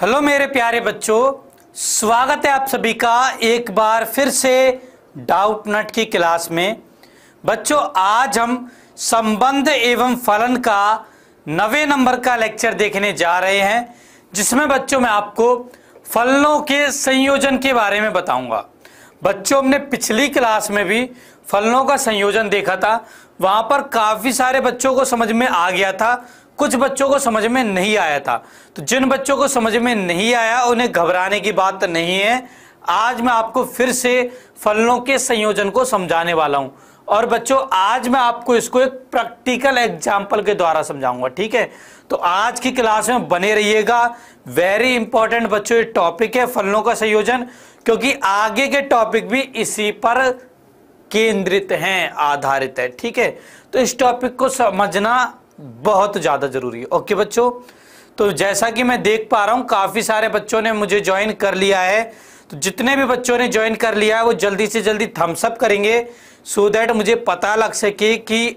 Hello मेरे प्यारे बच्चों स्वागत है आप सभी का एक बार फिर से डाउट नट की क्लास में बच्चों आज हम संबंध एवं फलन का नवे नंबर का लेक्चर देखने जा रहे हैं जिसमें बच्चों मैं आपको फलनों के संयोजन के बारे में बताऊंगा बच्चों हमने पिछली क्लास में भी फलनों का संयोजन देखा था वहां पर काफी सारे बच्चों को समझ में आ गया था कुछ बच्चों को समझ में नहीं आया था तो जिन बच्चों को समझ में नहीं आया उन्हें घबराने की बात तो नहीं है आज मैं आपको फिर से फलों के संयोजन को समझाने वाला हूं और बच्चों आज मैं आपको इसको एक प्रैक्टिकल एग्जाम्पल के द्वारा समझाऊंगा ठीक है तो आज की क्लास में बने रहिएगा वेरी इंपॉर्टेंट बच्चों ये टॉपिक है फलों का संयोजन क्योंकि आगे के टॉपिक भी इसी पर केंद्रित हैं आधारित है ठीक है तो इस टॉपिक को समझना बहुत ज़्यादा ज़रूरी है ओके बच्चों तो जैसा कि मैं देख पा रहा हूं काफ़ी सारे बच्चों ने मुझे ज्वाइन कर लिया है तो जितने भी बच्चों ने ज्वाइन कर लिया है वो जल्दी से जल्दी थम्सअप करेंगे सो so दैट मुझे पता लग सके कि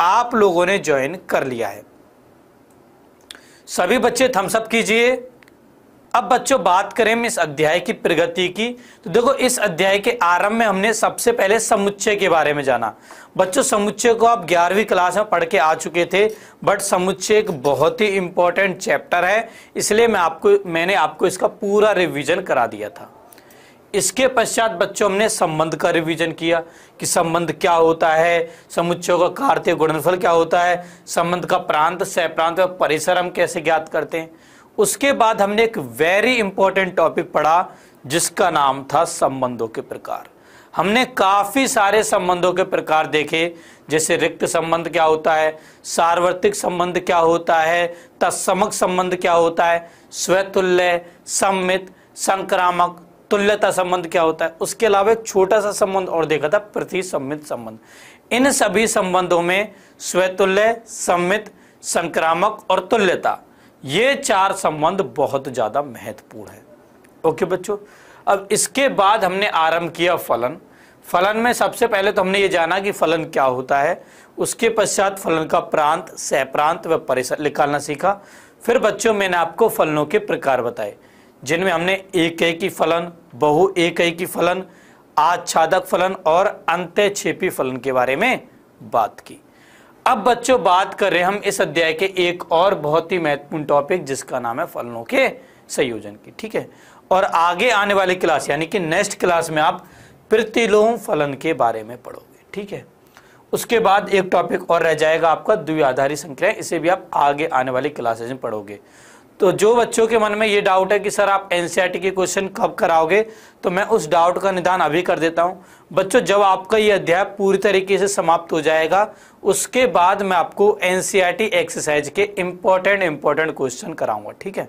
आप लोगों ने ज्वाइन कर लिया है सभी बच्चे थम्सअप कीजिए अब बच्चों बात करें इस अध्याय की प्रगति की तो देखो इस अध्याय के आरंभ में हमने सबसे पहले समुच्चय के बारे में जाना बच्चों समुच्चय को आप ग्यारहवीं क्लास में पढ़ के आ चुके थे बट समुच्चय एक बहुत ही इंपॉर्टेंट चैप्टर है इसलिए मैं आपको मैंने आपको इसका पूरा रिविजन करा दिया था इसके पश्चात बच्चों हमने संबंध का रिवीजन किया कि संबंध क्या होता है समुच्चय का कार्तिक गुणनफल क्या होता है संबंध का प्रांत प्रांत और परिसर हम कैसे ज्ञात करते हैं उसके बाद हमने एक वेरी इंपॉर्टेंट टॉपिक पढ़ा जिसका नाम था संबंधों के प्रकार हमने काफ़ी सारे संबंधों के प्रकार देखे जैसे रिक्त संबंध क्या होता है सार्वत्रिक संबंध क्या होता है तत्समक संबंध क्या होता है स्वतुल्य सम्मित संक्रामक तुल्यता संबंध क्या होता है उसके अलावा एक छोटा सा संबंध और देखा था सम्मित संबंध इन सभी संबंधों में स्वतुल्य सम्मित संक्रामक और तुल्यता ये चार संबंध बहुत ज़्यादा महत्वपूर्ण है ओके बच्चों अब इसके बाद हमने आरंभ किया फलन फलन में सबसे पहले तो हमने ये जाना कि फलन क्या होता है उसके पश्चात फलन का प्रांत सह प्रांत व परिसर निकालना सीखा फिर बच्चों मैंने आपको फलनों के प्रकार बताए जिनमें हमने एक एक की फलन बहु एक एक की फलन आच्छादक फलन और अंत छेपी फलन के बारे में बात की अब बच्चों बात कर रहे हैं हम इस अध्याय के एक और बहुत ही महत्वपूर्ण टॉपिक जिसका नाम है फलनों के संयोजन की ठीक है और आगे आने वाली क्लास यानी कि नेक्स्ट क्लास में आप प्रतिलोम फलन के बारे में पढ़ोगे ठीक है उसके बाद एक टॉपिक और रह जाएगा आपका द्विआधारी संख्या इसे भी आप आगे आने वाली क्लासेज में पढ़ोगे तो जो बच्चों के मन में ये डाउट है कि सर आप एन e के क्वेश्चन कब कराओगे तो मैं उस डाउट का निदान अभी कर देता हूँ बच्चों जब आपका ये अध्याय पूरी तरीके से समाप्त हो जाएगा उसके बाद मैं आपको एन एक्सरसाइज e के इम्पोर्टेंट इम्पोर्टेंट क्वेश्चन कराऊंगा ठीक है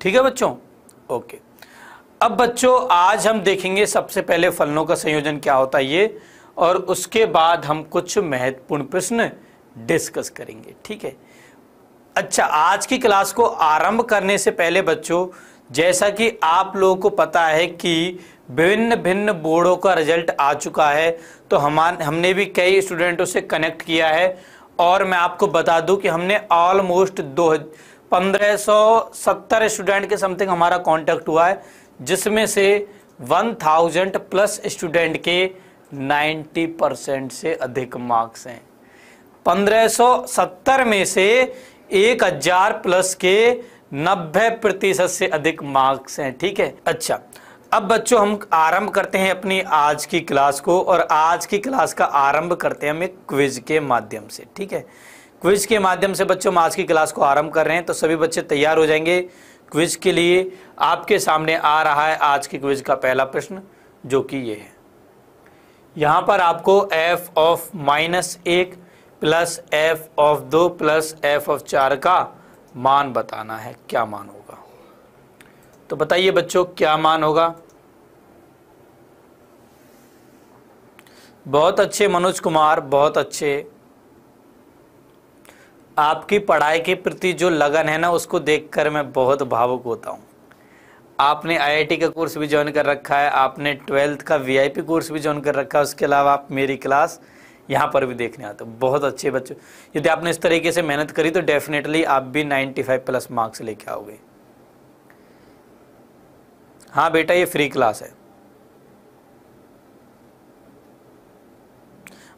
ठीक है बच्चों ओके अब बच्चों आज हम देखेंगे सबसे पहले फलनों का संयोजन क्या होता है ये और उसके बाद हम कुछ महत्वपूर्ण प्रश्न डिस्कस करेंगे ठीक है अच्छा आज की क्लास को आरंभ करने से पहले बच्चों जैसा कि आप लोगों को पता है कि विभिन्न भिन्न बोर्डों का रिजल्ट आ चुका है तो हम हमने भी कई स्टूडेंटों से कनेक्ट किया है और मैं आपको बता दूं कि हमने ऑलमोस्ट दो पंद्रह सौ सत्तर स्टूडेंट के समथिंग हमारा कांटेक्ट हुआ है जिसमें से 1000 प्लस स्टूडेंट के 90 परसेंट से अधिक मार्क्स हैं 1570 में से 1000 प्लस के 90 प्रतिशत से अधिक मार्क्स हैं ठीक है अच्छा अब बच्चों हम आरंभ करते हैं अपनी आज की क्लास को और आज की क्लास का आरंभ करते हैं हम एक क्विज के माध्यम से ठीक है क्विज के माध्यम से बच्चों हम आज की क्लास को आरंभ कर रहे हैं तो सभी बच्चे तैयार हो जाएंगे क्विज के लिए आपके सामने आ रहा है आज के क्विज का पहला प्रश्न जो कि ये है यहां पर आपको एफ ऑफ माइनस एक प्लस एफ ऑफ दो प्लस एफ ऑफ चार का मान बताना है क्या मान होगा तो बताइए बच्चों क्या मान होगा बहुत अच्छे मनोज कुमार बहुत अच्छे आपकी पढ़ाई के प्रति जो लगन है ना उसको देखकर मैं बहुत भावुक होता हूँ आपने आईआईटी का कोर्स भी ज्वाइन कर रखा है आपने ट्वेल्थ का वीआईपी कोर्स भी ज्वाइन कर रखा है उसके अलावा आप मेरी क्लास यहाँ पर भी देखने आते हो बहुत अच्छे बच्चों यदि आपने इस तरीके से मेहनत करी तो डेफिनेटली आप भी नाइन्टी प्लस मार्क्स लेके आओगे हाँ बेटा ये फ्री क्लास है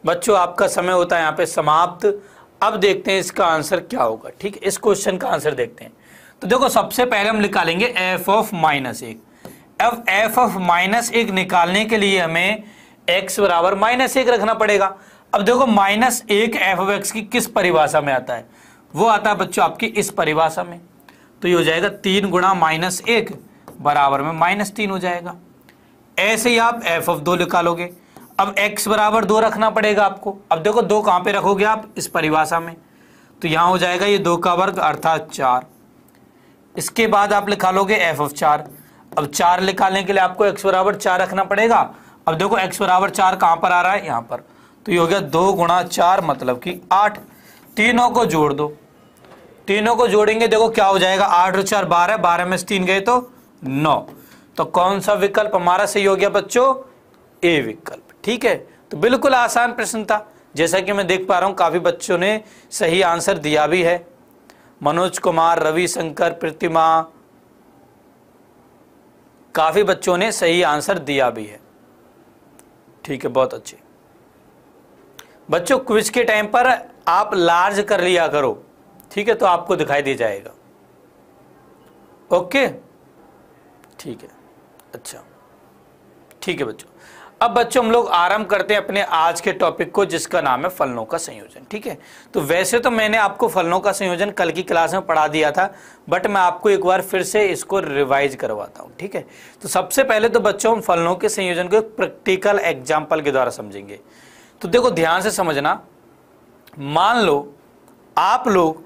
बच्चों आपका समय होता है यहाँ पे समाप्त अब देखते हैं इसका आंसर क्या होगा ठीक इस क्वेश्चन का आंसर देखते हैं तो देखो सबसे पहले हम निकालेंगे एफ ऑफ माइनस एक अब एफ ऑफ माइनस एक निकालने के लिए हमें एक्स बराबर माइनस एक रखना पड़ेगा अब देखो माइनस एक एफ ऑफ एक्स की किस परिभाषा में आता है वो आता है बच्चों आपकी इस परिभाषा में तो ये हो जाएगा तीन गुणा माइनस एक बराबर में माइनस तीन हो जाएगा ऐसे ही आप एफ ऑफ दो निकालोगे अब x बराबर दो रखना पड़ेगा आपको अब देखो दो कहां पे रखोगे आप इस परिभाषा में तो यहां हो जाएगा ये दो का वर्ग अर्थात चार इसके बाद आप लिखा लोगे एफ ऑफ चार अब चार निकालने के लिए आपको एक्स बराबर चार रखना पड़ेगा अब देखो एक्स बराबर चार कहां पर आ रहा है यहां पर तो ये हो गया दो गुणा चार मतलब कि आठ तीनों को जोड़ दो तीनों को जोड़ेंगे देखो क्या हो जाएगा आठ और चार बारह बारह में तीन गए तो नौ तो कौन सा विकल्प हमारा सही हो गया बच्चों ए विकल्प ठीक है तो बिल्कुल आसान प्रश्न था जैसा कि मैं देख पा रहा हूं काफ़ी बच्चों ने सही आंसर दिया भी है मनोज कुमार रविशंकर प्रतिमा काफ़ी बच्चों ने सही आंसर दिया भी है ठीक है बहुत अच्छे बच्चों क्विज के टाइम पर आप लार्ज कर लिया करो ठीक है तो आपको दिखाई दे जाएगा ओके ठीक है अच्छा ठीक है बच्चों अब बच्चों हम लोग आराम करते हैं अपने आज के टॉपिक को जिसका नाम है फलनों का संयोजन ठीक है तो वैसे तो मैंने आपको फलनों का संयोजन कल की क्लास में पढ़ा दिया था बट मैं आपको एक बार फिर से इसको रिवाइज करवाता हूँ ठीक है तो सबसे पहले तो बच्चों हम फलनों के संयोजन को एक प्रैक्टिकल एग्जाम्पल के द्वारा समझेंगे तो देखो ध्यान से समझना मान लो आप लोग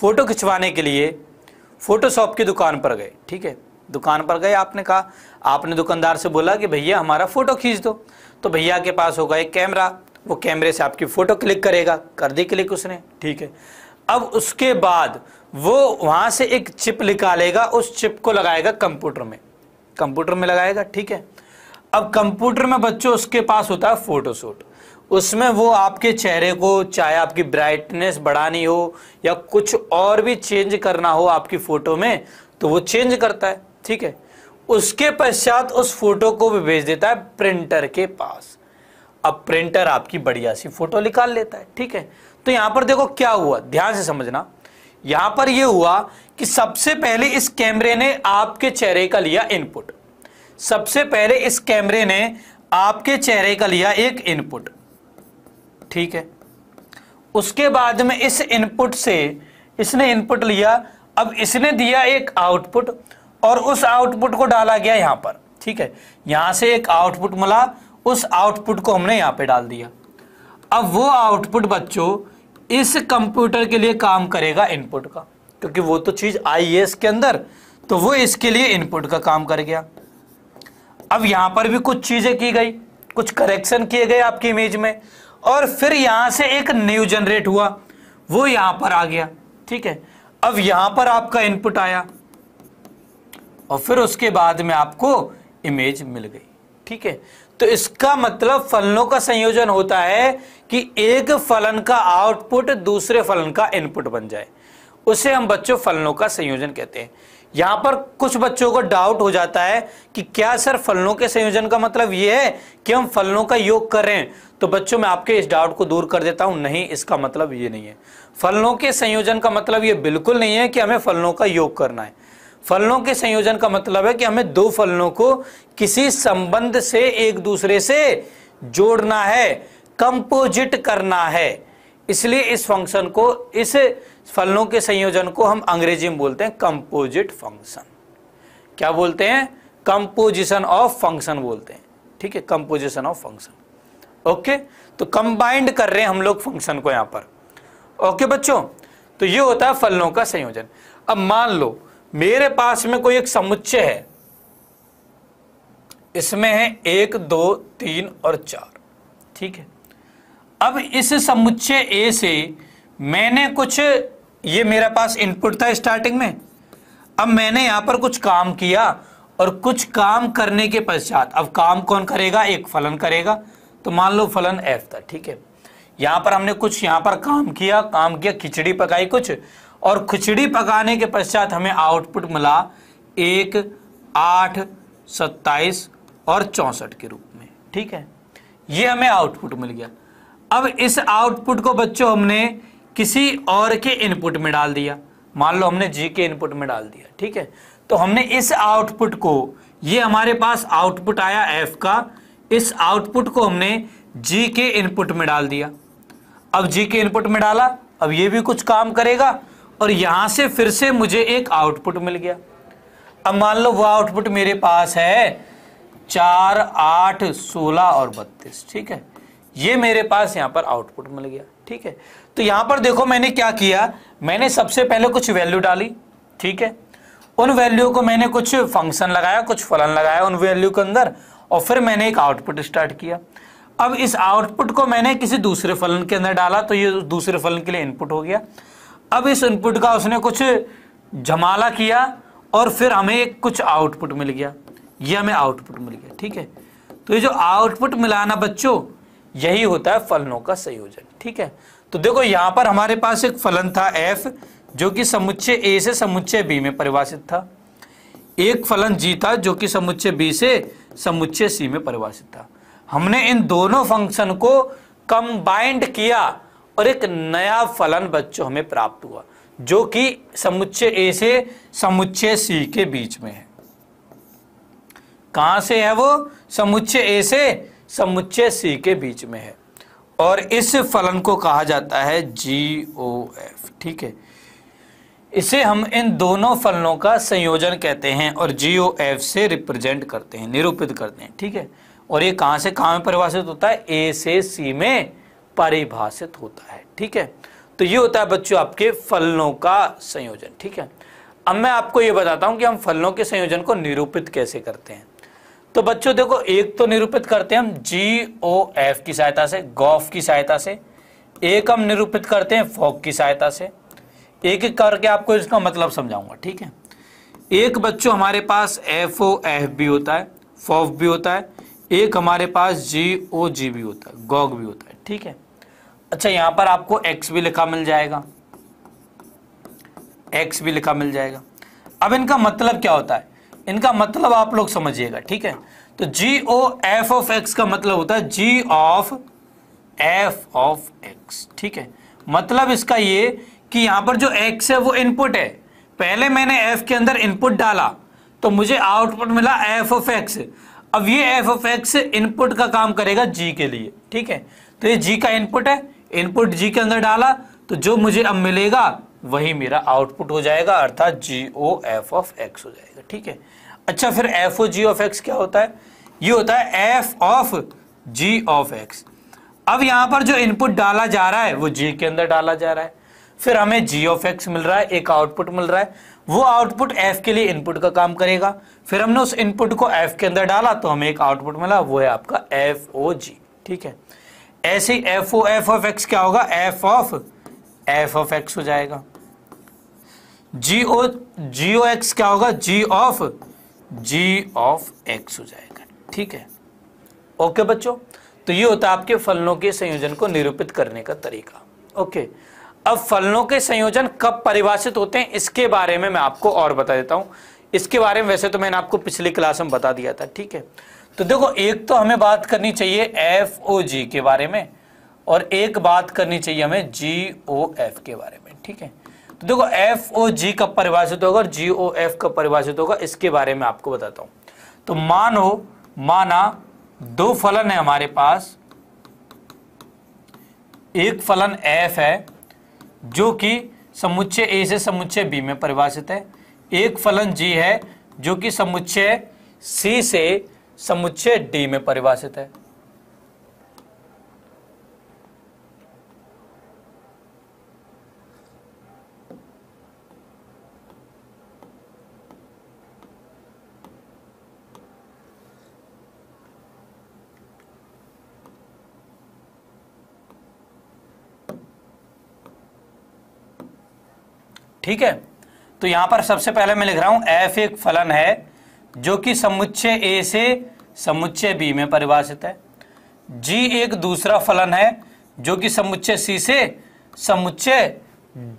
फोटो खिंचवाने के लिए फोटोशॉप की दुकान पर गए ठीक है दुकान पर गए आपने कहा आपने दुकानदार से बोला कि भैया हमारा फ़ोटो खींच दो तो भैया के पास होगा एक कैमरा वो कैमरे से आपकी फ़ोटो क्लिक करेगा कर दी क्लिक उसने ठीक है अब उसके बाद वो वहां से एक चिप निकालेगा उस चिप को लगाएगा कंप्यूटर में कंप्यूटर में लगाएगा ठीक है अब कंप्यूटर में बच्चों उसके पास होता है फ़ोटोशूट उसमें वो आपके चेहरे को चाहे आपकी ब्राइटनेस बढ़ानी हो या कुछ और भी चेंज करना हो आपकी फ़ोटो में तो वो चेंज करता है ठीक है उसके पश्चात उस फोटो को भी भेज देता है प्रिंटर के पास अब प्रिंटर आपकी बढ़िया सी फोटो निकाल लेता है ठीक है तो यहां पर देखो क्या हुआ ध्यान से समझना यहां पर यह हुआ कि सबसे पहले इस कैमरे ने आपके चेहरे का लिया इनपुट सबसे पहले इस कैमरे ने आपके चेहरे का लिया एक इनपुट ठीक है उसके बाद में इस इनपुट से इसने इनपुट लिया अब इसने दिया एक आउटपुट और उस आउटपुट को डाला गया यहां पर ठीक है यहां से एक आउटपुट मिला उस आउटपुट को हमने यहां पे डाल दिया अब वो आउटपुट बच्चों इस कंप्यूटर के लिए काम करेगा इनपुट का क्योंकि वो तो चीज़ आई एस के अंदर तो वो इसके लिए इनपुट का काम कर गया अब यहां पर भी कुछ चीज़ें की गई कुछ करेक्शन किए गए आपकी इमेज में और फिर यहां से एक न्यू जनरेट हुआ वो यहां पर आ गया ठीक है अब यहां पर आपका इनपुट आया और फिर उसके बाद में आपको इमेज मिल गई ठीक है तो इसका मतलब फलनों का संयोजन होता है कि एक फलन का आउटपुट दूसरे फलन का इनपुट बन जाए उसे हम बच्चों फलनों का संयोजन कहते हैं यहां पर कुछ बच्चों को डाउट हो जाता है कि क्या सर फलनों के संयोजन का मतलब यह है कि हम फलनों का योग करें तो बच्चों मैं आपके इस डाउट को दूर कर देता हूं नहीं इसका मतलब ये नहीं है फलनों के संयोजन का मतलब ये बिल्कुल नहीं है कि हमें फलनों का योग करना है फलनों के संयोजन का मतलब है कि हमें दो फलनों को किसी संबंध से एक दूसरे से जोड़ना है कंपोजिट करना है इसलिए इस फंक्शन को इस फलनों के संयोजन को हम अंग्रेजी में बोलते हैं कंपोजिट फंक्शन क्या बोलते हैं कंपोजिशन ऑफ फंक्शन बोलते हैं ठीक है कंपोजिशन ऑफ फंक्शन ओके तो कंबाइंड कर रहे हैं हम लोग फंक्शन को यहां पर ओके बच्चों तो ये होता है फलनों का संयोजन अब मान लो मेरे पास में कोई एक समुच्चय है इसमें है एक दो तीन और चार ठीक है अब इस समुच्चय ए से मैंने कुछ ये मेरे पास इनपुट था स्टार्टिंग में अब मैंने यहां पर कुछ काम किया और कुछ काम करने के पश्चात अब काम कौन करेगा एक फलन करेगा तो मान लो फलन एफ था ठीक है यहां पर हमने कुछ यहां पर काम किया काम किया खिचड़ी पकाई कुछ और खिचड़ी पकाने के पश्चात हमें आउटपुट मिला एक आठ सत्ताईस और चौंसठ के रूप में ठीक है ये हमें आउटपुट मिल गया अब इस आउटपुट को बच्चों हमने किसी और के इनपुट में डाल दिया मान लो हमने जी के इनपुट में डाल दिया ठीक है तो हमने इस आउटपुट को ये हमारे पास आउटपुट आया एफ का इस आउटपुट को हमने जी के इनपुट में डाल दिया अब जी के इनपुट में डाला अब ये भी कुछ काम करेगा और यहां से फिर से मुझे एक आउटपुट मिल गया अब मान लो वो आउटपुट मेरे पास है चार आठ सोलह और बत्तीस ठीक है ये मेरे पास यहां पर आउटपुट मिल गया ठीक है तो यहां पर देखो मैंने क्या किया मैंने सबसे पहले कुछ वैल्यू डाली ठीक है उन वैल्यू को मैंने कुछ फंक्शन लगाया कुछ फलन लगाया उन वैल्यू के अंदर और फिर मैंने एक आउटपुट स्टार्ट किया अब इस आउटपुट को मैंने किसी दूसरे फलन के अंदर डाला तो ये दूसरे फलन के लिए इनपुट हो गया अब इस इनपुट का उसने कुछ जमाला किया और फिर हमें कुछ आउटपुट मिल गया ये हमें आउटपुट मिल गया ठीक है तो ये जो आउटपुट मिलाना बच्चों यही होता है फलनों का संयोजन ठीक है तो देखो यहां पर हमारे पास एक फलन था एफ जो कि समुच्चय ए से समुच्चय बी में परिभाषित था एक फलन जी था जो कि समुच्चय बी से समुच्चय सी में परिभाषित था हमने इन दोनों फंक्शन को कंबाइंड किया और एक नया फलन बच्चों हमें प्राप्त हुआ जो कि समुच्चय ए से समुच्चय सी के बीच में है कहां से है वो समुच्चय ए से समुच्चय सी के बीच में है और इस फलन को कहा जाता है जी ओ एफ ठीक है इसे हम इन दोनों फलनों का संयोजन कहते हैं और जी ओ एफ से रिप्रेजेंट करते हैं निरूपित करते हैं ठीक है और ये कहां से कहां में परिभाषित होता है ए से सी में परिभाषित होता है ठीक है तो ये होता है बच्चों आपके फलनों का संयोजन ठीक है अब मैं आपको ये बताता हूं कि हम फलनों के संयोजन को निरूपित कैसे करते हैं तो बच्चों देखो एक तो निरूपित करते हैं हम जी ओ एफ की सहायता से गॉफ की सहायता से एक हम निरूपित करते हैं फॉक की सहायता से एक एक करके आपको इसका मतलब समझाऊंगा ठीक है एक बच्चों हमारे पास एफ ओ एफ भी होता है फॉफ भी होता है एक हमारे पास जी ओ जी भी होता है गॉग भी होता है ठीक है अच्छा यहां पर आपको एक्स भी लिखा मिल जाएगा एक्स भी लिखा मिल जाएगा अब इनका मतलब क्या होता है इनका मतलब आप लोग समझिएगा ठीक है तो G O F of x का मतलब होता है जी ऑफ एफ ऑफ एक्स ठीक है मतलब इसका ये कि यहां पर जो एक्स है वो इनपुट है पहले मैंने एफ के अंदर इनपुट डाला तो मुझे आउटपुट मिला एफ ऑफ एक्स अब ये एफ ऑफ एक्स इनपुट का काम करेगा जी के लिए ठीक है तो ये जी का इनपुट है इनपुट जी के अंदर डाला तो जो मुझे अब मिलेगा वही मेरा आउटपुट हो जाएगा अर्थात G O F of x हो जाएगा ठीक है अच्छा फिर F O ji of x क्या होता है ये होता है F of ji of x अब यहां पर जो इनपुट डाला जा रहा है वो जी के अंदर डाला जा रहा है फिर हमें जी ऑफ एक्स मिल रहा है एक आउटपुट मिल रहा है वो आउटपुट एफ के लिए इनपुट का काम करेगा फिर हमने उस इनपुट को एफ के अंदर डाला तो हमें एक आउटपुट मिला वो है आपका एफ ओ जी ठीक है ऐसे F O F of x क्या होगा F of F of x हो जाएगा जी ओ जी ओ एक्स क्या होगा जी ऑफ जी ऑफ एक्स हो जाएगा ठीक है ओके बच्चों तो ये होता है आपके फलनों के संयोजन को निरूपित करने का तरीका ओके अब फलनों के संयोजन कब परिभाषित होते हैं इसके बारे में मैं आपको और बता देता हूं इसके बारे में वैसे तो मैंने आपको पिछली क्लास में बता दिया था ठीक है तो देखो एक तो हमें बात करनी चाहिए एफ ओ जी के बारे में और एक बात करनी चाहिए हमें जी ओ एफ के बारे में ठीक है तो देखो एफ ओ जी कब परिभाषित होगा और जी ओ एफ कब परिभाषित होगा इसके बारे में आपको बताता हूं तो मानो माना दो फलन है हमारे पास एक फलन एफ है जो कि समुच्चय ए से समुच्चय बी में परिभाषित है एक फलन जी है जो कि समुच्चय सी से समुच्चय डी में परिभाषित है ठीक है तो यहां पर सबसे पहले मैं लिख रहा हूं एफ एक फलन है जो कि समुच्चय ए से समुच्चय बी में परिभाषित है जी एक दूसरा फलन है जो कि समुच्चय सी से समुच्चय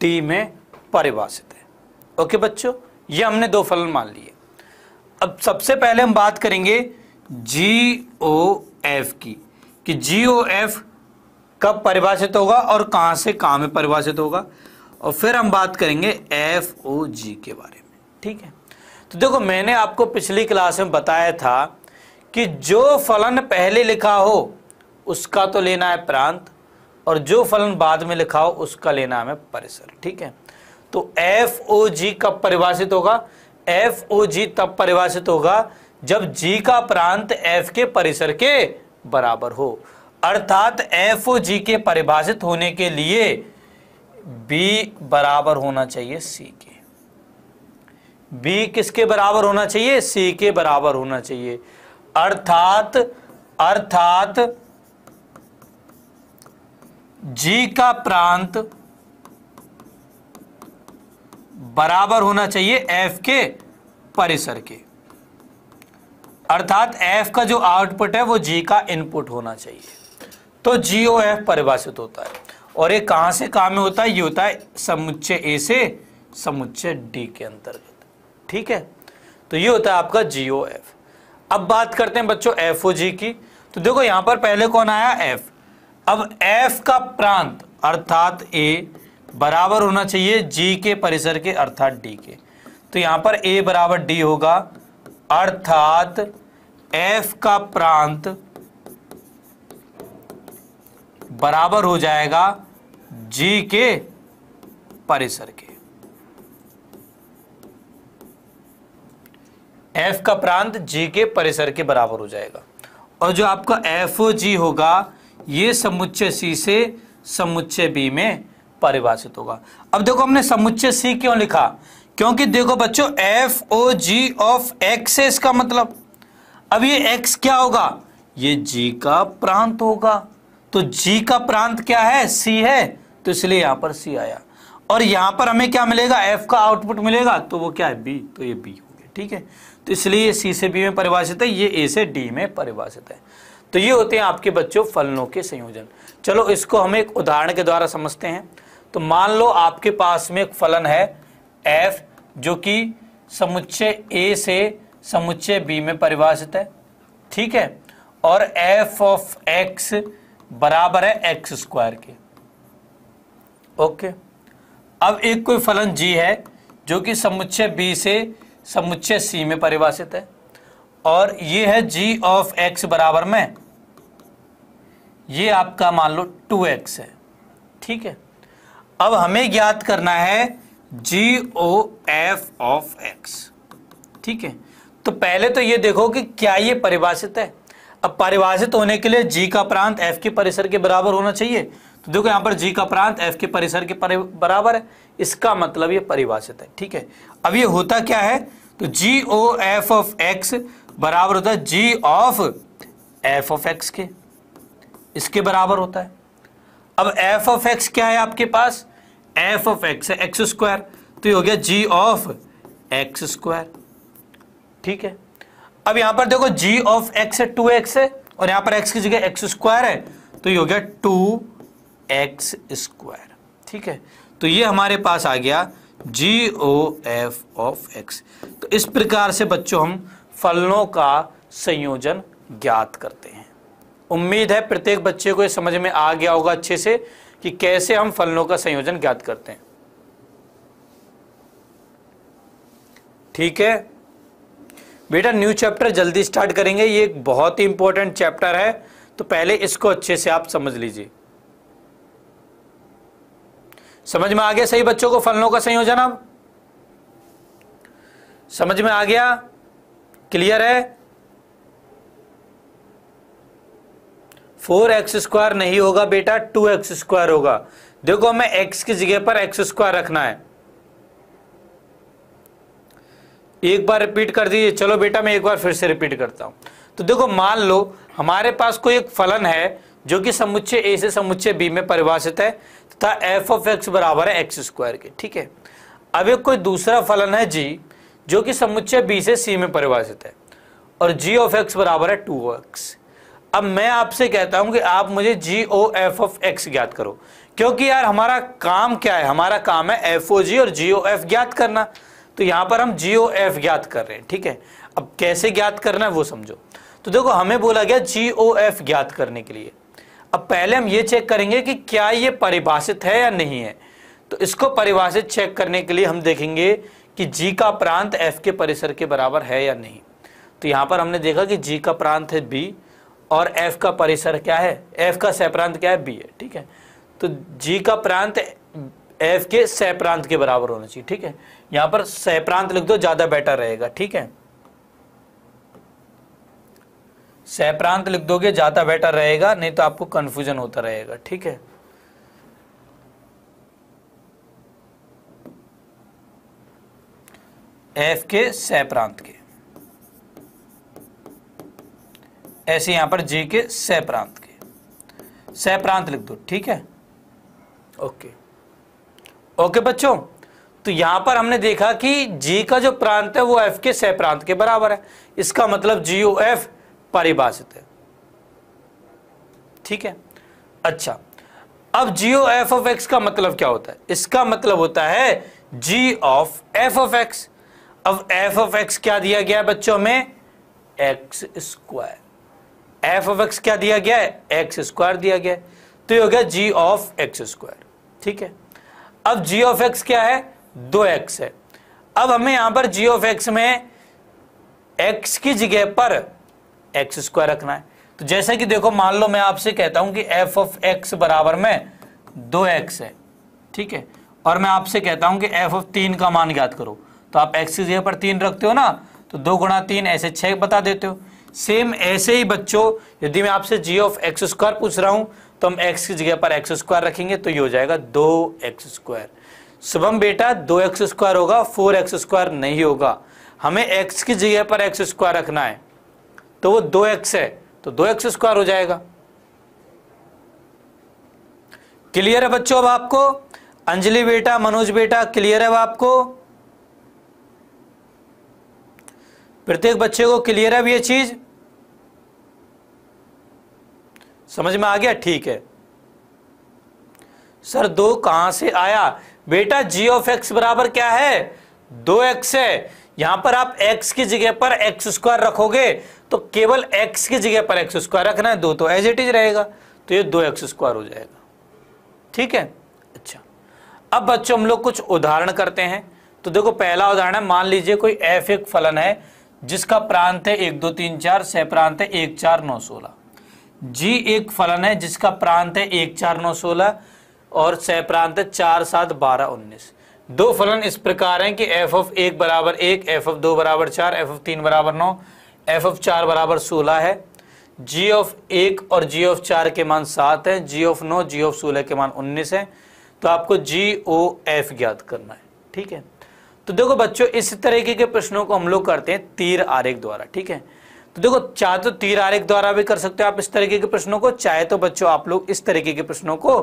डी में परिभाषित है ओके बच्चों ये हमने दो फलन मान लिए अब सबसे पहले हम बात करेंगे जी ओ एफ की कि जी ओ एफ कब परिभाषित होगा और कहां से कहां में परिभाषित होगा और फिर हम बात करेंगे एफ ओ जी के बारे में ठीक है तो देखो मैंने आपको पिछली क्लास में बताया था कि जो फलन पहले लिखा हो उसका तो लेना है प्रांत और जो फलन बाद में लिखा हो उसका लेना हमें परिसर ठीक है तो एफ ओ जी कब परिभाषित होगा एफ ओ जी तब परिभाषित होगा जब जी का प्रांत एफ के परिसर के बराबर हो अर्थात एफ ओ जी के परिभाषित होने के लिए बी बराबर होना चाहिए सी के b किसके बराबर होना चाहिए c के बराबर होना चाहिए अर्थात अर्थात g का प्रांत बराबर होना चाहिए f के परिसर के अर्थात f का जो आउटपुट है वो g का इनपुट होना चाहिए तो जी ओ एफ परिभाषित होता है और ये कहां से काम में होता है ये होता है समुच्चय ए से समुच्चय डी के अंतर्गत ठीक है तो ये होता है आपका जीओ एफ अब बात करते हैं बच्चों एफ ओ जी की तो देखो यहां पर पहले कौन आया एफ अब एफ का प्रांत अर्थात ए बराबर होना चाहिए जी के परिसर के अर्थात डी के तो यहां पर ए बराबर डी होगा अर्थात एफ का प्रांत बराबर हो जाएगा जी के परिसर के एफ का प्रांत जी के परिसर के बराबर हो जाएगा और जो आपका एफ ओ जी होगा ये समुच्चय सी से समुच्चय बी में परिभाषित होगा अब देखो हमने समुच्चय सी क्यों लिखा क्योंकि देखो बच्चों F O ji of X है इसका मतलब अब ये एक्स क्या होगा ये जी का प्रांत होगा तो जी का प्रांत क्या है सी है तो इसलिए यहां पर सी आया और यहां पर हमें क्या मिलेगा एफ का आउटपुट मिलेगा तो वो क्या है बी तो ये बी हो गया ठीक है तो इसलिए ये सी से बी में परिभाषित है ये ए से डी में परिभाषित है तो ये होते हैं आपके बच्चों फलनों के संयोजन चलो इसको हम एक उदाहरण के द्वारा समझते हैं तो मान लो आपके पास में एक फलन है एफ जो कि समुच्चय ए से समुच्चय बी में परिभाषित है ठीक है और एफ ऑफ एक्स बराबर है एक्स स्क्वायर के ओके अब एक कोई फलन जी है जो कि समुच्चय बी से समुच्चय सी में परिभाषित है और ये है जी ऑफ एक्स बराबर में ये आपका मान लो टू एक्स है ठीक है अब हमें ज्ञात करना है G O F of x ठीक है तो पहले तो ये देखो कि क्या ये परिभाषित है अब परिभाषित होने के लिए जी का प्रांत एफ के परिसर के बराबर होना चाहिए तो देखो यहां पर जी का प्रांत एफ के परिसर के बराबर है इसका मतलब ये परिभाषित है ठीक है अब ये होता क्या है तो G O F of x बराबर होता है जी ऑफ एफ ऑफ एक्स के इसके बराबर होता है अब एफ ऑफ एक्स क्या है आपके पास एफ ऑफ एक्स है एक्स स्क्वायर तो ये हो गया जी ऑफ एक्स स्क्वायर ठीक है अब यहां पर देखो जी ऑफ एक्स है टू एक्स है और यहां पर एक्स की जगह एक्स स्क्वायर है तो ये हो गया टू एक्स स्क्वायर ठीक है तो ये हमारे पास आ गया जी ओ एफ ऑफ एक्स तो इस प्रकार से बच्चों हम फलनों का संयोजन ज्ञात करते हैं उम्मीद है प्रत्येक बच्चे को ये समझ में आ गया होगा अच्छे से कि कैसे हम फलनों का संयोजन ज्ञात करते हैं ठीक है बेटा न्यू चैप्टर जल्दी स्टार्ट करेंगे ये एक बहुत ही इंपॉर्टेंट चैप्टर है तो पहले इसको अच्छे से आप समझ लीजिए समझ में आ गया सही बच्चों को फलनों का संयोजन अब समझ में आ गया क्लियर है फोर एक्स स्क्वायर नहीं होगा बेटा टू एक्स स्क्वायर होगा देखो हमें एक्स की जगह पर एक्स स्क्वायर रखना है एक बार रिपीट कर दीजिए चलो बेटा मैं एक बार फिर से रिपीट करता हूं तो देखो मान लो हमारे पास कोई एक फलन है जो कि समुच्चय ए से समुच्चय बी में परिभाषित है तथा एफ ऑफ एक्स बराबर है एक्स स्क्वायर के ठीक है अब एक कोई दूसरा फलन है जी जो कि समुच्चय बी से सी में परिभाषित है और जी ऑफ एक्स बराबर है टू एक्स अब मैं आपसे कहता हूं कि आप मुझे G O F of x ज्ञात करो क्योंकि यार हमारा काम क्या है हमारा काम है एफ ओ जी और जी ओ एफ ज्ञात करना तो यहां पर हम जी ओ एफ ज्ञात कर रहे हैं ठीक है अब कैसे ज्ञात करना है वो समझो तो देखो हमें बोला गया जी ओ एफ ज्ञात करने के लिए अब पहले हम ये चेक करेंगे कि क्या ये परिभाषित है या नहीं है तो इसको परिभाषित चेक करने के लिए हम देखेंगे कि जी का प्रांत एफ के परिसर के बराबर है या नहीं तो यहाँ पर हमने देखा कि जी का प्रांत है बी और एफ का परिसर क्या है एफ का प्रांत क्या है बी है ठीक है तो जी का प्रांत एफ के प्रांत के बराबर होना चाहिए ठीक है यहाँ पर प्रांत लिख दो ज़्यादा बेटर रहेगा ठीक है सह लिख दोगे ज़्यादा बेटर रहेगा नहीं तो आपको कंफ्यूजन होता रहेगा ठीक है एफ के सह प्रांत के ऐसे यहां पर जे के सह प्रांत के सह प्रांत लिख दो ठीक है ओके ओके बच्चों तो यहां पर हमने देखा कि जी का जो प्रांत है वो एफ के सह प्रांत के बराबर है इसका मतलब जीओ एफ परिभाषित है ठीक है अच्छा अब जी एफ ऑफ एक्स का मतलब क्या होता है इसका मतलब होता है जी ऑफ एफ ऑफ एक्स अब एफ ऑफ एक्स क्या दिया गया बच्चों में X square F of x क्या दिया गया है एक्स स्क्वायर दिया गया तो ये हो गया जी ऑफ एक्स स्क्वायर ठीक है अब जी ऑफ एक्स क्या है दो एक्स है अब हमें यहां पर जी ऑफ एक्स में एक्स की जगह पर एक्स स्क्वायर रखना है तो जैसे कि देखो मान लो मैं आपसे कहता हूं कि एफ ऑफ एक्स बराबर में दो एक्स है ठीक है और मैं आपसे कहता हूं कि एफ ऑफ तीन का मान ज्ञात करो तो आप एक्स की जगह पर तीन रखते हो ना तो दो गुणा तीन ऐसे छः बता देते हो सेम ऐसे ही बच्चों यदि मैं आपसे जी ऑफ एक्स स्क्वायर पूछ रहा हूं तो हम एक्स की जगह पर एक्स स्क्वायर रखेंगे तो ये हो जाएगा दो एक्स स्क्वायर शुभम बेटा दो एक्स स्क्वायर होगा फोर एक्स स्क्वायर नहीं होगा हमें एक्स की जगह पर एक्स स्क्वायर रखना है तो वो दो एक्स है तो दो एक्स स्क्वायर हो जाएगा क्लियर है बच्चों अब आपको अंजलि बेटा मनोज बेटा क्लियर है अब आपको प्रत्येक बच्चे को क्लियर है अब ये चीज समझ में आ गया ठीक है सर दो कहां से आया बेटा जी ऑफ एक्स बराबर क्या है दो एक्स है यहां पर आप एक्स की जगह पर एक्स स्क्वायर रखोगे तो केवल एक्स की जगह पर एक्स स्क्वायर रखना है दो तो एज इट इज रहेगा तो ये दो एक्स स्क्वायर हो जाएगा ठीक है अच्छा अब बच्चों हम लोग कुछ उदाहरण करते हैं तो देखो पहला उदाहरण है मान लीजिए कोई एफ एक फलन है जिसका प्रांत है एक दो तीन चार सह प्रांत है एक चार नौ सोलह जी एक फलन है जिसका प्रांत है एक चार नौ सोलह और सह प्रांत है चार सात बारह उन्नीस दो फलन इस प्रकार हैं कि एफ ऑफ एक बराबर एक एफ ऑफ दो बराबर चार एफ ऑफ तीन बराबर नौ एफ ऑफ चार बराबर सोलह है जी ऑफ एक और जी ऑफ चार के मान सात है जी ऑफ नौ जी ऑफ सोलह के मान उन्नीस है तो आपको जी ओ एफ ज्ञात करना है ठीक है तो देखो बच्चों इस तरीके के प्रश्नों को हम लोग करते हैं तीर आरेख द्वारा ठीक है तो देखो चाहे तो तीर आरेख द्वारा भी कर सकते हो आप इस तरीके के प्रश्नों को चाहे तो बच्चों आप लोग इस तरीके के प्रश्नों को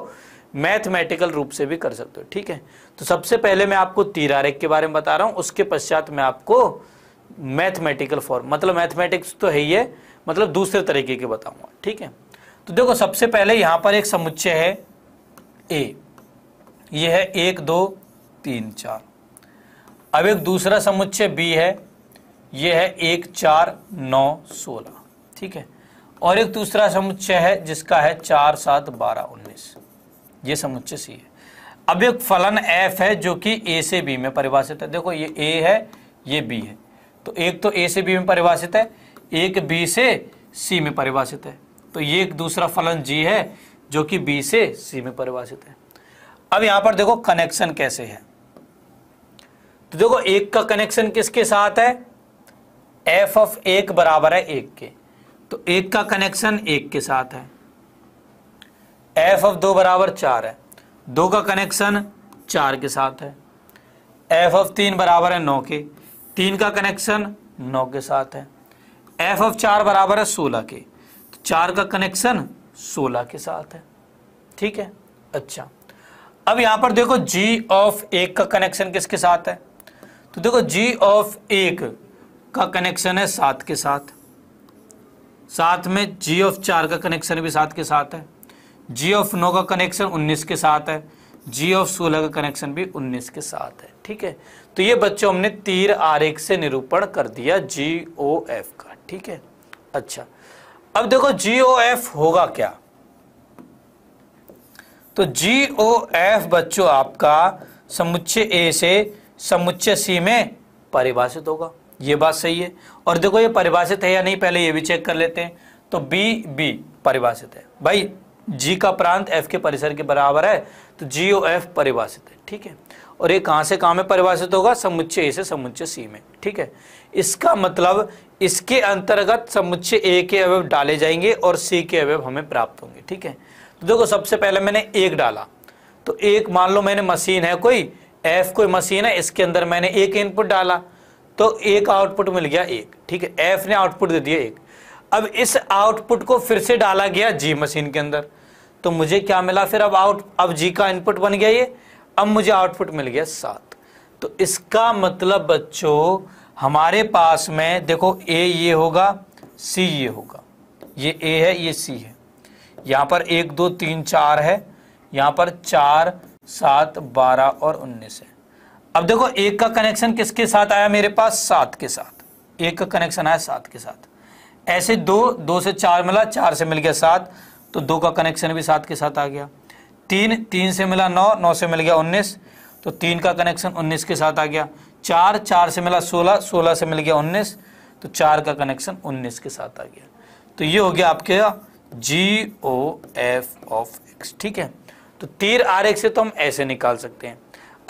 मैथमेटिकल रूप से भी कर सकते हो ठीक है तो सबसे पहले मैं आपको तीर आरेख के बारे में बता रहा हूं उसके पश्चात मैं आपको मैथमेटिकल फॉर्म मतलब मैथमेटिक्स तो है ही है मतलब दूसरे तरीके के बताऊंगा ठीक है तो देखो सबसे पहले यहां पर एक समुच्चय है ए यह है एक दो तीन चार अब एक दूसरा समुच्चय बी है यह है एक चार नौ सोलह ठीक है और एक दूसरा समुच्चय है जिसका है चार सात बारह उन्नीस ये समुच्चय सी है अब एक फलन एफ है जो कि ए से बी में परिभाषित है देखो ये ए है ये बी है तो एक तो ए से बी में परिभाषित है एक बी से सी में परिभाषित है तो ये एक दूसरा फलन जी है जो कि बी से सी में परिभाषित है अब यहां पर देखो कनेक्शन कैसे है तो देखो एक का कनेक्शन किसके साथ है एफ ऑफ एक बराबर है एक के तो एक का कनेक्शन एक के साथ है एफ ऑफ दो बराबर चार है दो का कनेक्शन चार के साथ है एफ ऑफ तीन बराबर है नौ के तीन का कनेक्शन नौ के साथ है एफ ऑफ चार बराबर है सोलह के तो चार का कनेक्शन सोलह के साथ है ठीक है अच्छा अब यहां पर देखो जी ऑफ एक का कनेक्शन किसके साथ है तो देखो जी ऑफ एक का कनेक्शन है सात के साथ साथ में जी ऑफ चार का कनेक्शन भी सात के साथ है जी ऑफ नौ का कनेक्शन उन्नीस के साथ है जी ऑफ सोलह का कनेक्शन भी उन्नीस के साथ है ठीक है तो ये बच्चों हमने तीर आरेख से निरूपण कर दिया जी ओ एफ का ठीक है अच्छा अब देखो जी ओ एफ होगा क्या तो जी ओ एफ बच्चों आपका समुच्चय ए से समुच्चय सी में परिभाषित होगा ये बात सही है और देखो ये परिभाषित है या नहीं पहले ये भी चेक कर लेते हैं तो बी बी परिभाषित है भाई जी का प्रांत एफ के परिसर के बराबर है तो जी ओ एफ परिभाषित है ठीक है और ये कहाँ से कहाँ में परिभाषित होगा समुच्चय ए से समुच्चय सी में ठीक है इसका मतलब इसके अंतर्गत समुच्चय ए के अवयव डाले जाएंगे और सी के अवयव हमें प्राप्त होंगे ठीक है तो देखो सबसे पहले मैंने एक डाला तो एक मान लो मैंने मशीन है कोई एफ कोई मशीन है इसके अंदर मैंने एक इनपुट डाला तो एक आउटपुट मिल गया एक ठीक है एफ ने आउटपुट दे दिया एक अब इस आउटपुट को फिर से डाला गया जी मशीन के अंदर तो मुझे क्या मिला फिर अब आउट अब जी का इनपुट बन गया ये अब मुझे आउटपुट मिल गया सात तो इसका मतलब बच्चों हमारे पास में देखो ए ये होगा सी ये होगा ये ए है ये सी है यहाँ पर एक दो तीन चार है यहाँ पर चार सात बारह और उन्नीस है अब देखो एक का कनेक्शन किसके साथ आया मेरे पास सात के साथ एक का कनेक्शन आया सात के साथ ऐसे दो दो से चार मिला चार से मिल गया सात तो दो का कनेक्शन भी सात के साथ आ गया तीन तीन से मिला नौ नौ से मिल गया उन्नीस तो तीन का कनेक्शन उन्नीस के साथ आ गया चार चार से मिला सोलह सोलह से मिल गया उन्नीस तो चार का कनेक्शन उन्नीस के साथ आ गया तो ये हो गया आपके G O F of x ठीक है तो तीर आर एक से तो हम ऐसे निकाल सकते हैं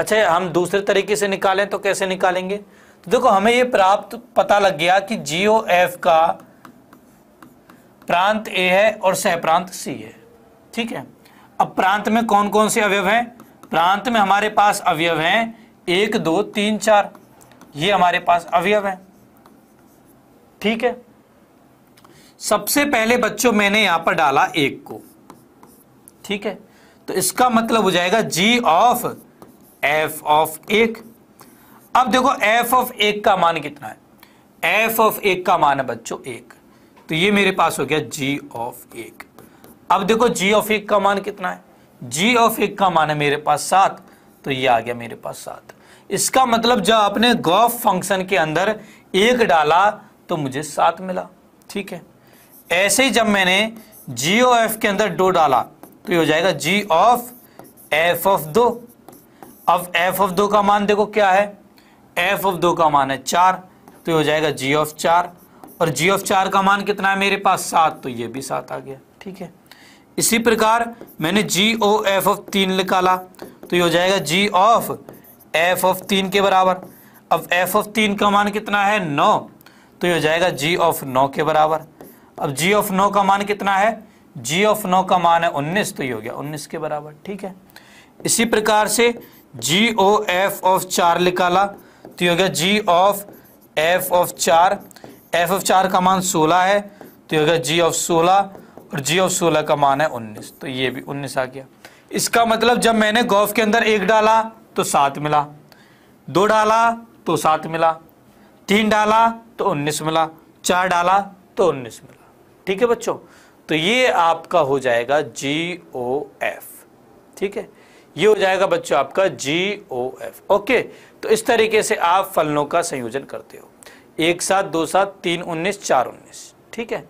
अच्छा हम दूसरे तरीके से निकालें तो कैसे निकालेंगे तो देखो हमें ये प्राप्त पता लग गया कि जी ओ एफ का प्रांत ए है और सह प्रांत सी है ठीक है अब प्रांत में कौन कौन से अवयव हैं प्रांत में हमारे पास अवयव हैं एक दो तीन चार ये हमारे पास अवयव हैं ठीक है सबसे पहले बच्चों मैंने यहां पर डाला एक को ठीक है तो इसका मतलब हो जाएगा जी ऑफ एफ ऑफ एक अब देखो एफ ऑफ एक का मान कितना है एफ ऑफ एक का मान है बच्चों एक तो ये मेरे पास हो गया जी ऑफ एक अब देखो जी ऑफ एक का मान कितना है जी ऑफ एक का मान है मेरे पास सात तो ये आ गया मेरे पास सात इसका मतलब जब आपने गॉफ फंक्शन के अंदर एक डाला तो मुझे सात मिला ठीक है ऐसे ही जब मैंने जी ओ एफ के अंदर दो डाला तो ये हो जाएगा जी ऑफ एफ ऑफ दो अब एफ ऑफ दो का मान देखो क्या है एफ ऑफ दो का मान है चार तो ये हो जाएगा जी ऑफ चार और जी ऑफ चार का मान कितना है मेरे पास सात तो ये भी सात आ गया ठीक है इसी प्रकार मैंने जी ओ एफ ऑफ तीन निकाला तो ये हो जाएगा जी ऑफ एफ ऑफ तीन के बराबर अब एफ ऑफ तीन का मान कितना है नौ तो ये हो जाएगा जी ऑफ नौ के बराबर अब जी ऑफ नौ का मान कितना है जी ऑफ नौ का मान है उन्नीस तो ये हो गया उन्नीस के बराबर ठीक है इसी प्रकार से जी ओ एफ ऑफ चार निकाला तो ये हो गया जी ऑफ एफ ऑफ चार एफ ऑफ चार का मान सोलह है तो ये हो गया जी ऑफ सोलह और जी ऑफ सोलह का मान है उन्नीस तो ये भी उन्नीस आ गया इसका मतलब जब मैंने गौफ के अंदर एक डाला तो सात मिला दो डाला तो सात मिला तीन डाला तो उन्नीस मिला चार डाला तो उन्नीस मिला ठीक है बच्चों तो ये आपका हो जाएगा जी ओ एफ ठीक है ये हो जाएगा बच्चों आपका जी ओ एफ ओके तो इस तरीके से आप फलनों का संयोजन करते हो एक साथ दो सात तीन उन्नीस चार उन्नीस ठीक है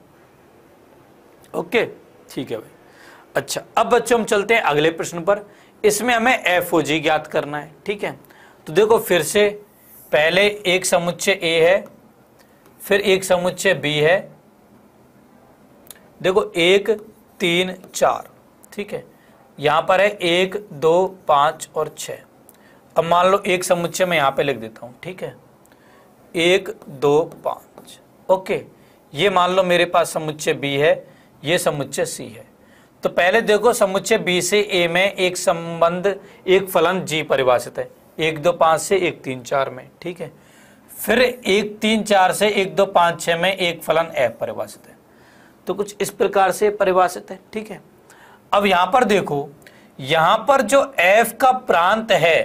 ओके ठीक है भाई अच्छा अब बच्चों हम चलते हैं अगले प्रश्न पर इसमें हमें एफ ओ जी ज्ञात करना है ठीक है तो देखो फिर से पहले एक समुच्चय ए है फिर एक समुच्चय बी है देखो एक तीन चार ठीक है यहाँ पर है एक दो पाँच और छ अब मान लो एक समुच्चय मैं यहाँ पे लिख देता हूँ ठीक है एक दो पाँच ओके ये मान लो मेरे पास समुच्चय बी है ये समुच्चय सी है तो पहले देखो समुच्चय बी से ए में एक संबंध एक फलन जी परिभाषित है एक दो पांच से एक तीन चार में ठीक है फिर एक तीन चार से एक दो पांच छह में एक फलन एफ परिभाषित है तो कुछ इस प्रकार से परिभाषित है ठीक है अब यहां पर देखो यहां पर जो एफ का प्रांत है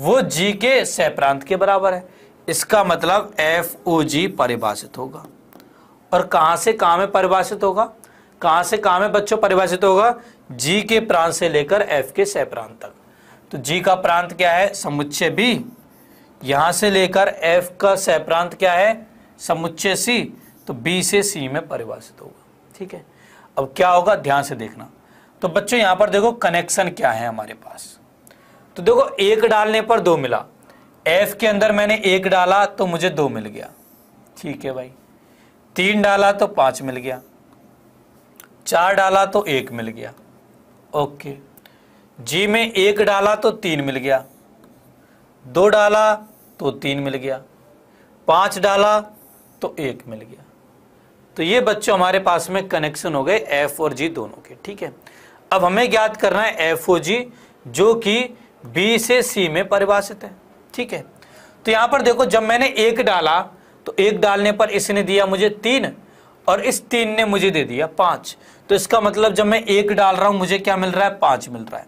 वो जी के सह प्रांत के बराबर है इसका मतलब एफ ओ जी परिभाषित होगा और कहां से कहां में परिभाषित होगा कहां से कहा में बच्चों परिभाषित होगा जी के प्रांत से लेकर एफ के सह प्रांत तक तो जी का प्रांत क्या है समुच्चय बी यहां से लेकर एफ का सह प्रांत क्या है समुच्चय सी तो बी से सी में परिभाषित होगा ठीक है अब क्या होगा ध्यान से देखना तो बच्चों यहां पर देखो कनेक्शन क्या है हमारे पास तो देखो एक डालने पर दो मिला एफ के अंदर मैंने एक डाला तो मुझे दो मिल गया ठीक है भाई तीन डाला तो पांच मिल गया चार डाला तो एक मिल गया ओके जी में एक डाला तो तीन मिल गया दो डाला तो तीन मिल गया पांच डाला तो एक मिल गया तो ये बच्चों हमारे पास में कनेक्शन हो गए एफ और जी दोनों के ठीक है अब हमें ज्ञात करना है एफ ओ जी जो कि बी से सी में परिभाषित है ठीक है तो यहां पर देखो जब मैंने एक डाला तो एक डालने पर इसने दिया मुझे तीन और इस तीन ने मुझे दे दिया पांच तो इसका मतलब जब मैं एक डाल रहा हूं मुझे क्या मिल रहा है पांच मिल रहा है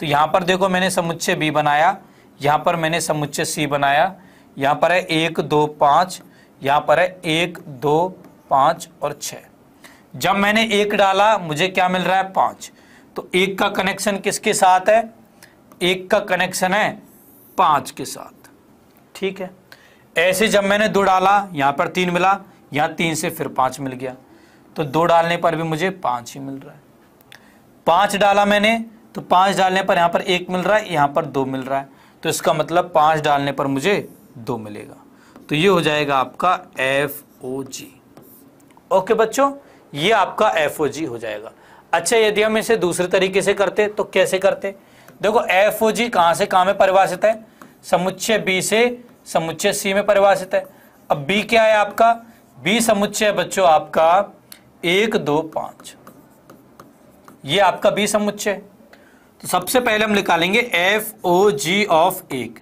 तो यहां पर देखो मैंने समुच्चय बी बनाया यहां पर मैंने समुच्चय सी बनाया यहां पर है एक दो पांच यहां पर है एक दो पांच और छ जब मैंने एक डाला मुझे क्या मिल रहा है पांच तो एक का कनेक्शन किसके साथ है एक का कनेक्शन है पांच के साथ ठीक है ऐसे जब मैंने दो डाला यहां पर तीन मिला यहाँ तीन से फिर पाँच मिल गया तो दो डालने पर भी मुझे पाँच ही मिल रहा है पाँच डाला मैंने तो पाँच डालने पर यहाँ पर एक मिल रहा है यहाँ पर दो मिल रहा है तो इसका मतलब पाँच डालने पर मुझे दो मिलेगा तो ये हो जाएगा आपका एफ ओ जी ओके बच्चों ये आपका एफ ओ जी हो जाएगा अच्छा यदि हम इसे दूसरे तरीके से करते तो कैसे करते देखो एफ ओ जी कहाँ से कहाँ में परिभाषित है समुच्चय बी से समुच्चय सी में परिभाषित है अब बी क्या है आपका बी समुच्चय बच्चों आपका एक दो पांच ये आपका बी समुच्चय तो सबसे पहले हम निकालेंगे एफ ओ जी ऑफ एक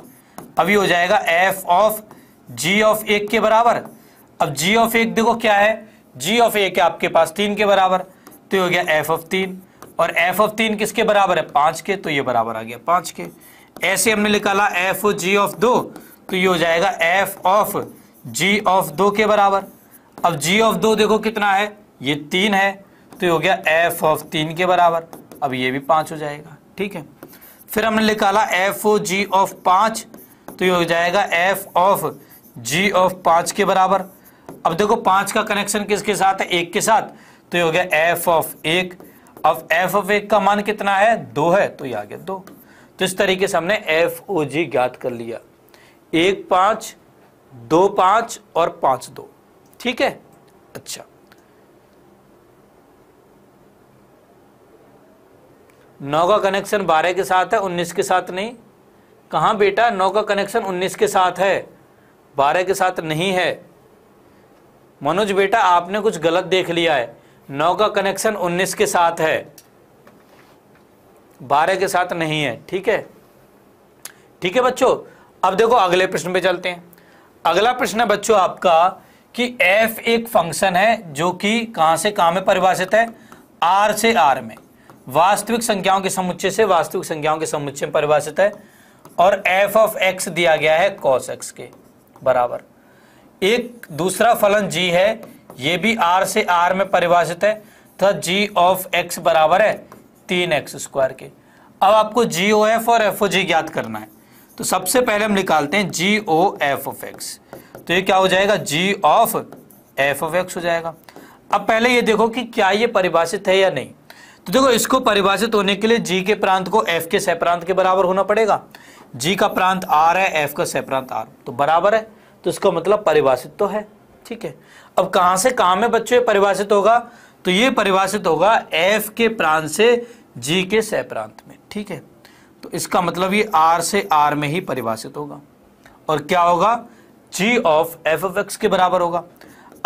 अभी हो जाएगा एफ ऑफ जी ऑफ एक के बराबर अब जी ऑफ एक देखो क्या है जी ऑफ एक आपके पास तीन के बराबर तो ये हो गया एफ ऑफ तीन और एफ ऑफ तीन किसके बराबर है पांच के तो ये बराबर आ गया पांच के ऐसे हमने निकाला एफ ओ जी ऑफ दो तो ये हो जाएगा एफ ऑफ जी ऑफ दो के बराबर अब जी ऑफ दो देखो कितना है ये तीन है तो ये हो गया एफ ऑफ तीन के बराबर अब ये भी पांच हो जाएगा ठीक है फिर हमने निकाला एफ ओ जी ऑफ पांच तो ये हो जाएगा एफ ऑफ जी ऑफ पांच के बराबर अब देखो पांच का कनेक्शन किसके साथ है एक के साथ तो ये हो गया एफ ऑफ एक अब एफ ऑफ एक का मान कितना है दो है तो ये आ गया दो तो इस तरीके से हमने एफ ओ जी ज्ञात कर लिया एक पांच दो पांच और पांच दो ठीक है अच्छा नौ का कनेक्शन बारह के साथ है उन्नीस के साथ नहीं कहा बेटा नौ का कनेक्शन उन्नीस के साथ है बारह के साथ नहीं है मनोज बेटा आपने कुछ गलत देख लिया है नौ का कनेक्शन उन्नीस के साथ है बारह के साथ नहीं है ठीक है ठीक है बच्चों अब देखो अगले प्रश्न पे चलते हैं अगला प्रश्न है बच्चों आपका कि f एक फंक्शन है जो कि कहां से कहां में परिभाषित है r से r में वास्तविक संख्याओं के समुच्चय से वास्तविक संख्याओं के समुच्चय में परिभाषित है और f ऑफ x दिया गया है cos x के बराबर एक दूसरा फलन g है ये भी r से r में परिभाषित है तथा g ऑफ x बराबर है तीन एक्स स्क्वायर के अब आपको जी ओ एफ और एफ ओ जी ज्ञात करना है तो सबसे पहले हम निकालते हैं G O F of x तो ये क्या हो जाएगा जी ऑफ एफ ऑफ एक्स हो जाएगा अब पहले ये देखो कि क्या ये परिभाषित है या नहीं तो देखो इसको परिभाषित होने के लिए जी के प्रांत को एफ के सहप्रांत के बराबर होना पड़ेगा जी का प्रांत आर है एफ का सहप्रांत आर तो बराबर है तो इसका मतलब परिभाषित तो है ठीक है अब कहां से काम में बच्चों परिभाषित होगा तो ये परिभाषित होगा एफ के प्रांत से जी के सहप्रांत में ठीक है तो इसका मतलब ये आर से आर में ही परिभाषित होगा और क्या होगा जी ऑफ एफ ऑफ एक्स के बराबर होगा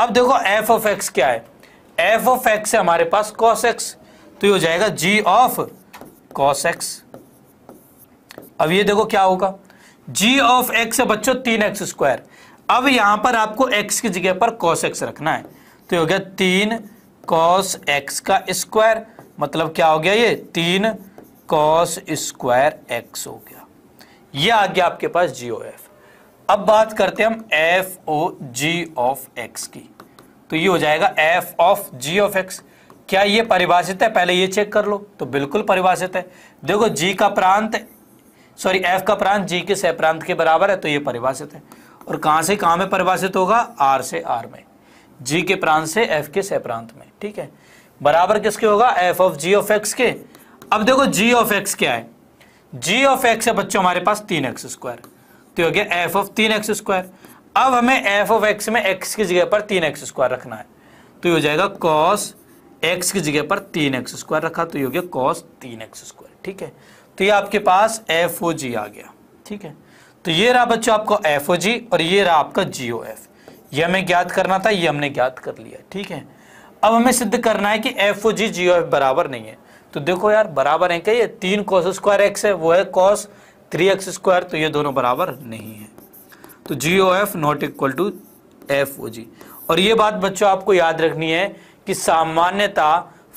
अब देखो एफ ऑफ एक्स क्या है एफ ऑफ एक्स है हमारे पास कॉस एक्स तो ये हो जाएगा जी ऑफ कॉस एक्स अब ये देखो क्या होगा जी ऑफ एक्स है बच्चों तीन एक्स स्क्वायर अब यहां पर आपको एक्स की जगह पर कॉस एक्स रखना है तो हो गया तीन कॉस एक्स का स्क्वायर मतलब क्या हो गया ये तीन कॉस स्क्वायर एक्स हो गया ये आ गया आपके पास जी ओ एफ अब बात करते हैं हम F O ji of x की तो ये हो जाएगा F of ji of x क्या ये परिभाषित है पहले ये चेक कर लो तो बिल्कुल परिभाषित है देखो जी का प्रांत सॉरी एफ का प्रांत जी के सह प्रांत के बराबर है तो ये परिभाषित है और कहां से कहां में परिभाषित होगा आर से आर में जी के प्रांत से एफ के सह प्रांत में ठीक है बराबर किसके होगा F of ji of x के अब देखो जी ऑफ एक्स क्या है जी ऑफ एक्स है बच्चों हमारे पास तीन एक्स स्क्वायर तो हो गया एफ ऑफ तीन एक्स स्क्वायर अब हमें एफ ऑफ एक्स में एक्स की जगह पर तीन एक्स स्क्वायर रखना है तो ये हो जाएगा कॉस एक्स की जगह पर तीन एक्स स्क्वायर रखा तो ये हो गया कॉस तीन एक्स स्क्वायर ठीक है तो ये आपके पास एफ ओ जी आ गया ठीक है तो ये रहा बच्चों आपको एफ ओ जी और ये रहा आपका जी ओ एफ ये हमें ज्ञात करना था ये हमने ज्ञात कर लिया ठीक है अब हमें सिद्ध करना है कि एफ ओ जी जी ओ एफ बराबर नहीं है तो देखो यार बराबर है क्या ये तीन कॉस स्क्वायर एक्स है वो है कॉस थ्री एक्स स्क्वायर तो ये दोनों बराबर नहीं है तो G O F not equal to F O G और ये बात बच्चों आपको याद रखनी है कि सामान्यता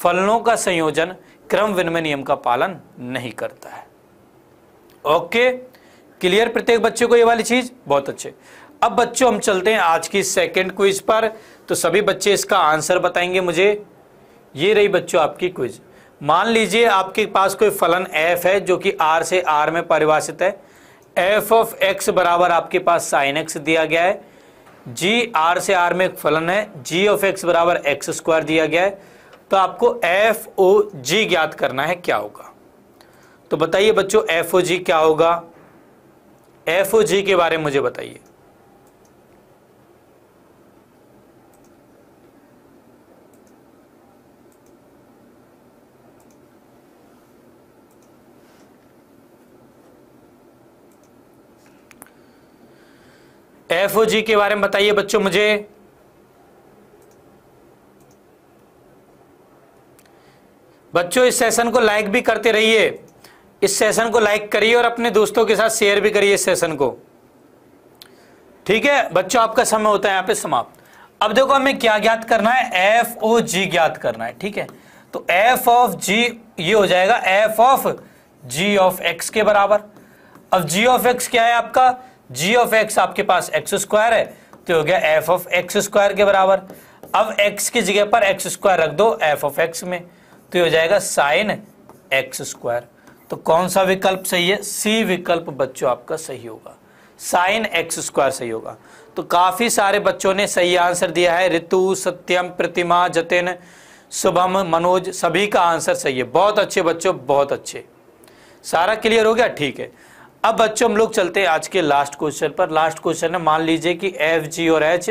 फलनों का संयोजन क्रम विनिमय नियम का पालन नहीं करता है ओके क्लियर प्रत्येक बच्चे को ये वाली चीज बहुत अच्छे अब बच्चों हम चलते हैं आज की सेकेंड क्विज पर तो सभी बच्चे इसका आंसर बताएंगे मुझे ये रही बच्चों आपकी क्विज़ मान लीजिए आपके पास कोई फलन एफ है जो कि आर से आर में परिभाषित है एफ ऑफ एक्स बराबर आपके पास साइन एक्स दिया गया है जी आर से आर में एक फलन है जी ऑफ एक्स बराबर एक्स स्क्वायर दिया गया है तो आपको एफ ओ जी ज्ञात करना है क्या होगा तो बताइए बच्चों एफ ओ जी क्या होगा एफ ओ जी के बारे में मुझे बताइए एफ ओ जी के बारे में बताइए बच्चों मुझे बच्चों इस सेशन को लाइक भी करते रहिए इस सेशन को लाइक करिए और अपने दोस्तों के साथ शेयर भी करिए इस सेशन को ठीक है बच्चों आपका समय होता है यहां पे समाप्त अब देखो हमें क्या ज्ञात करना है एफ ओ जी ज्ञात करना है ठीक है तो एफ ऑफ जी ये हो जाएगा F of ji of x के बराबर अब जी ऑफ एक्स क्या है आपका जी ऑफ एक्स आपके पास एक्स स्क्वायर है तो हो गया एफ ऑफ एक्स स्क्वायर के बराबर अब एक्स की जगह पर एक्स स्क्वायर रख दो एफ ऑफ एक्स में तो हो जाएगा साइन एक्स स्क्वायर तो कौन सा विकल्प सही है सी विकल्प बच्चों आपका सही होगा साइन एक्स स्क्वायर सही होगा तो काफी सारे बच्चों ने सही आंसर दिया है ऋतु सत्यम प्रतिमा जतिन शुभम मनोज सभी का आंसर सही है बहुत अच्छे बच्चों बहुत अच्छे सारा क्लियर हो गया ठीक है अब बच्चों हम लोग चलते हैं आज के लास्ट क्वेश्चन पर लास्ट क्वेश्चन है मान लीजिए कि एफ जी और एच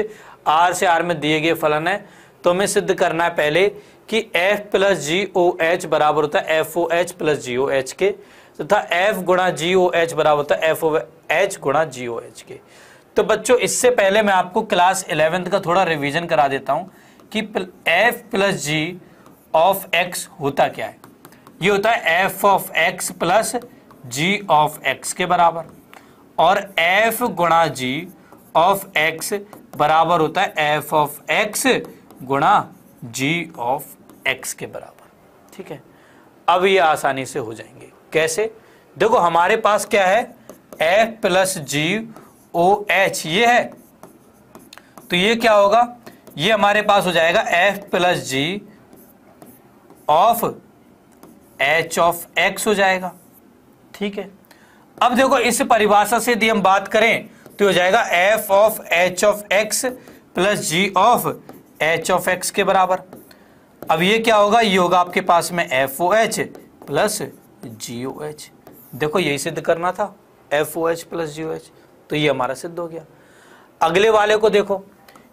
आर से आर में दिए गए फलन है तो हमें सिद्ध करना है पहले कि F plus G O H बराबर होता है F O H plus G O H के तथा एफ गुणा जी ओ एच बराबर होता है एफ ओ एच गुणा जी ओ एच के तो बच्चों इससे पहले मैं आपको क्लास इलेवेंथ का थोड़ा रिविजन करा देता हूँ कि F plus G of X होता क्या है ये होता है F of X plus G of x के बराबर और एफ गुणा जी ऑफ एक्स बराबर होता है एफ ऑफ एक्स गुणा जी ऑफ एक्स के बराबर ठीक है अब ये आसानी से हो जाएंगे कैसे देखो हमारे पास क्या है F plus G O H ये है तो ये क्या होगा ये हमारे पास हो जाएगा F plus G of H of x हो जाएगा ठीक है अब देखो इस परिभाषा से यदि हम बात करें तो हो जाएगा F of H of X plus G of H of x के बराबर अब ये क्या होगा ये होगा आपके पास में F O H plus G O H देखो यही सिद्ध करना था F O H plus G O H तो ये हमारा सिद्ध हो गया अगले वाले को देखो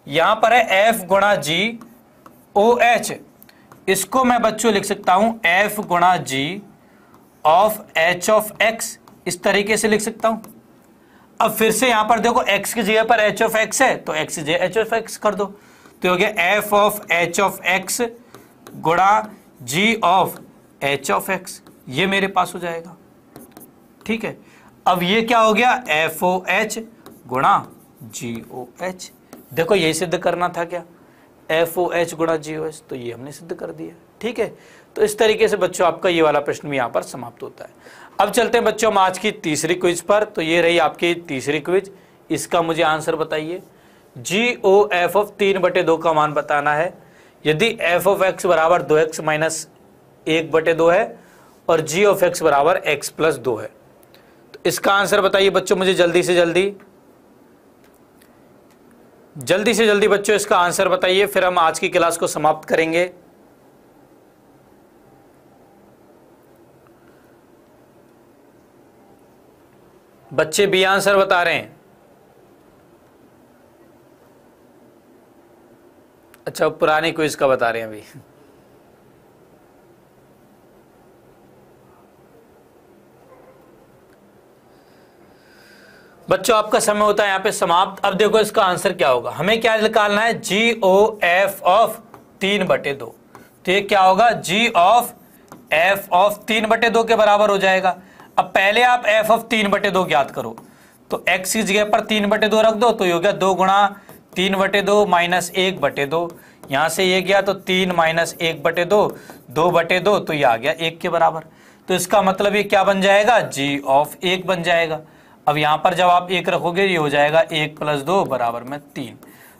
यहां पर है एफ गुणा जी ओ एच इसको मैं बच्चों लिख सकता हूं एफ गुणा G of H of X इस तरीके से लिख सकता हूं अब फिर से यहां पर देखो x की जगह पर एच ऑफ एक्स है तो एक्स जगह ऑफ एक्स कर दो तो हो गया F of H of X गुड़ा G of H of x ये मेरे पास हो जाएगा ठीक है अब ये क्या हो गया एफ ओ एच गुणा जी ओ एच देखो यही सिद्ध करना था क्या एफ ओ एच गुणा जी ओ एच तो ये हमने सिद्ध कर दिया ठीक है तो इस तरीके से बच्चों आपका ये वाला प्रश्न भी यहाँ पर समाप्त होता है अब चलते हैं बच्चों हम आज की तीसरी क्विज पर तो ये रही आपकी तीसरी क्विज इसका मुझे आंसर बताइए जी ओ एफ ऑफ तीन बटे दो का मान बताना है यदि एफ ऑफ एक्स बराबर दो एक्स माइनस एक बटे दो है और जी ऑफ एक्स बराबर एक्स प्लस दो है तो इसका आंसर बताइए बच्चों मुझे जल्दी से जल्दी जल्दी से जल्दी बच्चों इसका आंसर बताइए फिर हम आज की क्लास को समाप्त करेंगे बच्चे बी आंसर बता रहे हैं अच्छा पुराने क्विज का बता रहे हैं अभी बच्चों आपका समय होता है यहां पे समाप्त अब देखो इसका आंसर क्या होगा हमें क्या निकालना है जी ओ एफ ऑफ तीन बटे दो तो ये क्या होगा जी ऑफ एफ ऑफ तीन बटे दो के बराबर हो जाएगा अब पहले आप एफ ऑफ तीन बटे दो ज्ञात करो तो एक्स की जगह पर तीन बटे दो रख दो तो ये हो गया दो गुणा तीन बटे दो माइनस एक बटे दो यहां से ये गया तो तीन माइनस एक बटे दो दो बटे दो तो ये आ गया एक के बराबर तो इसका मतलब ये क्या बन जाएगा जी ऑफ एक बन जाएगा अब यहां पर जब आप एक रखोगे ये हो जाएगा एक प्लस दो बराबर में तीन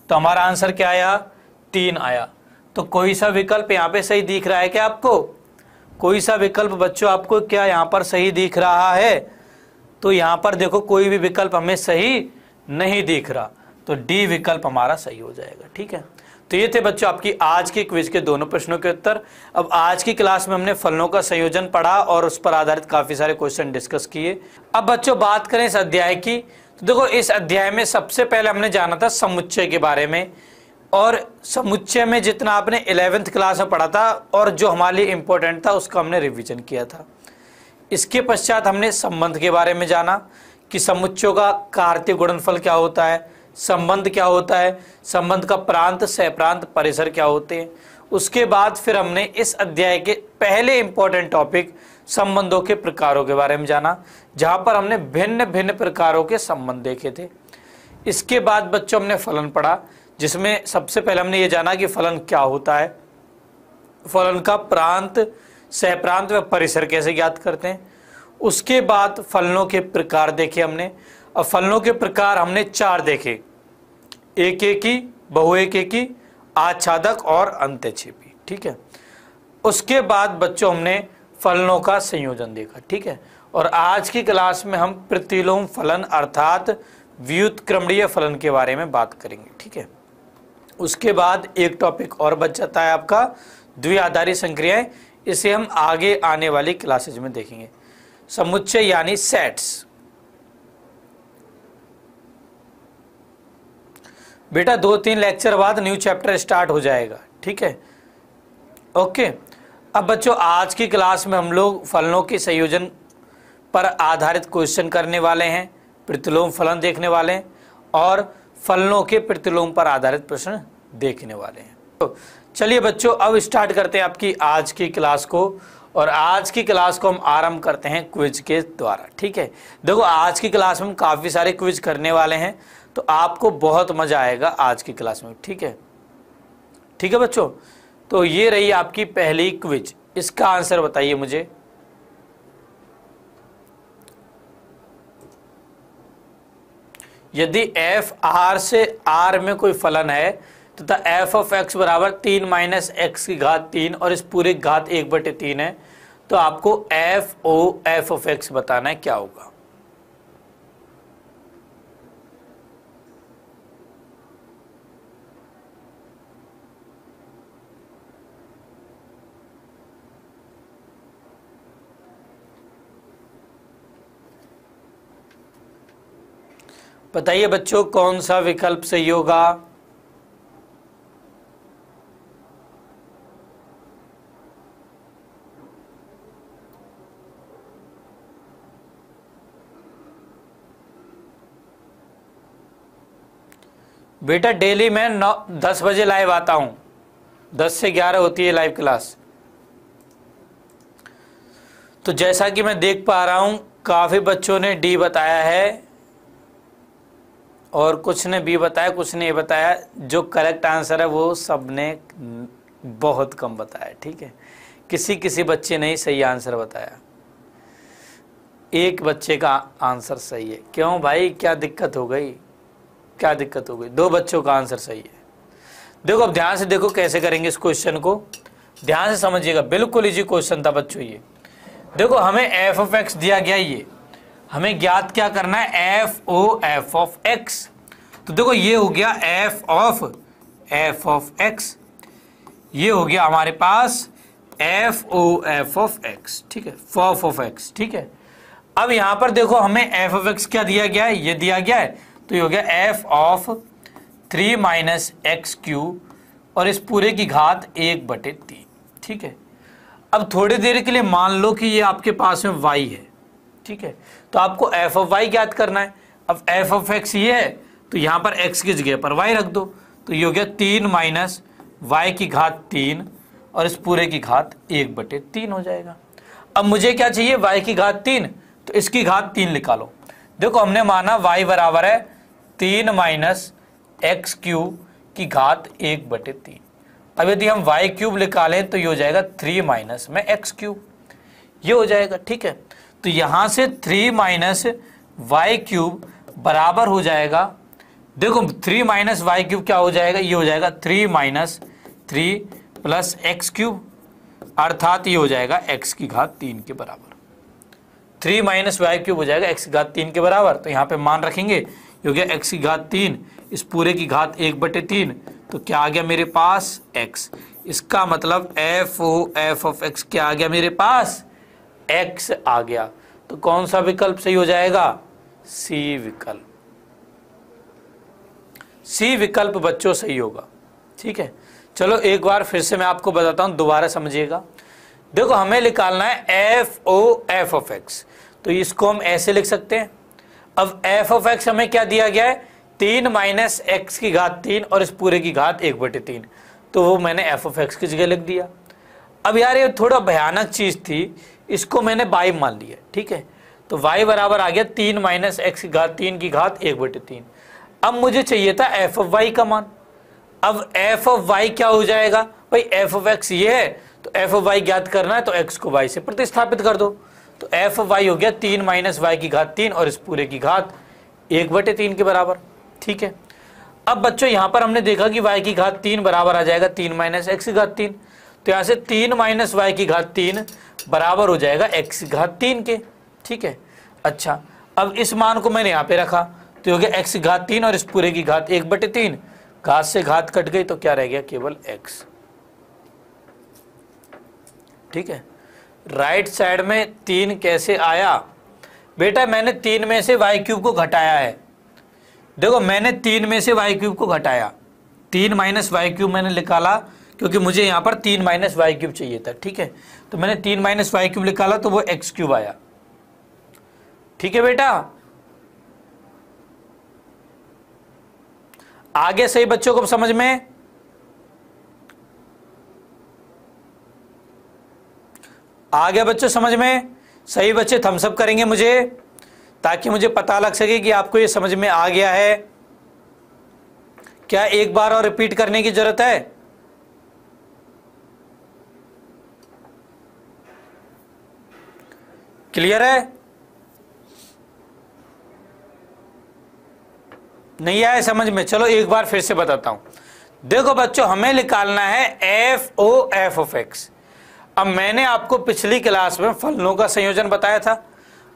तो हमारा आंसर क्या आया तीन आया तो कोई सा विकल्प यहाँ पे सही दिख रहा है क्या आपको कोई सा विकल्प बच्चों आपको क्या यहाँ पर सही दिख रहा है तो यहाँ पर देखो कोई भी विकल्प हमें सही नहीं दिख रहा तो डी विकल्प हमारा सही हो जाएगा ठीक है तो ये थे बच्चों आपकी आज की क्विज के दोनों प्रश्नों के उत्तर अब आज की क्लास में हमने फलनों का संयोजन पढ़ा और उस पर आधारित काफी सारे क्वेश्चन डिस्कस किए अब बच्चों बात करें इस अध्याय की तो देखो इस अध्याय में सबसे पहले हमने जाना था समुच्चय के बारे में और समुच्चय में जितना आपने एलेवेंथ क्लास में पढ़ा था और जो हमारे लिए इम्पोर्टेंट था उसका हमने रिवीजन किया था इसके पश्चात हमने संबंध के बारे में जाना कि समुच्चयों का कार्तिक गुणनफल क्या होता है संबंध क्या होता है संबंध का प्रांत प्रांत परिसर क्या होते हैं उसके बाद फिर हमने इस अध्याय के पहले इम्पोर्टेंट टॉपिक संबंधों के प्रकारों के बारे में जाना जहाँ पर हमने भिन्न भिन्न प्रकारों के संबंध देखे थे इसके बाद बच्चों हमने फलन पढ़ा जिसमें सबसे पहले हमने ये जाना कि फलन क्या होता है फलन का प्रांत सहप्रांत व परिसर कैसे ज्ञात करते हैं उसके बाद फलनों के प्रकार देखे हमने अब फलनों के प्रकार हमने चार देखे एक एक ही बहु एक एक ही आच्छादक और अंत्यक्षेपी ठीक है उसके बाद बच्चों हमने फलनों का संयोजन देखा ठीक है और आज की क्लास में हम प्रतिलोम फलन अर्थात व्युत्क्रमणीय फलन के बारे में बात करेंगे ठीक है उसके बाद एक टॉपिक और बच जाता है आपका द्विआधारी संक्रियाएं इसे हम आगे आने वाली क्लासेज में देखेंगे समुच्चय यानी सेट्स बेटा दो तीन लेक्चर बाद न्यू चैप्टर स्टार्ट हो जाएगा ठीक है ओके अब बच्चों आज की क्लास में हम लोग फलनों के संयोजन पर आधारित क्वेश्चन करने वाले हैं प्रतिलोम फलन देखने वाले हैं और फलनों के प्रतिलोम पर आधारित प्रश्न देखने वाले हैं तो चलिए बच्चों अब स्टार्ट करते हैं आपकी आज की क्लास को और आज की क्लास को हम आरंभ करते हैं क्विज के द्वारा ठीक है देखो आज की क्लास में हम काफ़ी सारे क्विज करने वाले हैं तो आपको बहुत मज़ा आएगा आज की क्लास में ठीक है ठीक है बच्चों तो ये रही आपकी पहली क्विज इसका आंसर बताइए मुझे यदि एफ आर से आर में कोई फलन है तथा तो एफ ऑफ एक्स बराबर तीन माइनस एक्स की घात तीन और इस पूरे घात एक बटे तीन है तो आपको F O F of X बताना है क्या होगा बताइए बच्चों कौन सा विकल्प सही होगा बेटा डेली मैं नौ दस बजे लाइव आता हूं दस से ग्यारह होती है लाइव क्लास तो जैसा कि मैं देख पा रहा हूं काफ़ी बच्चों ने डी बताया है और कुछ ने बी बताया कुछ ने ये बताया जो करेक्ट आंसर है वो सब ने बहुत कम बताया ठीक है किसी किसी बच्चे ने ही सही आंसर बताया एक बच्चे का आंसर सही है क्यों भाई क्या दिक्कत हो गई क्या दिक्कत हो गई दो बच्चों का आंसर सही है देखो अब ध्यान से देखो कैसे करेंगे इस क्वेश्चन को ध्यान से समझिएगा बिल्कुल इजी क्वेश्चन था बच्चों ये देखो हमें एफ ऑफ एक्स दिया गया ये हमें ज्ञात क्या करना है F O F of x तो देखो ये हो गया F of F of x ये हो गया हमारे पास F O F of x ठीक है फॉफ ऑफ एक्स ठीक है अब यहां पर देखो हमें एफ ऑफ एक्स क्या दिया गया है ये दिया गया है तो ये हो गया F of three minus X cube और इस पूरे की घात एक बटे तीन ठीक है अब थोड़ी देर के लिए मान लो कि ये आपके पास में वाई है ठीक है तो आपको एफ ऑफ वाई ज्ञात करना है अब एफ ऑफ एक्स ये है तो यहाँ पर एक्स की जगह पर वाई रख दो तो ये हो गया तीन माइनस वाई की घात तीन और इस पूरे की घात एक बटे तीन हो जाएगा अब मुझे क्या चाहिए वाई की घात तीन तो इसकी घात तीन निकालो देखो हमने माना वाई बराबर है तीन माइनस एक्स क्यूब की घात एक बटे तीन अब यदि हम वाई क्यूब निकालें तो ये हो जाएगा थ्री माइनस में एक्स क्यूब ये हो जाएगा ठीक है तो यहां से थ्री माइनस वाई क्यूब बराबर हो जाएगा देखो थ्री माइनस वाई क्यूब क्या हो जाएगा ये हो जाएगा three minus three plus x cube अर्थात ये हो जाएगा एक्स की घात तीन के बराबर थ्री माइनस वाई क्यूब हो जाएगा एक्स की घात तीन के बराबर तो यहाँ पे मान रखेंगे ये गया एक्स की घात तीन इस पूरे की घात एक बटे तीन तो क्या आ गया मेरे पास एक्स इसका मतलब f O F of x क्या आ गया मेरे पास एक्स आ गया तो कौन सा विकल्प सही हो जाएगा सी विकल्प सी विकल्प बच्चों सही होगा ठीक है चलो एक बार फिर से मैं आपको बताता हूं दोबारा समझिएगा देखो हमें निकालना है F O F of x तो इसको हम ऐसे लिख सकते हैं अब एफ ऑफ एक्स हमें क्या दिया गया है तीन माइनस एक्स की घात तीन और इस पूरे की घात एक बटे तीन तो वो मैंने एफ ऑफ एक्स की जगह लिख दिया अब यार ये थोड़ा भयानक चीज़ थी इसको मैंने बाई मान लिया ठीक है तो वाई बराबर आ गया तीन माइनस एक्स की घात तीन की घात एक बटे तीन अब मुझे चाहिए था एफ ऑफ वाई का मान अब एफ ऑफ वाई क्या हो जाएगा भाई एफ ऑफ एक्स ये है तो एफ ऑफ वाई ज्ञात करना है तो एक्स को वाई से प्रतिस्थापित कर दो तो एफ ऑफ वाई हो गया तीन माइनस वाई की घात तीन और इस पूरे की घात एक बटे तीन के बराबर ठीक है अब बच्चों यहां पर हमने देखा कि वाई की घात तीन बराबर आ जाएगा तीन माइनस एक्स की घात तीन तो यहां से तीन माइनस वाई की घात तीन बराबर हो जाएगा एक्स घात तीन के ठीक है अच्छा अब इस मान को मैंने यहाँ पे रखा तो हो गया एक्स घात तीन और इस पूरे की घात एक बटे तीन घात से घात कट गई तो क्या रह गया केवल एक्स ठीक है राइट साइड में तीन कैसे आया बेटा मैंने तीन में से वाई क्यूब को घटाया है देखो मैंने तीन में से वाई क्यूब को घटाया तीन माइनस वाई क्यूब मैंने निकाला क्योंकि मुझे यहां पर तीन माइनस वाई क्यूब चाहिए था ठीक है तो मैंने तीन माइनस वाई क्यूब निकाला तो वो एक्स क्यूब आया ठीक है बेटा आगे सही बच्चों को समझ में आगे बच्चों समझ में सही बच्चे थम्सअप करेंगे मुझे ताकि मुझे पता लग सके कि आपको ये समझ में आ गया है क्या एक बार और रिपीट करने की ज़रूरत है क्लियर है नहीं आया समझ में चलो एक बार फिर से बताता हूं देखो बच्चों हमें निकालना है F O F of x अब मैंने आपको पिछली क्लास में फलनों का संयोजन बताया था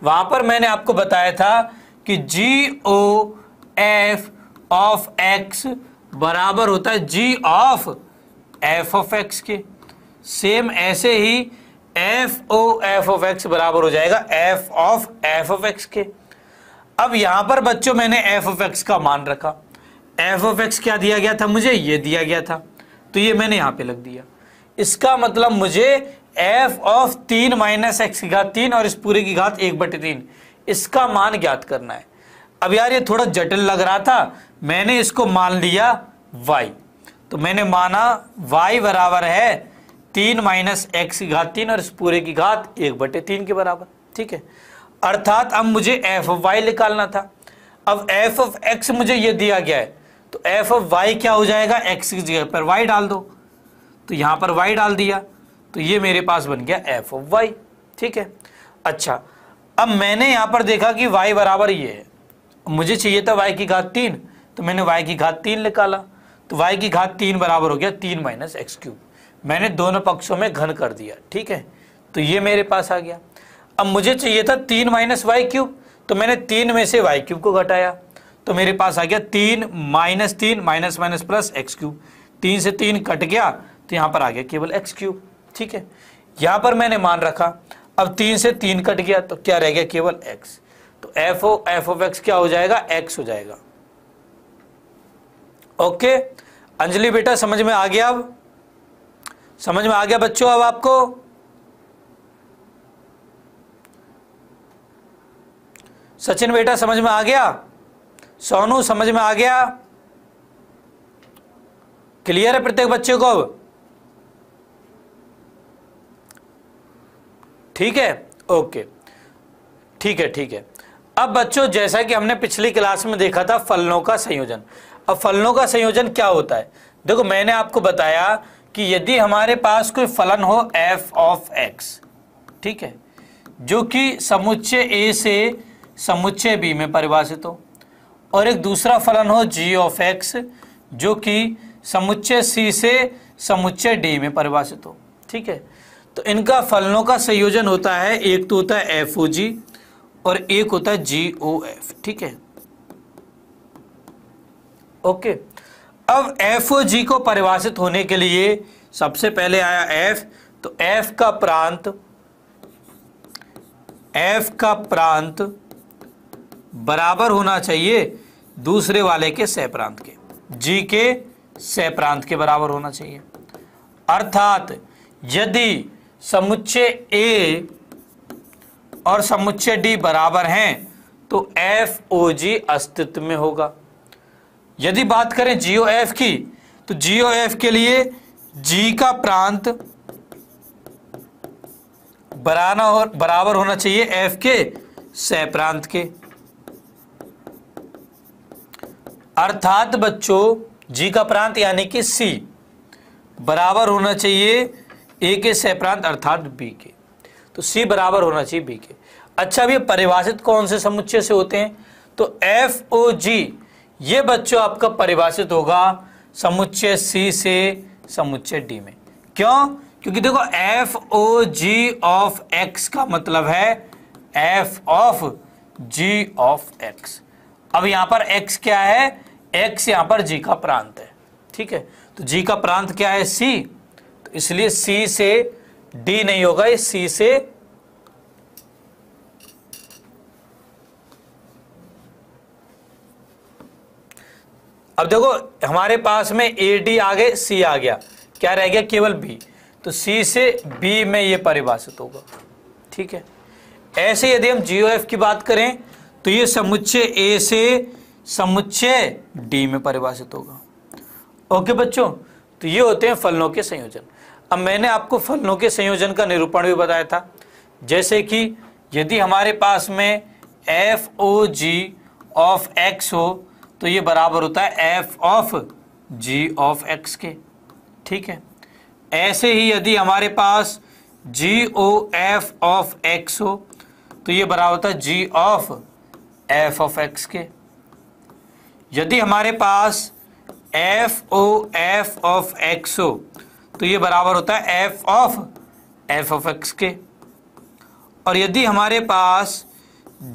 वहां पर मैंने आपको बताया था कि g O F of x बराबर होता है जी ऑफ एफ ऑफ एक्स के सेम ऐसे ही f O F of x बराबर हो जाएगा F of F of x के अब यहां पर बच्चों मैंने एफ ऑफ एक्स का मान रखा एफ ऑफ एक्स क्या दिया गया था मुझे ये दिया गया था तो ये मैंने यहां पे लग दिया इसका मतलब मुझे एफ ऑफ तीन माइनस एक्स की घात तीन और इस पूरे की घात एक बटे तीन इसका मान ज्ञात करना है अब यार ये थोड़ा जटिल लग रहा था मैंने इसको मान लिया वाई तो मैंने माना वाई बराबर है तीन माइनस एक्स की घात तीन और इस पूरे की घात एक बटे तीन के बराबर ठीक है अर्थात अब मुझे एफ ऑफ वाई निकालना था अब एफ ऑफ एक्स मुझे ये दिया गया है तो एफ ऑफ वाई क्या हो जाएगा एक्स की जगह पर वाई डाल दो तो यहाँ पर वाई डाल दिया तो ये मेरे पास बन गया एफ ऑफ वाई ठीक है अच्छा अब मैंने यहाँ पर देखा कि वाई बराबर ये है मुझे चाहिए था वाई की घात तीन तो मैंने वाई की घात तीन निकाला तो वाई की घात तीन बराबर हो गया तीन माइनस एक्स क्यूब मैंने दोनों पक्षों में घन कर दिया ठीक है तो ये मेरे पास आ गया अब मुझे चाहिए था तीन माइनस वाई क्यूब तो मैंने तीन में से वाई क्यूब को घटाया तो मेरे पास आ गया तीन माइनस तीन minus minus plus x cube तीन से तीन कट गया तो यहाँ पर आ गया केवल एक्स क्यूब ठीक है यहाँ पर मैंने मान रखा अब तीन से तीन कट गया तो क्या रह गया केवल एक्स तो f O F of x क्या हो जाएगा एक्स हो जाएगा ओके अंजलि बेटा समझ में आ गया अब समझ में आ गया बच्चों अब आपको सचिन बेटा समझ में आ गया सोनू समझ में आ गया क्लियर है प्रत्येक बच्चे को अब ठीक है ओके ठीक है ठीक है अब बच्चों जैसा कि हमने पिछली क्लास में देखा था फलनों का संयोजन अब फलनों का संयोजन क्या होता है देखो मैंने आपको बताया कि यदि हमारे पास कोई फलन हो एफ ऑफ एक्स ठीक है जो कि समुच्चय ए से समुच्चय बी में परिभाषित हो और एक दूसरा फलन हो जी ऑफ एक्स जो कि समुच्चय सी से समुच्चय डी में परिभाषित हो ठीक है तो इनका फलनों का संयोजन होता है एक तो होता है एफ ओ जी और एक होता है जी ओ एफ ठीक है ओके अब एफ ओ जी को परिभाषित होने के लिए सबसे पहले आया एफ तो एफ का प्रांत एफ का प्रांत बराबर होना चाहिए दूसरे वाले के सह प्रांत के जी के सह प्रांत के बराबर होना चाहिए अर्थात यदि समुच्चय ए और समुच्चय डी बराबर हैं तो एफ ओ जी अस्तित्व में होगा यदि बात करें जियो एफ की तो जियो एफ के लिए जी का प्रांत बराना और बराबर होना चाहिए एफ के सह प्रांत के अर्थात बच्चों जी का प्रांत यानी कि सी बराबर होना चाहिए ए के सह प्रांत अर्थात बी के तो सी बराबर होना चाहिए बी के अच्छा अब ये परिभाषित कौन से समुच्चय से होते हैं तो एफ ओ जी ये बच्चों आपका परिभाषित होगा समुच्चय सी से समुच्चय डी में क्यों क्योंकि देखो f O ji of x का मतलब है F of ji of x अब यहां पर एक्स क्या है एक्स यहां पर जी का प्रांत है ठीक है तो जी का प्रांत क्या है सी तो इसलिए सी से डी नहीं होगा ये सी से अब देखो हमारे पास में ए डी आ गए सी आ गया क्या रह गया केवल बी तो सी से बी में ये परिभाषित होगा ठीक है ऐसे यदि हम जियो एफ की बात करें तो ये समुच्चय ए से समुच्चय डी में परिभाषित होगा ओके बच्चों तो ये होते हैं फलनों के संयोजन अब मैंने आपको फलनों के संयोजन का निरूपण भी बताया था जैसे कि यदि हमारे पास में F O ji of x हो तो ये बराबर होता है F of ji of x के ठीक है ऐसे ही यदि हमारे पास g O F of x हो तो ये बराबर होता है जी ऑफ एफ ऑफ एक्स के यदि हमारे पास F O F of x हो तो ये बराबर होता है F of F of x के और यदि हमारे पास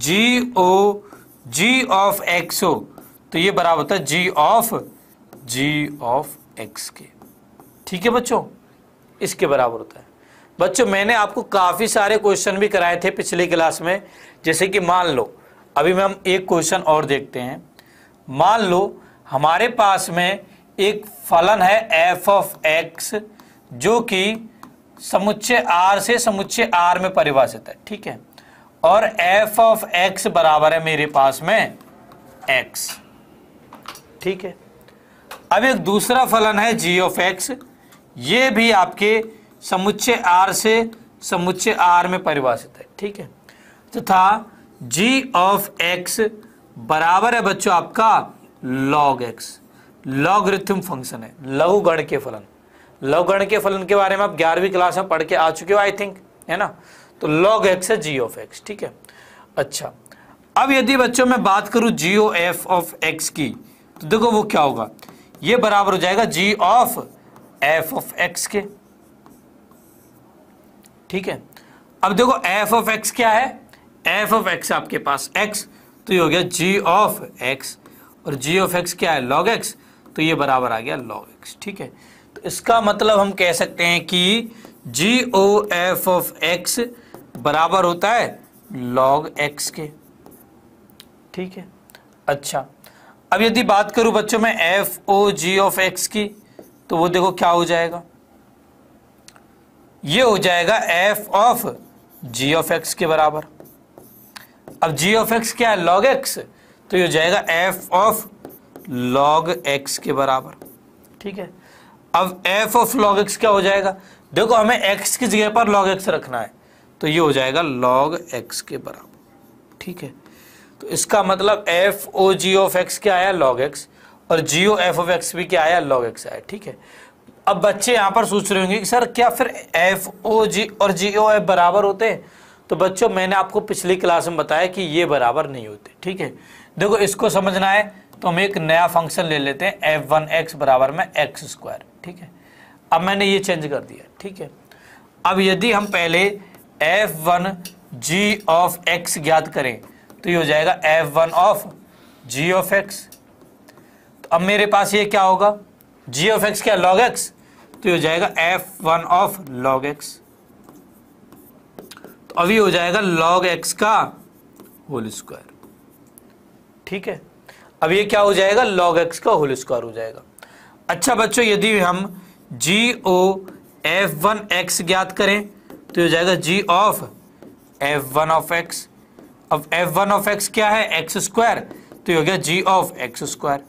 g O ji of x हो तो ये बराबर होता है जी ऑफ जी ऑफ एक्स के ठीक है बच्चों इसके बराबर होता है बच्चों मैंने आपको काफ़ी सारे क्वेश्चन भी कराए थे पिछले क्लास में जैसे कि मान लो अभी में हम एक क्वेश्चन और देखते हैं मान लो हमारे पास में एक फलन है एफ ऑफ एक्स जो कि समुच्चय आर से समुच्चय आर में परिभाषित है ठीक है और एफ ऑफ एक्स बराबर है मेरे पास में एक्स ठीक है अब एक दूसरा फलन है जी ऑफ एक्स ये भी आपके समुच्चय आर से समुच्चय आर में परिभाषित है ठीक है तथा तो जी ऑफ एक्स बराबर है बच्चों आपका लॉग एक्स लॉगरिथम फंक्शन है लघुगण के फलन लघुगण के फलन के बारे में आप ग्यारहवीं क्लास में पढ़ के आ चुके हो आई थिंक है ना तो लॉग एक्स है जी ऑफ एक्स ठीक है अच्छा अब यदि बच्चों मैं बात करूं g O F of x की तो देखो वो क्या होगा ये बराबर हो जाएगा जी ऑफ एफ ऑफ एक्स के ठीक है अब देखो एफ ऑफ एक्स क्या है एफ ऑफ एक्स आपके पास एक्स तो ये हो गया जी ऑफ एक्स और जी ऑफ एक्स क्या है लॉग एक्स तो ये बराबर आ गया लॉग एक्स ठीक है तो इसका मतलब हम कह सकते हैं कि g O F of x बराबर होता है लॉग एक्स के ठीक है अच्छा अब यदि बात करूं बच्चों में F O ji of x की तो वो देखो क्या हो जाएगा ये हो जाएगा F of ji of x के बराबर अब जी ऑफ एक्स क्या है लॉग एक्स तो ये हो जाएगा एफ ऑफ लॉग एक्स के बराबर ठीक है अब एफ ऑफ लॉग एक्स क्या हो जाएगा देखो हमें एक्स की जगह पर लॉग एक्स रखना है तो ये हो जाएगा लॉग एक्स के बराबर ठीक है तो इसका मतलब f O ji of x क्या आया लॉग एक्स और g O F of x भी क्या आया लॉग एक्स आया ठीक है अब बच्चे यहाँ पर सोच रहे होंगे कि सर क्या फिर एफ ओ जी और जी ओ एफ बराबर होते हैं तो बच्चों मैंने आपको पिछली क्लास में बताया कि ये बराबर नहीं होते ठीक है देखो इसको समझना है तो हम एक नया फंक्शन ले लेते हैं एफ वन एक्स बराबर में एक्स स्क्वायर ठीक है अब मैंने ये चेंज कर दिया ठीक है अब यदि हम पहले f one g of x ज्ञात करें तो ये हो जाएगा f one of ji of x तो अब मेरे पास ये क्या होगा जी ऑफ एक्स क्या लॉग एक्स तो ये हो जाएगा f one of log x तो अभी हो जाएगा लॉग एक्स का होल स्क्वायर ठीक है अब ये क्या हो जाएगा लॉग एक्स का होल स्क्वायर हो जाएगा अच्छा बच्चों यदि हम जी ओ एफ वन एक्स ज्ञात करें तो हो जाएगा जी of f one of x अब एफ वन ऑफ एक्स क्या है एक्स स्क्वायर तो ये हो गया जी ऑफ एक्स स्क्वायर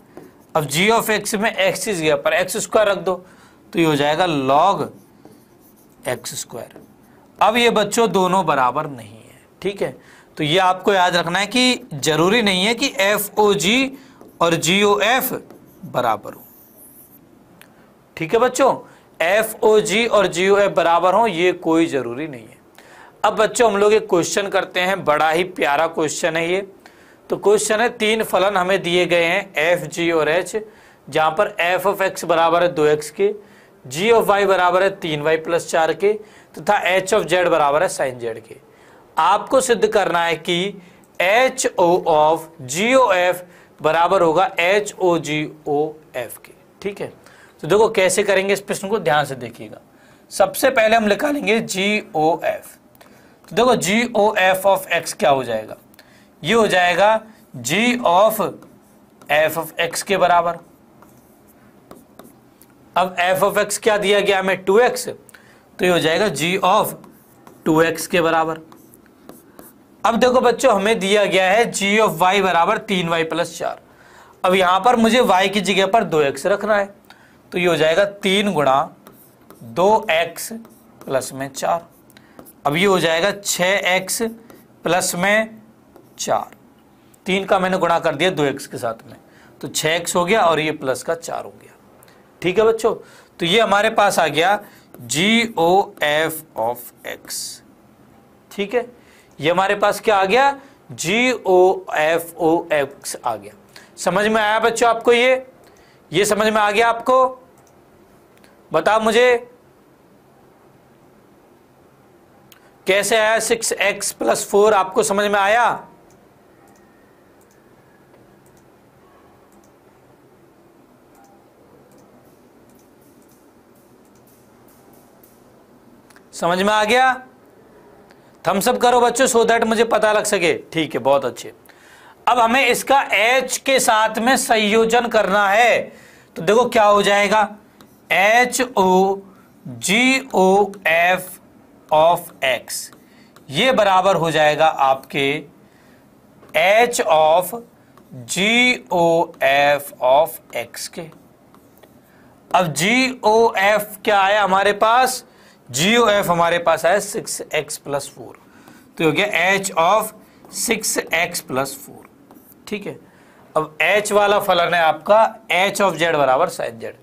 अब जी ऑफ एक्स में एक्स इज गया पर एक्स स्क्वायर रख दो तो ये हो जाएगा लॉग एक्स स्क्वायर अब ये बच्चों दोनों बराबर नहीं है ठीक है तो ये आपको याद रखना है कि जरूरी नहीं है कि एफ ओ जी और जी ओ एफ बराबर हो ठीक है बच्चों एफ ओ जी और जी ओ एफ बराबर हो ये कोई जरूरी नहीं है अब बच्चों हम लोग एक क्वेश्चन करते हैं बड़ा ही प्यारा क्वेश्चन है ये तो क्वेश्चन है तीन फलन हमें दिए गए हैं एफ जी और एच जहां पर एफ ऑफ एक्स बराबर है दो एक्स के जी ऑफ वाई बराबर है तीन वाई प्लस चार के तथा एच ऑफ जेड बराबर है साइन जेड के आपको सिद्ध करना है कि h o of g O f बराबर होगा एच ओ जी ओ एफ के ठीक है तो देखो कैसे करेंगे इस प्रश्न को ध्यान से देखिएगा सबसे पहले हम निकालेंगे जी ओ एफ देखो g O F of x क्या हो जाएगा ये हो जाएगा जी ऑफ एफ ऑफ एक्स के बराबर अब एफ ऑफ एक्स क्या दिया गया हमें टू एक्स तो ये हो जाएगा जी ऑफ टू एक्स के बराबर अब देखो बच्चों हमें दिया गया है जी ऑफ वाई बराबर तीन वाई प्लस चार अब यहां पर मुझे वाई की जगह पर दो एक्स रखना है तो ये हो जाएगा तीन गुणा दो एक्स प्लस में चार अब ये हो जाएगा छः एक्स प्लस में चार तीन का मैंने गुणा कर दिया दो एक्स के साथ में तो छ एक्स हो गया और ये प्लस का चार हो गया ठीक है बच्चों तो ये हमारे पास आ गया जी ओ एफ ऑफ एक्स ठीक है ये हमारे पास क्या आ गया जी ओ एफ ओ एक्स आ गया समझ में आया बच्चों आपको ये ये समझ में आ गया आपको बताओ मुझे कैसे आया सिक्स एक्स प्लस फोर आपको समझ में आया समझ में आ गया थम्सअप करो बच्चों सो दैट मुझे पता लग सके ठीक है बहुत अच्छे अब हमें इसका एच के साथ में संयोजन करना है तो देखो क्या हो जाएगा h o ji O F of x ये बराबर हो जाएगा आपके h of g O F of x के अब जी ओ एफ क्या आया हमारे पास जी ओ एफ हमारे पास आया सिक्स एक्स प्लस फोर तो हो गया h of six x plus four ठीक है अब एच वाला फलन है आपका एच ऑफ जेड बराबर साइन जेड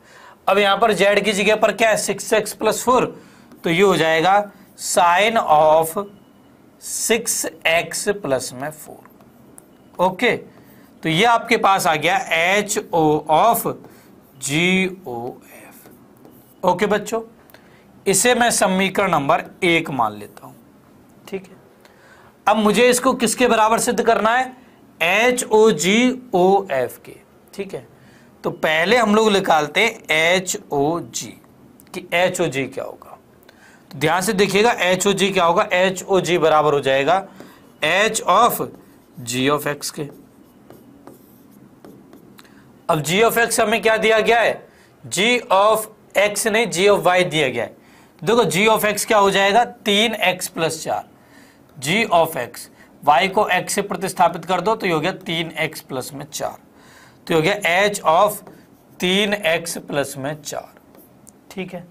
अब यहां पर जेड की जगह पर क्या है सिक्स एक्स प्लस फोर तो ये हो जाएगा sine of six x plus में फोर ओके तो ये आपके पास आ गया h o of g O f okay बच्चों इसे मैं समीकरण नंबर एक मान लेता हूं ठीक है अब मुझे इसको किसके बराबर सिद्ध करना है एच ओ जी ओ एफ के ठीक है तो पहले हम लोग निकालते हैं एच ओ जी कि एच ओ जी क्या होगा ध्यान से देखिएगा एच ओ जी क्या होगा एच ओ जी बराबर हो जाएगा H of ji of x के अब जी ऑफ एक्स हमें क्या दिया गया है जी ऑफ एक्स नहीं जी ऑफ वाई दिया गया है देखो जी ऑफ एक्स क्या हो जाएगा तीन एक्स प्लस चार जी ऑफ एक्स वाई को एक्स से प्रतिस्थापित कर दो तो ये हो गया तीन एक्स प्लस में चार तो ये हो गया एच ऑफ तीन एक्स प्लस में चार ठीक है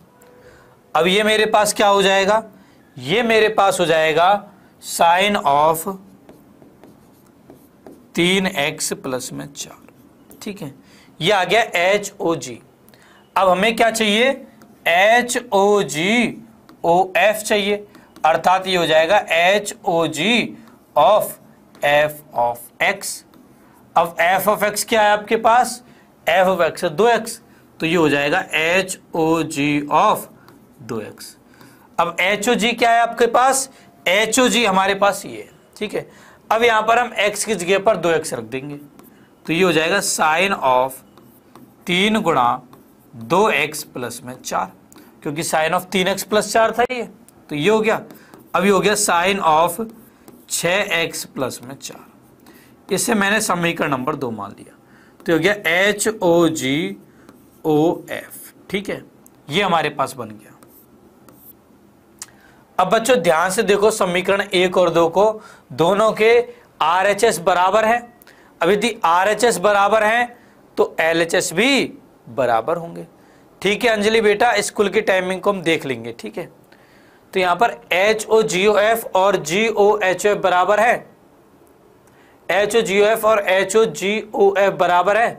अब ये मेरे पास क्या हो जाएगा ये मेरे पास हो जाएगा साइन ऑफ तीन एक्स प्लस में चार ठीक है ये आ गया एच ओ जी अब हमें क्या चाहिए एच ओ जी ओ एफ चाहिए अर्थात ये हो जाएगा h o ji of F of x अब एफ ऑफ एक्स क्या है आपके पास एफ ऑफ एक्स है दो एक्स तो ये हो जाएगा एच ओ जी ऑफ दो एक्स अब एच ओ जी क्या है आपके पास एच ओ जी हमारे पास ये है ठीक है अब यहां पर हम एक्स की जगह पर दो एक्स रख देंगे तो ये हो जाएगा साइन ऑफ तीन गुणा दो एक्स प्लस में चार क्योंकि साइन ऑफ तीन एक्स प्लस चार था ये तो ये हो गया अब ये हो गया साइन ऑफ छ एक्स प्लस में चार इसे मैंने समीकरण नंबर दो मान लिया तो हो गया एच ओ जी ओ एफ ठीक है ये हमारे पास बन गया अब बच्चों ध्यान से देखो समीकरण एक और दो को दोनों के आर एच एस बराबर है अब यदि आर एच एस बराबर है तो एल एच एस भी बराबर होंगे ठीक है अंजलि बेटा स्कूल की टाइमिंग को हम देख लेंगे ठीक है तो यहां पर एच ओ जी ओ एफ और g O H O f बराबर है एच ओ जी ओ एफ और एच ओ जी ओ एफ बराबर है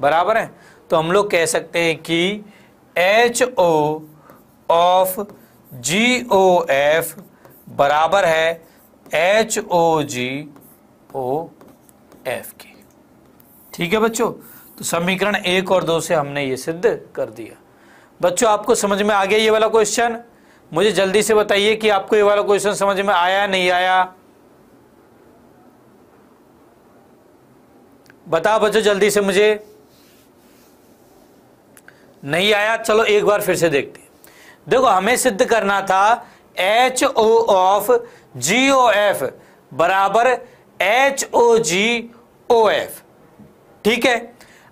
बराबर है तो हम लोग कह सकते हैं कि h o of g O f बराबर है एच ओ जी ओ एफ के ठीक है बच्चों तो समीकरण एक और दो से हमने ये सिद्ध कर दिया बच्चों आपको समझ में आ गया ये वाला क्वेश्चन मुझे जल्दी से बताइए कि आपको ये वाला क्वेश्चन समझ में आया नहीं आया बताओ बच्चों जल्दी से मुझे नहीं आया चलो एक बार फिर से देखते देखो हमें सिद्ध करना था h o of g O f बराबर एच ओ जी ओ एफ ठीक है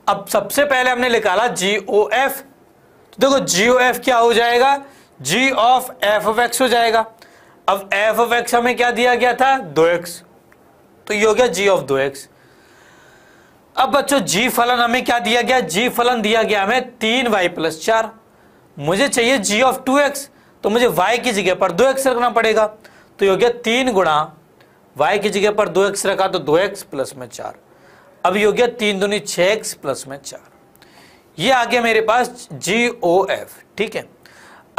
अब सबसे पहले हमने निकाला जी ओ एफ तो देखो जी ओ एफ क्या हो जाएगा जी ऑफ एफ ऑफ एक्स हो जाएगा अब एफ ऑफ एक्स हमें क्या दिया गया था दो एक्स तो ये हो गया जी ऑफ दो एक्स अब बच्चों जी फलन हमें क्या दिया गया जी फलन दिया गया हमें तीन वाई प्लस चार मुझे चाहिए जी ऑफ टू एक्स तो मुझे वाई की जगह पर दो एक्स रखना पड़ेगा तो ये हो गया तीन गुणा वाई की जगह पर दो एक्स रखा तो दो एक्स प्लस में चार अब ये हो गया तीन दूनी छः एक्स प्लस में चार ये आ गया मेरे पास जी ओ एफ ठीक है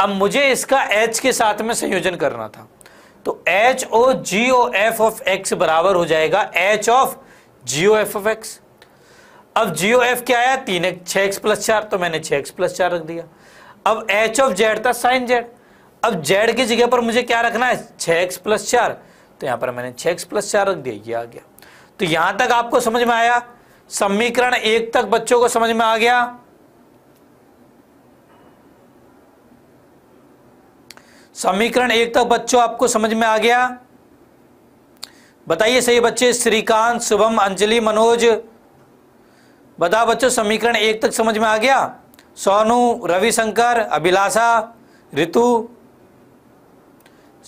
अब मुझे इसका एच के साथ में संयोजन करना था तो h o ji O F of x बराबर हो जाएगा H of g O F of x अब जी ओ एफ क्या आया तीन एक्स छः एक्स प्लस चार तो मैंने छः एक्स प्लस चार रख दिया अब एच ऑफ जेड था साइन जेड अब जेड की जगह पर मुझे क्या रखना है छ एक्स प्लस चार तो यहां पर मैंने छ एक्स प्लस चार रख दिया ये आ गया तो यहां तक आपको समझ में आया समीकरण एक तक बच्चों को समझ में आ गया समीकरण एक तक बच्चों आपको समझ में आ गया बताइए सही बच्चे श्रीकांत शुभम अंजलि मनोज बता बच्चों समीकरण एक तक समझ में आ गया सोनू रविशंकर अभिलाषा ऋतु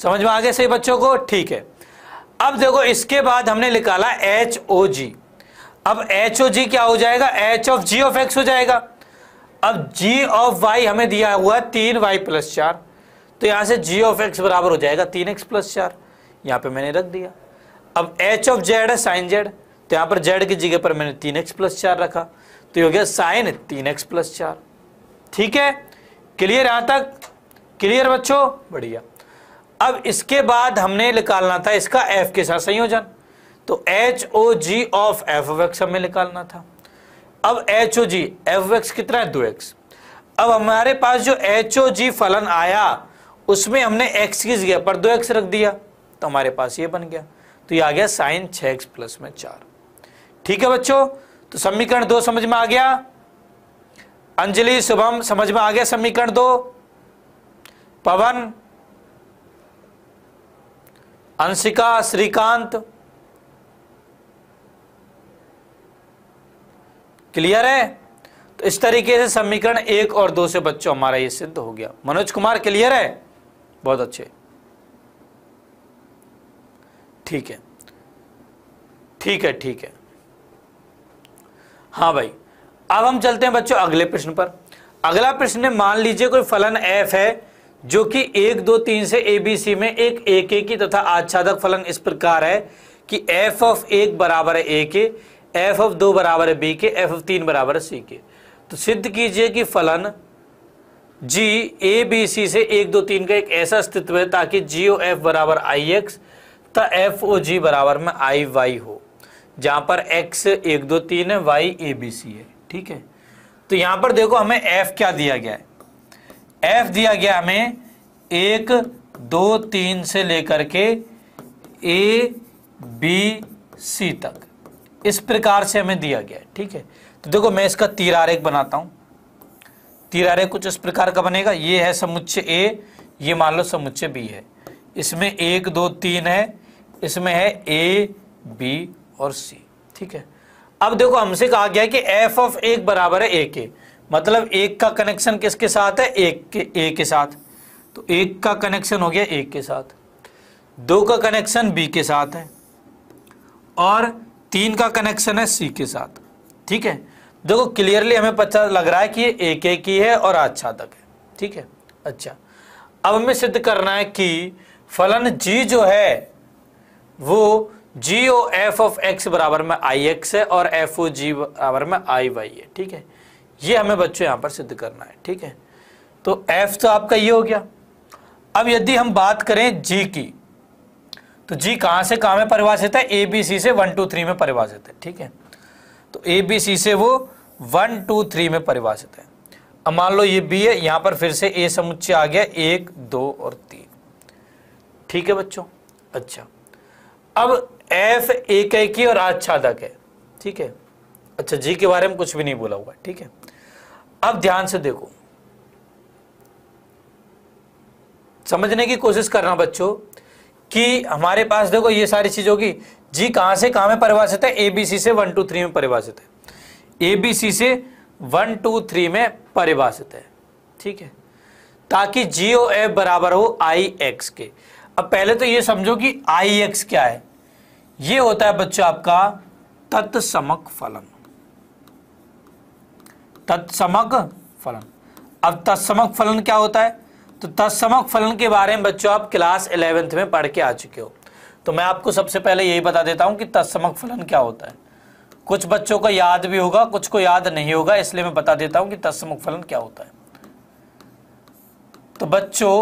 समझ में आ गए सही बच्चों को ठीक है अब देखो इसके बाद हमने निकाला एच ओ जी अब एच ओ जी क्या हो जाएगा H of ji of x हो जाएगा अब जी ऑफ वाई हमें दिया हुआ है तीन वाई प्लस चार तो यहां से जी ऑफ एक्स बराबर हो जाएगा तीन एक्स प्लस चार यहां पर मैंने रख दिया अब एच ऑफ जेड है साइन जेड तो यहां पर जेड की जगह पर मैंने तीन एक्स प्लस चार रखा तो ये हो गया साइन तीन एक्स प्लस चार ठीक है क्लियर यहां तक क्लियर बच्चों बढ़िया अब इसके बाद हमने निकालना था इसका एफ के साथ संयोजन तो h o ji of f वैक्स हमें निकालना था अब एच ओ जी एफ वैक्स कितना है दो एक्स अब हमारे पास जो एच ओ जी फलन आया उसमें हमने एक्स की जगह पर दो एक्स रख दिया तो हमारे पास ये बन गया तो ये आ गया साइन छ एक्स प्लस में चार ठीक है बच्चों तो समीकरण दो समझ में आ गया अंजलि शुभम समझ में आ गया समीकरण दो पवन अंशिका श्रीकांत क्लियर है तो इस तरीके से समीकरण एक और दो से बच्चों हमारा ये सिद्ध हो गया मनोज कुमार क्लियर है बहुत अच्छे ठीक है ठीक है ठीक है हाँ भाई अब हम चलते हैं बच्चों अगले प्रश्न पर अगला प्रश्न है मान लीजिए कोई फलन एफ है जो कि एक दो तीन से ए बी सी में एक ए के की तथा आच्छादक फलन इस प्रकार है कि एफ ऑफ एक बराबर है ए के एफ ऑफ दो बराबर है बी के एफ ऑफ तीन बराबर है सी के तो सिद्ध कीजिए कि फलन जी ए बी सी से एक दो तीन का एक ऐसा अस्तित्व है ताकि जी ओ एफ बराबर आई एक्स तथा एफ ओ जी बराबर में आई वाई हो जहाँ पर एक्स एक दो तीन है वाई ए बी सी है ठीक है तो यहां पर देखो हमें एफ क्या दिया गया है एफ दिया गया हमें एक दो तीन से लेकर के ए बी सी तक इस प्रकार से हमें दिया गया है ठीक है तो देखो मैं इसका तीरारेख बनाता हूं तीरारेख कुछ इस प्रकार का बनेगा ये है समुच्चय ए ये मान लो समुच्चय बी है इसमें एक दो तीन है इसमें है ए बी और सी ठीक है अब देखो हमसे कहा गया कि एफ ऑफ एक बराबर है ए के मतलब एक का कनेक्शन किसके साथ है एक के ए के साथ तो एक का कनेक्शन हो गया एक के साथ दो का कनेक्शन बी के साथ है और तीन का कनेक्शन है सी के साथ ठीक है देखो क्लियरली हमें पता लग रहा है कि ये एक एक ही है और अच्छा तक है ठीक है अच्छा अब हमें सिद्ध करना है कि फलन जी जो है वो g O F of x बराबर में आई एक्स है और एफ ओ जी बराबर में आई वाई है ठीक है ये हमें बच्चों यहाँ पर सिद्ध करना है ठीक है तो एफ तो आपका ये हो गया अब यदि हम बात करें जी की तो जी कहाँ से कहाँ में परिभाषित है ए बी सी से वन टू थ्री में परिभाषित है ठीक है तो ए बी सी से वो वन टू थ्री में परिभाषित है अब मान लो ये बी है यहाँ पर फिर से ए समुच्चय आ गया एक दो और तीन ठीक है बच्चों अच्छा अब एफ एक एक की और आच्छादक है ठीक है अच्छा जी के बारे में कुछ भी नहीं बोला हुआ ठीक है अब ध्यान से देखो समझने की कोशिश करना बच्चों कि हमारे पास देखो ये सारी चीज होगी जी कहां से कहां में परिभाषित है एबीसी से वन टू थ्री में परिभाषित है एबीसी से वन टू थ्री में परिभाषित है ठीक है ताकि जी ओ एफ बराबर हो आई एक्स के अब पहले तो ये समझो कि आई एक्स क्या है ये होता है बच्चों आपका तत्समक फलन तत्समक फलन अब तत्समक फलन क्या होता है तो तत्समक फलन के बारे में बच्चों आप क्लास इलेवेंथ में पढ़ के आ चुके हो तो मैं आपको सबसे पहले यही बता देता हूं कि तत्समक फलन क्या होता है कुछ बच्चों को याद भी होगा कुछ को याद नहीं होगा इसलिए मैं बता देता हूं कि तत्समक फलन क्या होता है तो बच्चों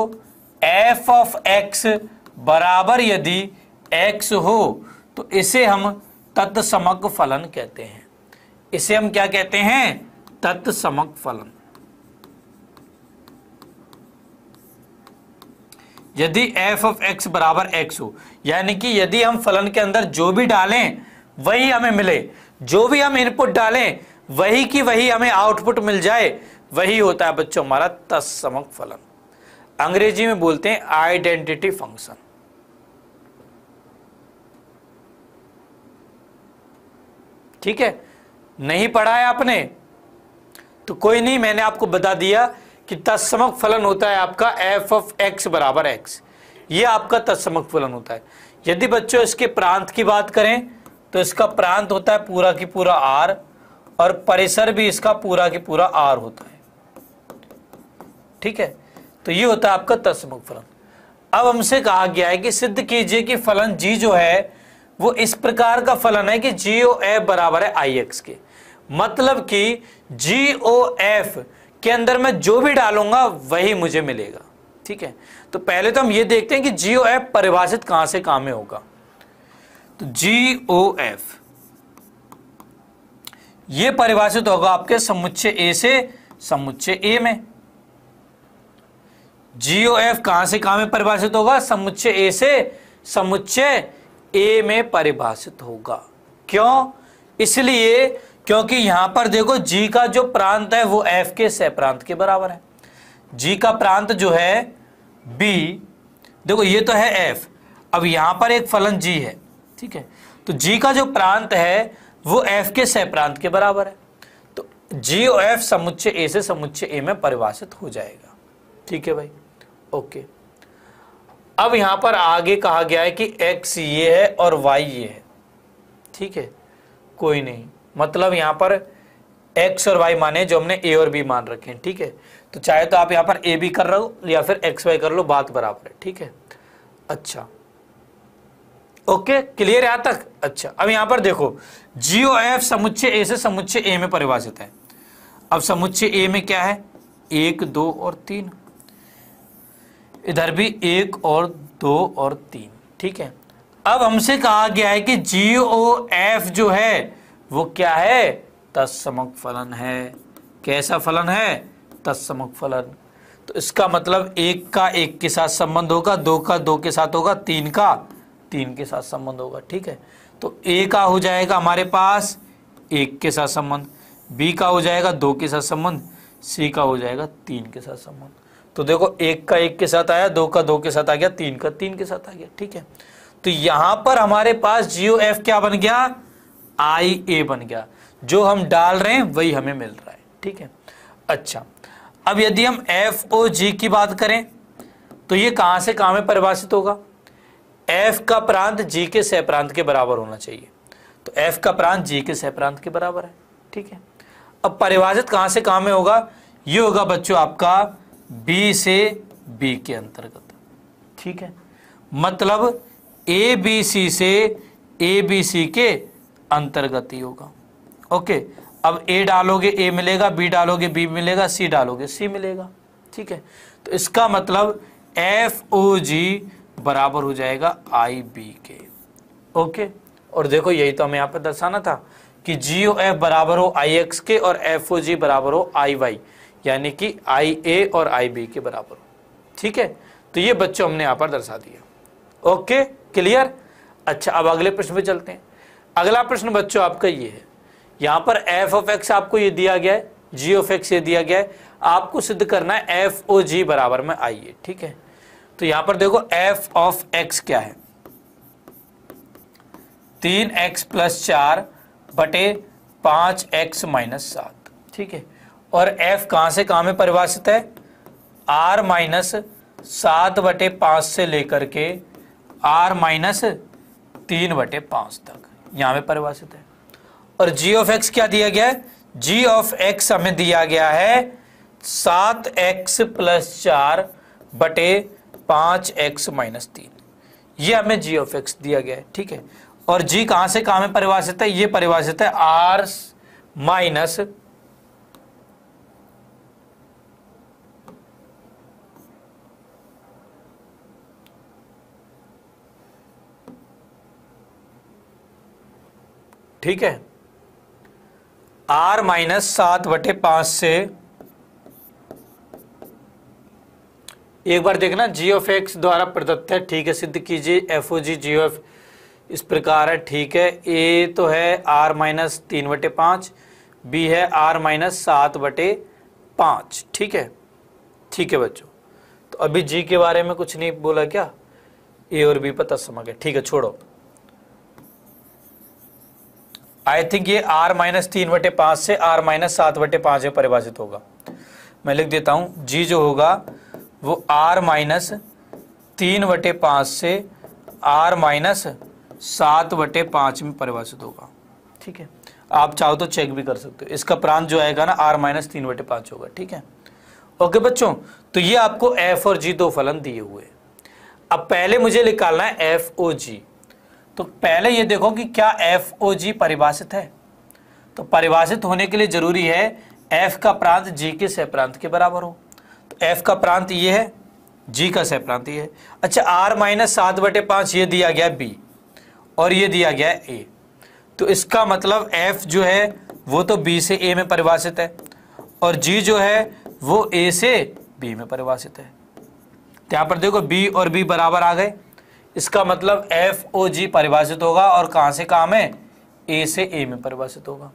एफ ऑफ एक्स बराबर यदि एक्स हो तो इसे हम तत्समक फलन कहते हैं इसे हम क्या कहते हैं तत्समक फलन यदि एफ ऑफ एक्स बराबर एक्स हो यानी कि यदि हम फलन के अंदर जो भी डालें वही हमें मिले जो भी हम इनपुट डालें वही की वही हमें आउटपुट मिल जाए वही होता है बच्चों हमारा तत्समक फलन अंग्रेजी में बोलते हैं आइडेंटिटी फंक्शन ठीक है नहीं पढ़ा है आपने तो कोई नहीं मैंने आपको बता दिया कि तत्समक फलन होता है आपका एफ ऑफ एक्स बराबर एक्स ये आपका तत्समक फलन होता है यदि बच्चों इसके प्रांत की बात करें तो इसका प्रांत होता है पूरा की पूरा आर और परिसर भी इसका पूरा की पूरा आर होता है ठीक है तो ये होता है आपका तत्समक फलन अब हमसे कहा गया है कि सिद्ध कीजिए कि फलन जी जो है वो इस प्रकार का फलन है कि जी ओ एफ बराबर है आई एक्स के मतलब कि जी ओ एफ के अंदर मैं जो भी डालूंगा वही मुझे मिलेगा ठीक है तो पहले तो हम ये देखते हैं कि जी ओ एफ परिभाषित कहां से कहां में होगा तो जी ओ एफ ये परिभाषित होगा आपके समुच्चय ए से समुच्चय ए में जी ओ एफ कहां से कहां में परिभाषित होगा समुच्चय ए से समुच्चय ए में परिभाषित होगा क्यों इसलिए क्योंकि यहां पर देखो जी का जो प्रांत है वो एफ के सह प्रांत के बराबर है जी का प्रांत जो है बी देखो ये तो है एफ अब यहां पर एक फलन जी है ठीक है तो जी का जो प्रांत है वो एफ के सह प्रांत के बराबर है तो जी और एफ समुच्चय ए से समुच्चय ए में परिभाषित हो जाएगा ठीक है भाई ओके अब यहां पर आगे कहा गया है कि x ये है और y ये है ठीक है कोई नहीं मतलब यहां पर x और y माने जो हमने a और b मान रखे हैं ठीक है तो चाहे तो आप यहां पर a b कर रहे हो या फिर एक्स वाई कर लो बात बराबर है ठीक है अच्छा ओके क्लियर यहां तक अच्छा अब यहां पर देखो जीओ एफ समुच्चय ए से समुच्चय ए में परिभाषित है अब समुच्चय ए में क्या है एक दो और तीन इधर भी एक और दो और तीन ठीक है अब हमसे कहा गया है कि जी ओ एफ जो है वो क्या है तत्समक फलन है कैसा फलन है तत्समक फलन तो इसका मतलब एक का एक के साथ संबंध होगा दो का दो के साथ होगा तीन का तीन के साथ संबंध होगा ठीक है तो ए का हो जाएगा हमारे पास एक के साथ संबंध बी का हो जाएगा दो के साथ संबंध सी का हो जाएगा तीन के साथ संबंध तो देखो एक का एक के साथ आया दो का दो के साथ आ गया तीन का तीन के साथ आ गया ठीक है तो यहां पर हमारे पास जियो एफ क्या बन गया आई ए बन गया जो हम डाल रहे हैं वही हमें मिल रहा है ठीक है अच्छा अब यदि हम एफ ओ जी की बात करें तो ये कहां से कहां में परिभाषित होगा एफ का प्रांत जी के सह प्रांत के बराबर होना चाहिए तो एफ का प्रांत जी के सह प्रांत के बराबर है ठीक है अब परिभाषित कहां से कहां में होगा ये होगा बच्चों आपका बी से बी के अंतर्गत ठीक है मतलब ए बी सी से ए बी सी के अंतर्गत ही होगा ओके अब ए डालोगे ए मिलेगा बी डालोगे बी मिलेगा सी डालोगे सी मिलेगा ठीक है तो इसका मतलब एफ ओ जी बराबर हो जाएगा आई बी के ओके और देखो यही तो हमें यहाँ पर दर्शाना था कि जी ओ एफ बराबर हो आई एक्स के और एफ ओ जी बराबर हो आई वाई यानी कि आई ए और आई बी के बराबर ठीक है तो ये बच्चों हमने यहाँ पर दर्शा दिया ओके क्लियर अच्छा अब अगले प्रश्न पे चलते हैं अगला प्रश्न बच्चों आपका ये है यहाँ पर एफ ऑफ एक्स आपको ये दिया गया है जी ऑफ एक्स ये दिया गया है आपको सिद्ध करना है एफ ओ जी बराबर में आई ए ठीक है तो यहाँ पर देखो एफ ऑफ एक्स क्या है तीन एक्स प्लस चार बटे पांच एक्स माइनस सात ठीक है और एफ कहां से कहां में परिभाषित है आर माइनस सात बटे पांच से लेकर के आर माइनस तीन बटे पांच तक यहां में परिभाषित है और जी ऑफ एक्स क्या दिया गया है जी ऑफ एक्स हमें दिया गया है सात एक्स प्लस चार बटे पांच एक्स माइनस तीन ये हमें जी ऑफ एक्स दिया गया है ठीक है और जी कहां से कहां में परिभाषित है ये परिभाषित है आर माइनस ठीक है आर माइनस सात बटे पांच से एक बार देखना जी ऑफ एक्स द्वारा प्रदत्त है ठीक है सिद्ध कीजिए F O ji ji of इस प्रकार है ठीक है ए तो है आर माइनस तीन बटे पांच बी है आर माइनस सात बटे पांच ठीक है ठीक है बच्चों तो अभी जी के बारे में कुछ नहीं बोला क्या ए और बी पता समझ गया ठीक है छोड़ो आई थिंक ये आर माइनस तीन बटे पांच से आर माइनस सात बटे पांच में परिभाषित होगा मैं लिख देता हूँ जी जो होगा वो आर माइनस तीन बटे पांच से आर माइनस सात बटे पांच में परिभाषित होगा ठीक है आप चाहो तो चेक भी कर सकते हो इसका प्रांत जो आएगा ना आर माइनस तीन बटे पांच होगा ठीक है ओके बच्चों तो ये आपको एफ और जी दो फलन दिए हुए अब पहले मुझे निकालना है एफ ओ जी तो पहले ये देखो कि क्या एफ ओ जी परिभाषित है तो परिभाषित होने के लिए जरूरी है एफ का प्रांत जी के सह प्रांत के बराबर हो तो एफ का प्रांत ये है जी का सह प्रांत ये है अच्छा आर माइनस सात बटे पांच ये दिया गया बी और ये दिया गया ए तो इसका मतलब एफ जो है वो तो बी से ए में परिभाषित है और जी जो है वो ए से बी में परिभाषित है तो यहां पर देखो बी और बी बराबर आ गए इसका मतलब एफ ओ जी परिभाषित होगा और कहां से काम में ए से ए में परिभाषित होगा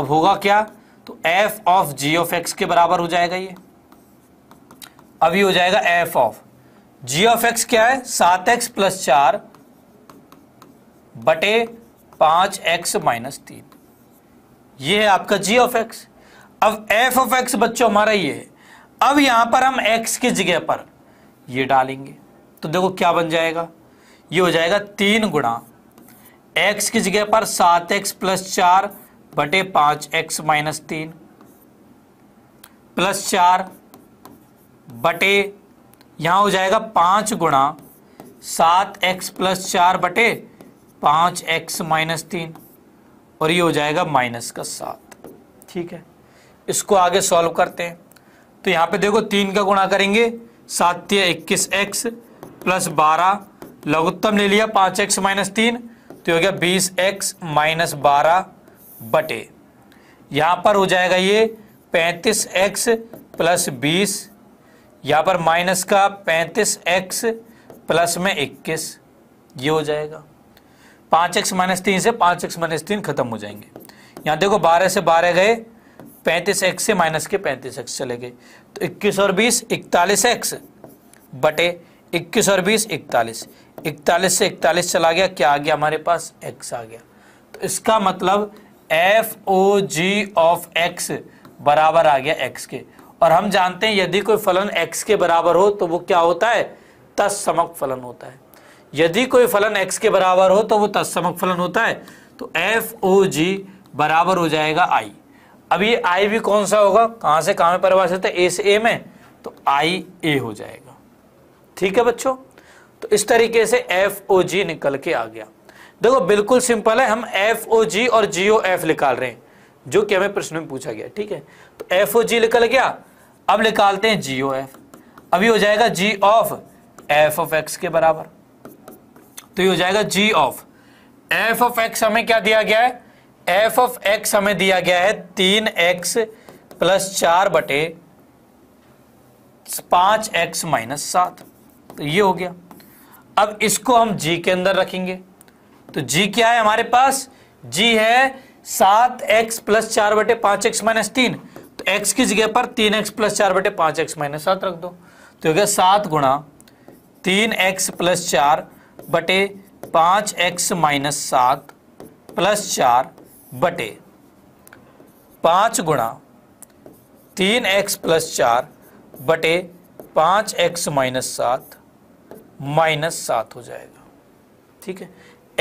अब होगा क्या तो f of ji of x के बराबर हो जाएगा ये अभी हो जाएगा F of ji of x क्या है सात एक्स प्लस चार बटे पांच एक्स माइनस तीन ये है आपका जी ऑफ एक्स अब एफ ऑफ एक्स बच्चों हमारा ये है अब यहां पर हम एक्स की जगह पर ये डालेंगे तो देखो क्या बन जाएगा ये हो जाएगा तीन गुणा एक्स की जगह पर सात एक्स प्लस चार बटे पांच एक्स माइनस तीन प्लस चार बटे यहां हो जाएगा पांच गुणा सात एक्स प्लस चार बटे पांच एक्स माइनस तीन और ये हो जाएगा माइनस का सात ठीक है इसको आगे सॉल्व करते हैं तो यहां पे देखो तीन का गुणा करेंगे सात इक्कीस एक्स प्लस बारह लघुत्तम ले लिया पांच एक्स माइनस तीन तो हो गया बीस एक्स माइनस बारह बटे यहां पर हो जाएगा ये पैंतीस एक्स प्लस बीस यहां पर माइनस का पैंतीस एक्स प्लस में इक्कीस ये हो जाएगा पांच एक्स माइनस तीन से पांच एक्स माइनस तीन खत्म हो जाएंगे यहां देखो बारह से बारह गए पैंतीस एक्स से माइनस के पैंतीस एक्स चले गए तो इक्कीस और बीस इकतालीस एक्स बटे इक्कीस और बीस इकतालीस इकतालीस से इकतालीस चला गया क्या आ गया हमारे पास एक्स आ गया तो इसका मतलब f O ji of x बराबर आ गया एक्स के और हम जानते हैं यदि कोई फलन एक्स के बराबर हो तो वो क्या होता है तत्समक फलन होता है यदि कोई फलन एक्स के बराबर हो तो वो तत्समक फलन होता है तो एफ ओ जी बराबर हो जाएगा आई अब ये आई भी कौन सा होगा कहाँ से कहाँ में परिभाषित है ए से ए में तो आई ए हो जाएगा ठीक है बच्चों इस तरीके से एफ ओ जी निकल के आ गया देखो बिल्कुल सिंपल है हम एफ ओ जी और जीओ एफ निकाल रहे हैं जो कि हमें प्रश्न में पूछा गया ठीक है तो एफ ओ जी निकल गया अब निकालते हैं जीओ एफ अभी हो जाएगा जी ऑफ एफ ऑफ एक्स के बराबर तो ये हो जाएगा जी ऑफ एफ ऑफ एक्स हमें क्या दिया गया है एफ ऑफ एक्स हमें दिया गया है तीन एक्स प्लस चार बटे पांच एक्स माइनस सात तो ये हो गया अब इसको हम जी के अंदर रखेंगे तो जी क्या है हमारे पास जी है सात एक्स प्लस चार बटे पांच एक्स माइनस तीन तो एक्स की जगह पर तीन एक्स प्लस चार बटे पांच एक्स माइनस सात रख दो तो हो गया सात गुणा तीन एक्स प्लस चार बटे पांच एक्स माइनस सात प्लस चार बटे पांच गुणा तीन एक्स प्लस चार बटे पांच एक्स माइनस सात माइनस सात हो जाएगा ठीक है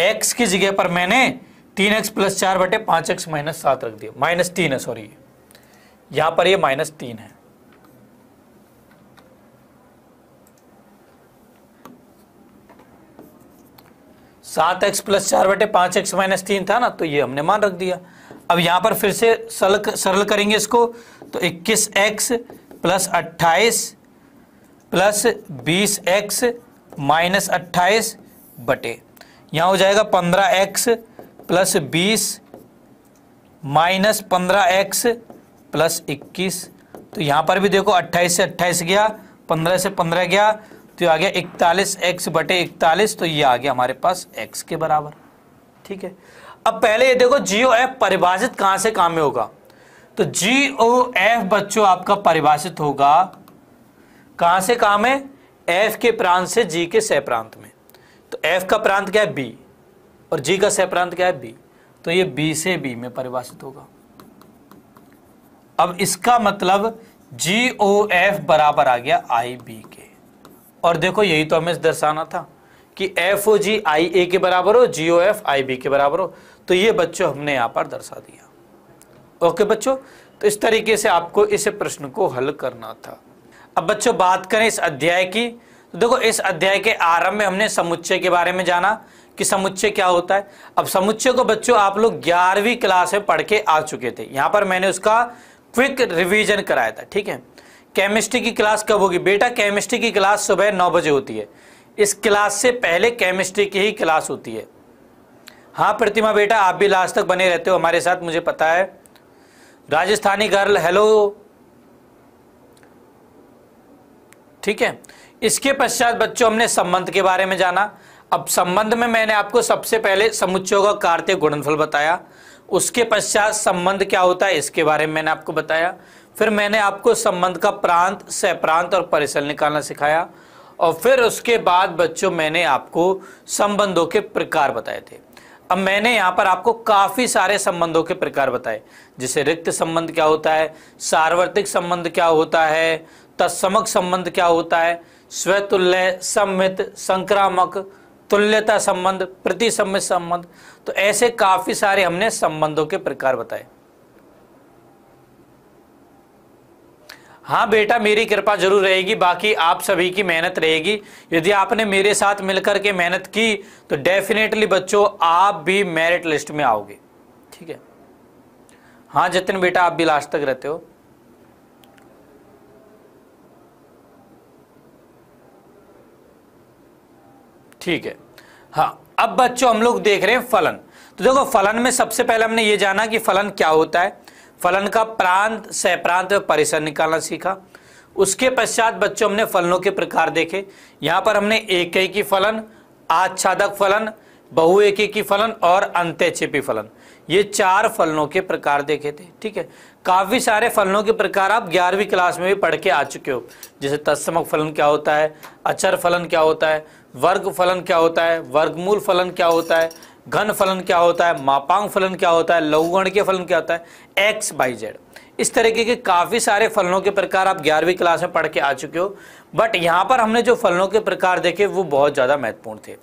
एक्स की जगह पर मैंने तीन एक्स प्लस चार बटे पांच एक्स माइनस सात रख दिया माइनस तीन है सॉरी यहां पर ये माइनस तीन है सात एक्स प्लस चार बटे पांच एक्स माइनस तीन था ना तो ये हमने मान रख दिया अब यहां पर फिर से सरल सरल करेंगे इसको तो इक्कीस एक्स प्लस अट्ठाईस प्लस बीस एक्स माइनस अट्ठाईस बटे यहाँ हो जाएगा पंद्रह एक्स प्लस बीस माइनस पंद्रह एक्स प्लस इक्कीस तो यहाँ पर भी देखो अट्ठाईस से अट्ठाईस गया पंद्रह से पंद्रह गया तो आ गया इकतालीस एक्स बटे इकतालीस तो ये आ गया हमारे पास एक्स के बराबर ठीक है अब पहले ये देखो जीओ एफ परिभाषित कहाँ से काम में होगा तो जी ओ एफ बच्चों आपका परिभाषित होगा कहां से काम है एफ के प्रांत से जी के सह प्रांत में तो एफ का प्रांत क्या है बी और जी का सह प्रांत क्या है बी तो ये बी से बी में परिभाषित होगा अब इसका मतलब जी ओ एफ बराबर आ गया आई बी के और देखो यही तो हमें दर्शाना था कि एफ ओ जी आई ए के बराबर हो जी ओ एफ आई बी के बराबर हो तो ये बच्चों हमने यहां पर दर्शा दिया ओके बच्चों तो इस तरीके से आपको इस प्रश्न को हल करना था अब बच्चों बात करें इस अध्याय की तो देखो इस अध्याय के आरंभ में हमने समुच्चय के बारे में जाना कि समुच्चय क्या होता है अब समुच्चय को बच्चों आप लोग ग्यारहवीं क्लास में पढ़ के आ चुके थे यहाँ पर मैंने उसका क्विक रिविजन कराया था ठीक है केमिस्ट्री की क्लास कब होगी बेटा केमिस्ट्री की क्लास सुबह नौ बजे होती है इस क्लास से पहले केमिस्ट्री की ही क्लास होती है हाँ प्रतिमा बेटा आप भी लास्ट तक बने रहते हो हमारे साथ मुझे पता है राजस्थानी गर्ल हेलो ठीक है इसके पश्चात बच्चों हमने संबंध के बारे में जाना अब संबंध में मैंने आपको सबसे पहले समुच्चयों का कार्तिक गुणनफल बताया उसके पश्चात संबंध क्या होता है इसके बारे में मैंने आपको बताया फिर मैंने आपको संबंध का प्रांत सहप्रांत और परिसल निकालना सिखाया और फिर उसके बाद बच्चों मैंने आपको संबंधों के प्रकार बताए थे अब मैंने यहाँ पर आपको काफ़ी सारे संबंधों के प्रकार बताए जैसे रिक्त संबंध क्या होता है सार्वत्रिक संबंध क्या होता है तत्समक संबंध क्या होता है स्वतुल्य सम्मित संक्रामक तुल्यता संबंध प्रतिसम्मित संबंध तो ऐसे काफी सारे हमने संबंधों के प्रकार बताए हाँ बेटा मेरी कृपा जरूर रहेगी बाकी आप सभी की मेहनत रहेगी यदि आपने मेरे साथ मिलकर के मेहनत की तो डेफिनेटली बच्चों आप भी मेरिट लिस्ट में आओगे ठीक है हाँ जतिन बेटा आप भी लास्ट तक रहते हो ठीक है हाँ अब बच्चों हम लोग देख रहे हैं फलन तो देखो फलन में सबसे पहले हमने ये जाना कि फलन क्या होता है फलन का प्रांत सह प्रांत परिसर निकालना सीखा उसके पश्चात बच्चों हमने फलनों के प्रकार देखे यहाँ पर हमने एक की फलन आच्छादक फलन बहु एक की फलन और अंत्यक्षेपी फलन ये चार फलनों के प्रकार देखे थे ठीक है काफ़ी सारे फलनों के प्रकार आप ग्यारहवीं क्लास में भी पढ़ के आ चुके हो जैसे तत्समक फलन क्या होता है अचर फलन क्या होता है वर्ग फलन क्या होता है वर्गमूल फलन क्या होता है घन फलन क्या होता है मापांग फलन क्या होता है लघुगण के फलन क्या होता है एक्स बाई जेड इस तरीके के काफ़ी सारे फलनों के प्रकार आप ग्यारहवीं क्लास में पढ़ के आ चुके हो बट यहाँ पर हमने जो फलनों के प्रकार देखे वो बहुत ज़्यादा महत्वपूर्ण थे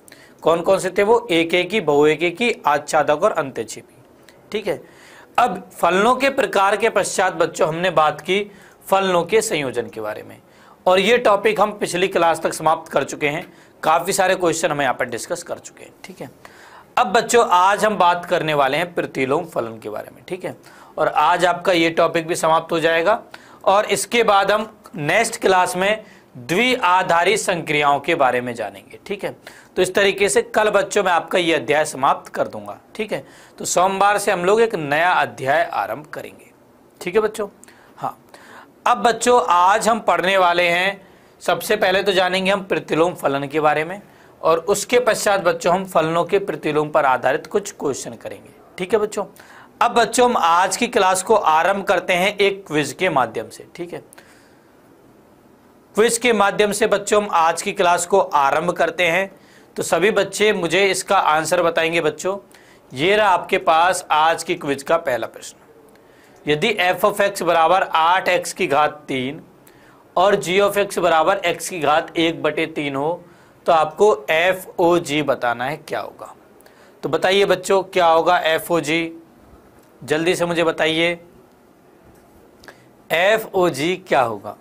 कौन कौन से थे वो एक एक ही बहु एक एक ही आच्छादक और अंत्यक्षेपी ठीक है अब फलनों के प्रकार के पश्चात बच्चों हमने बात की फलनों के संयोजन के बारे में और ये टॉपिक हम पिछली क्लास तक समाप्त कर चुके हैं काफ़ी सारे क्वेश्चन हम यहाँ पर डिस्कस कर चुके हैं ठीक है अब बच्चों आज हम बात करने वाले हैं प्रतिलोम फलन के बारे में ठीक है और आज आपका ये टॉपिक भी समाप्त हो जाएगा और इसके बाद हम नेक्स्ट क्लास में द्विआधारी संक्रियाओं के बारे में जानेंगे ठीक है तो इस तरीके से कल बच्चों में आपका ये अध्याय समाप्त कर दूंगा ठीक है तो सोमवार से हम लोग एक नया अध्याय आरंभ करेंगे ठीक है बच्चों हाँ अब बच्चों आज हम पढ़ने वाले हैं सबसे पहले तो जानेंगे हम प्रतिलोम फलन के बारे में और उसके पश्चात बच्चों हम फलनों के प्रतिलोम पर आधारित कुछ क्वेश्चन करेंगे ठीक है बच्चों अब बच्चों हम आज की क्लास को आरंभ करते हैं एक क्विज के माध्यम से ठीक है क्विज के माध्यम से बच्चों हम आज की क्लास को आरंभ करते हैं तो सभी बच्चे मुझे इसका आंसर बताएंगे बच्चों ये रहा आपके पास आज की क्विज का पहला प्रश्न यदि एफ ऑफ एक्स बराबर आठ एक्स की घात तीन और जी ऑफ एक्स बराबर एक्स की घात एक बटे तीन हो तो आपको एफ ओ जी बताना है क्या होगा तो बताइए बच्चों क्या होगा एफ ओ जी जल्दी से मुझे बताइए एफ ओ जी क्या होगा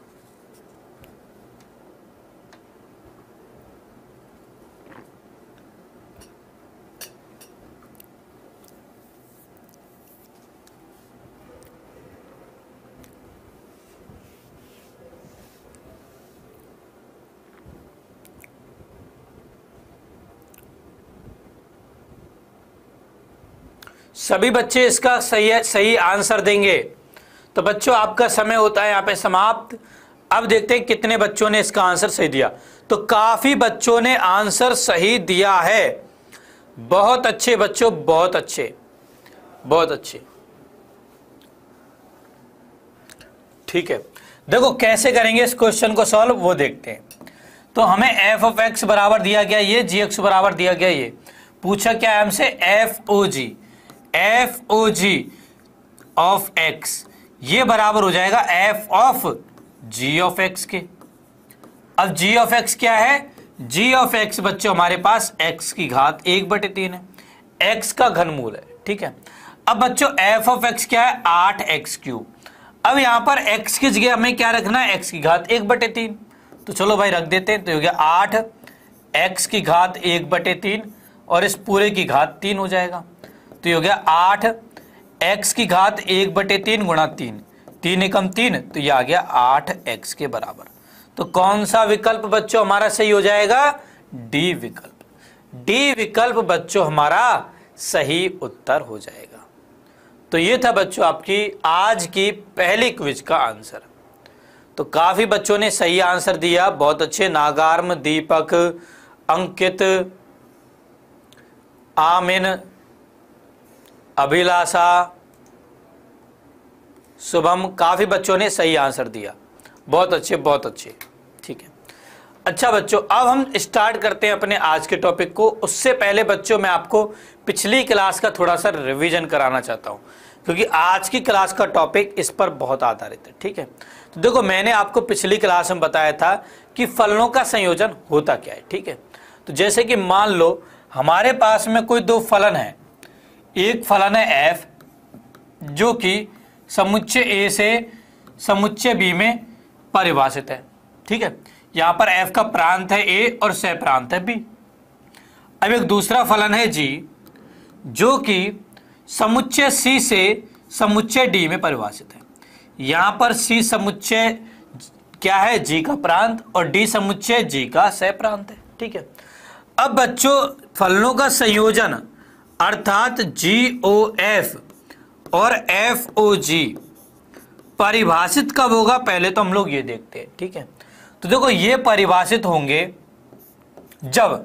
सभी बच्चे इसका सही सही आंसर देंगे तो बच्चों आपका समय होता है यहाँ पे समाप्त अब देखते हैं कितने बच्चों ने इसका आंसर सही दिया तो काफी बच्चों ने आंसर सही दिया है बहुत अच्छे बच्चों बहुत अच्छे बहुत अच्छे ठीक है देखो कैसे करेंगे इस क्वेश्चन को सॉल्व वो देखते हैं तो हमें एफ ऑफ एक्स बराबर दिया गया ये जी एक्स बराबर दिया गया ये पूछा क्या है हमसे f O g f O ji of x ये बराबर हो जाएगा F of ji of x के अब जी ऑफ एक्स क्या है जी ऑफ एक्स बच्चों हमारे पास एक्स की घात एक बटे तीन है एक्स का घनमूल है ठीक है अब बच्चों एफ ऑफ एक्स क्या है आठ एक्स क्यूब अब यहां पर एक्स की जगह हमें क्या रखना है एक्स की घात एक बटे तीन तो चलो भाई रख देते हैं तो हो गया आठ एक्स की घात एक बटे तीन और इस पूरे की घात तीन हो जाएगा तो ये हो गया आठ एक्स की घात एक बटे तीन गुणा तीन तीन एकम तीन तो ये आ गया आठ एक्स के बराबर तो कौन सा विकल्प बच्चों हमारा सही हो जाएगा डी विकल्प डी विकल्प बच्चों हमारा सही उत्तर हो जाएगा तो ये था बच्चों आपकी आज की पहली क्विज का आंसर तो काफ़ी बच्चों ने सही आंसर दिया बहुत अच्छे नागार्म दीपक अंकित आमिन अभिलाषा शुभम काफ़ी बच्चों ने सही आंसर दिया बहुत अच्छे बहुत अच्छे ठीक है अच्छा बच्चों अब हम स्टार्ट करते हैं अपने आज के टॉपिक को उससे पहले बच्चों मैं आपको पिछली क्लास का थोड़ा सा रिवीजन कराना चाहता हूँ क्योंकि आज की क्लास का टॉपिक इस पर बहुत आधारित है ठीक है तो देखो मैंने आपको पिछली क्लास में बताया था कि फलनों का संयोजन होता क्या है ठीक है तो जैसे कि मान लो हमारे पास में कोई दो फलन है एक फलन है एफ जो कि समुच्चय ए से समुच्चय बी में परिभाषित है ठीक है यहाँ पर एफ का प्रांत है ए और सह प्रांत है बी अब एक दूसरा फलन है जी जो कि समुच्चय सी से समुच्चय डी में परिभाषित है यहाँ पर सी समुच्चय क्या है जी का प्रांत और डी समुच्चय जी का सह प्रांत है ठीक है अब बच्चों फलनों का संयोजन अर्थात जी ओ एफ और एफ ओ जी परिभाषित कब होगा पहले तो हम लोग ये देखते हैं ठीक है तो देखो ये परिभाषित होंगे जब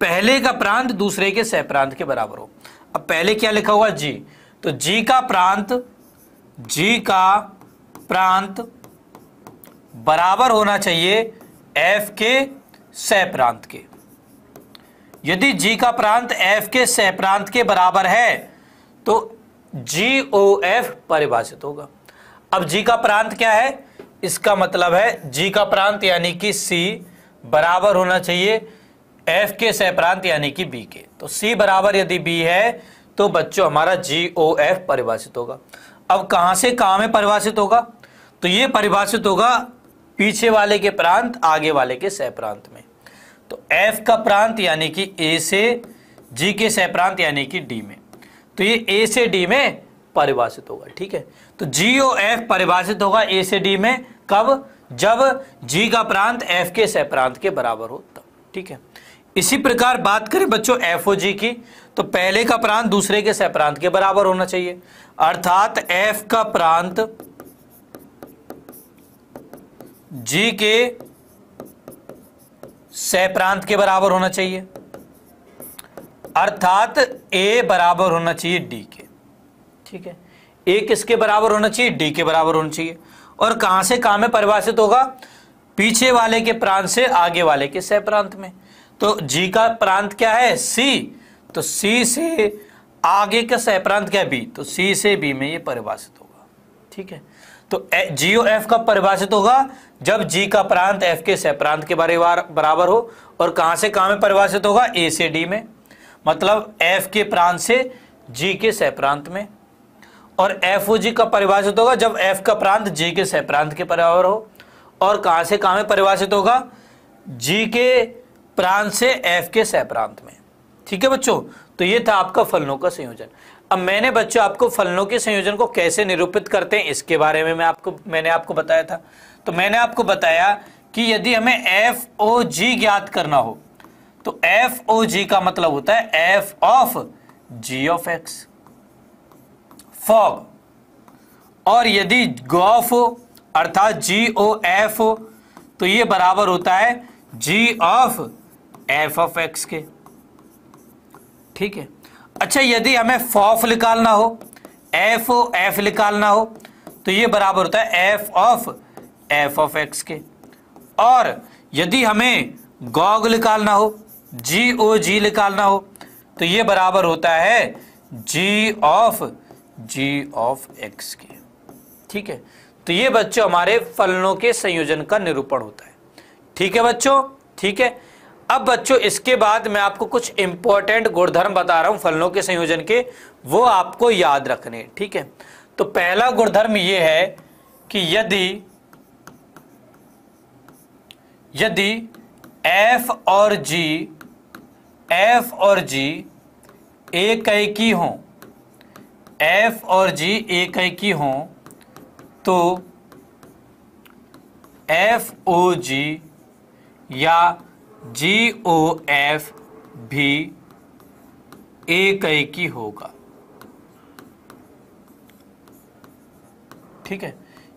पहले का प्रांत दूसरे के सह प्रांत के बराबर हो अब पहले क्या लिखा हुआ जी तो जी का प्रांत जी का प्रांत बराबर होना चाहिए एफ के सह प्रांत के यदि जी का प्रांत एफ के सह प्रांत के बराबर है तो जी ओ एफ परिभाषित होगा अब जी का प्रांत क्या है इसका मतलब है जी का प्रांत यानी कि सी बराबर होना चाहिए एफ के सह प्रांत यानी कि बी के तो सी बराबर यदि बी है तो बच्चों हमारा जी ओ एफ परिभाषित होगा अब कहां से कहां में परिभाषित होगा तो ये परिभाषित होगा पीछे वाले के प्रांत आगे वाले के सह प्रांत में तो एफ का प्रांत यानी कि ए से जी के सह प्रांत यानी कि डी में तो ये ए से डी में परिभाषित होगा ठीक है तो जी ओ एफ परिभाषित होगा ए से डी में कब जब जी का प्रांत एफ के सह प्रांत के बराबर हो तब ठीक है इसी प्रकार बात करें बच्चों एफ ओ जी की तो पहले का प्रांत दूसरे के सह प्रांत के बराबर होना चाहिए अर्थात एफ का प्रांत जी के सह प्रांत के बराबर होना चाहिए अर्थात ए बराबर होना चाहिए डी के ठीक है ए किसके बराबर होना चाहिए डी के बराबर होना चाहिए और कहां से कहां में परिभाषित होगा पीछे वाले के प्रांत से आगे वाले के सह प्रांत में तो जी का प्रांत क्या है सी तो सी से आगे का सह प्रांत क्या बी तो सी से बी में ये परिभाषित होगा ठीक है तो जीओ एफ का परिभाषित होगा जब जी का प्रांत एफ के सह मतलब प्रांत के बराबर हो और कहां से कहां में परिभाषित होगा ए से डी में मतलब एफ के प्रांत से जी के सहप्रांत में और एफ ओ जी का परिभाषित होगा जब एफ का प्रांत जी के सह प्रांत के बराबर हो और कहां से कहां में परिभाषित होगा जी के प्रांत से एफ के सह प्रांत में ठीक है बच्चों तो ये था आपका फलनों का संयोजन अब मैंने बच्चों आपको फलनों के संयोजन को कैसे निरूपित करते हैं इसके बारे में मैं आपको मैंने आपको बताया था तो मैंने आपको बताया कि यदि हमें एफ ओ जी ज्ञात करना हो तो एफ ओ जी का मतलब होता है F of ji of x fog और यदि गॉफ हो अर्थात जी ओ एफ हो तो ये बराबर होता है जी ऑफ एफ ऑफ एक्स के ठीक है अच्छा यदि हमें फॉफ निकालना हो एफ ओ एफ निकालना हो तो ये बराबर होता है F of F of x के और यदि हमें गॉग निकालना हो जी ओ जी निकालना हो तो ये बराबर होता है जी ऑफ जी ऑफ एक्स के ठीक है तो ये बच्चों हमारे फलनों के संयोजन का निरूपण होता है ठीक है बच्चों ठीक है अब बच्चों इसके बाद मैं आपको कुछ इंपॉर्टेंट गुणधर्म बता रहा हूं फलनों के संयोजन के वो आपको याद रखने ठीक है तो पहला गुणधर्म ये है कि यदि यदि एफ और जी एफ और जी एक की हो एफ और जी एक की हो तो एफ ओ जी या जी ओ एफ भी एक की होगा ठीक है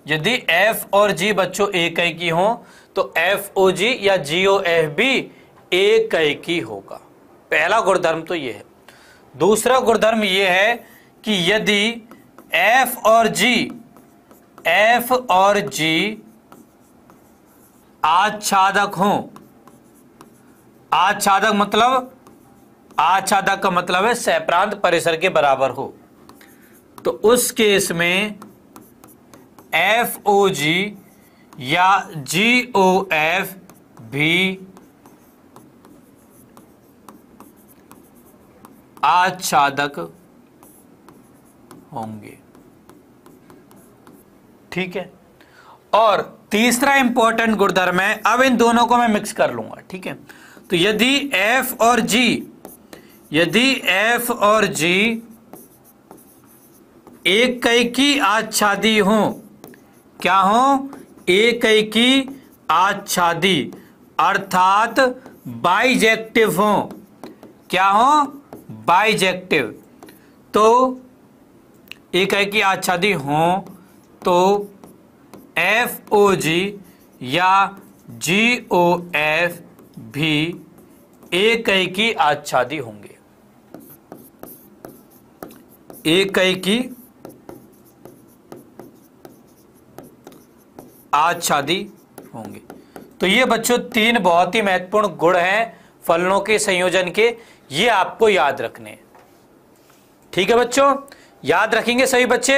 यदि एफ और जी बच्चों एक की हो तो एफ ओ जी या जी ओ एफ भी एक की होगा पहला गुणधर्म तो यह है दूसरा गुणधर्म यह है कि यदि F और G F और G आच्छादक हों आच्छादक मतलब आच्छादक का मतलब है सैप्रांत परिसर के बराबर हो तो उस केस में एफ ओ जी या जी ओ एफ भी आच्छादक होंगे ठीक है और तीसरा इंपॉर्टेंट गुणधर्म है अब इन दोनों को मैं मिक्स कर लूंगा ठीक है तो यदि एफ और जी यदि एफ और जी एक कई की आच्छादी हो क्या हो एक कई की आच्छादी अर्थात बाइजेक्टिव हो क्या हो बाइजेक्टिव तो एक कई की आच्छादी हो तो एफ ओ जी या जी ओ एफ भी एक की आच्छादी होंगे एक की आच्छादी होंगे तो ये बच्चों तीन बहुत ही महत्वपूर्ण गुण हैं फलनों के संयोजन के ये आपको याद रखने ठीक है बच्चों याद रखेंगे सभी बच्चे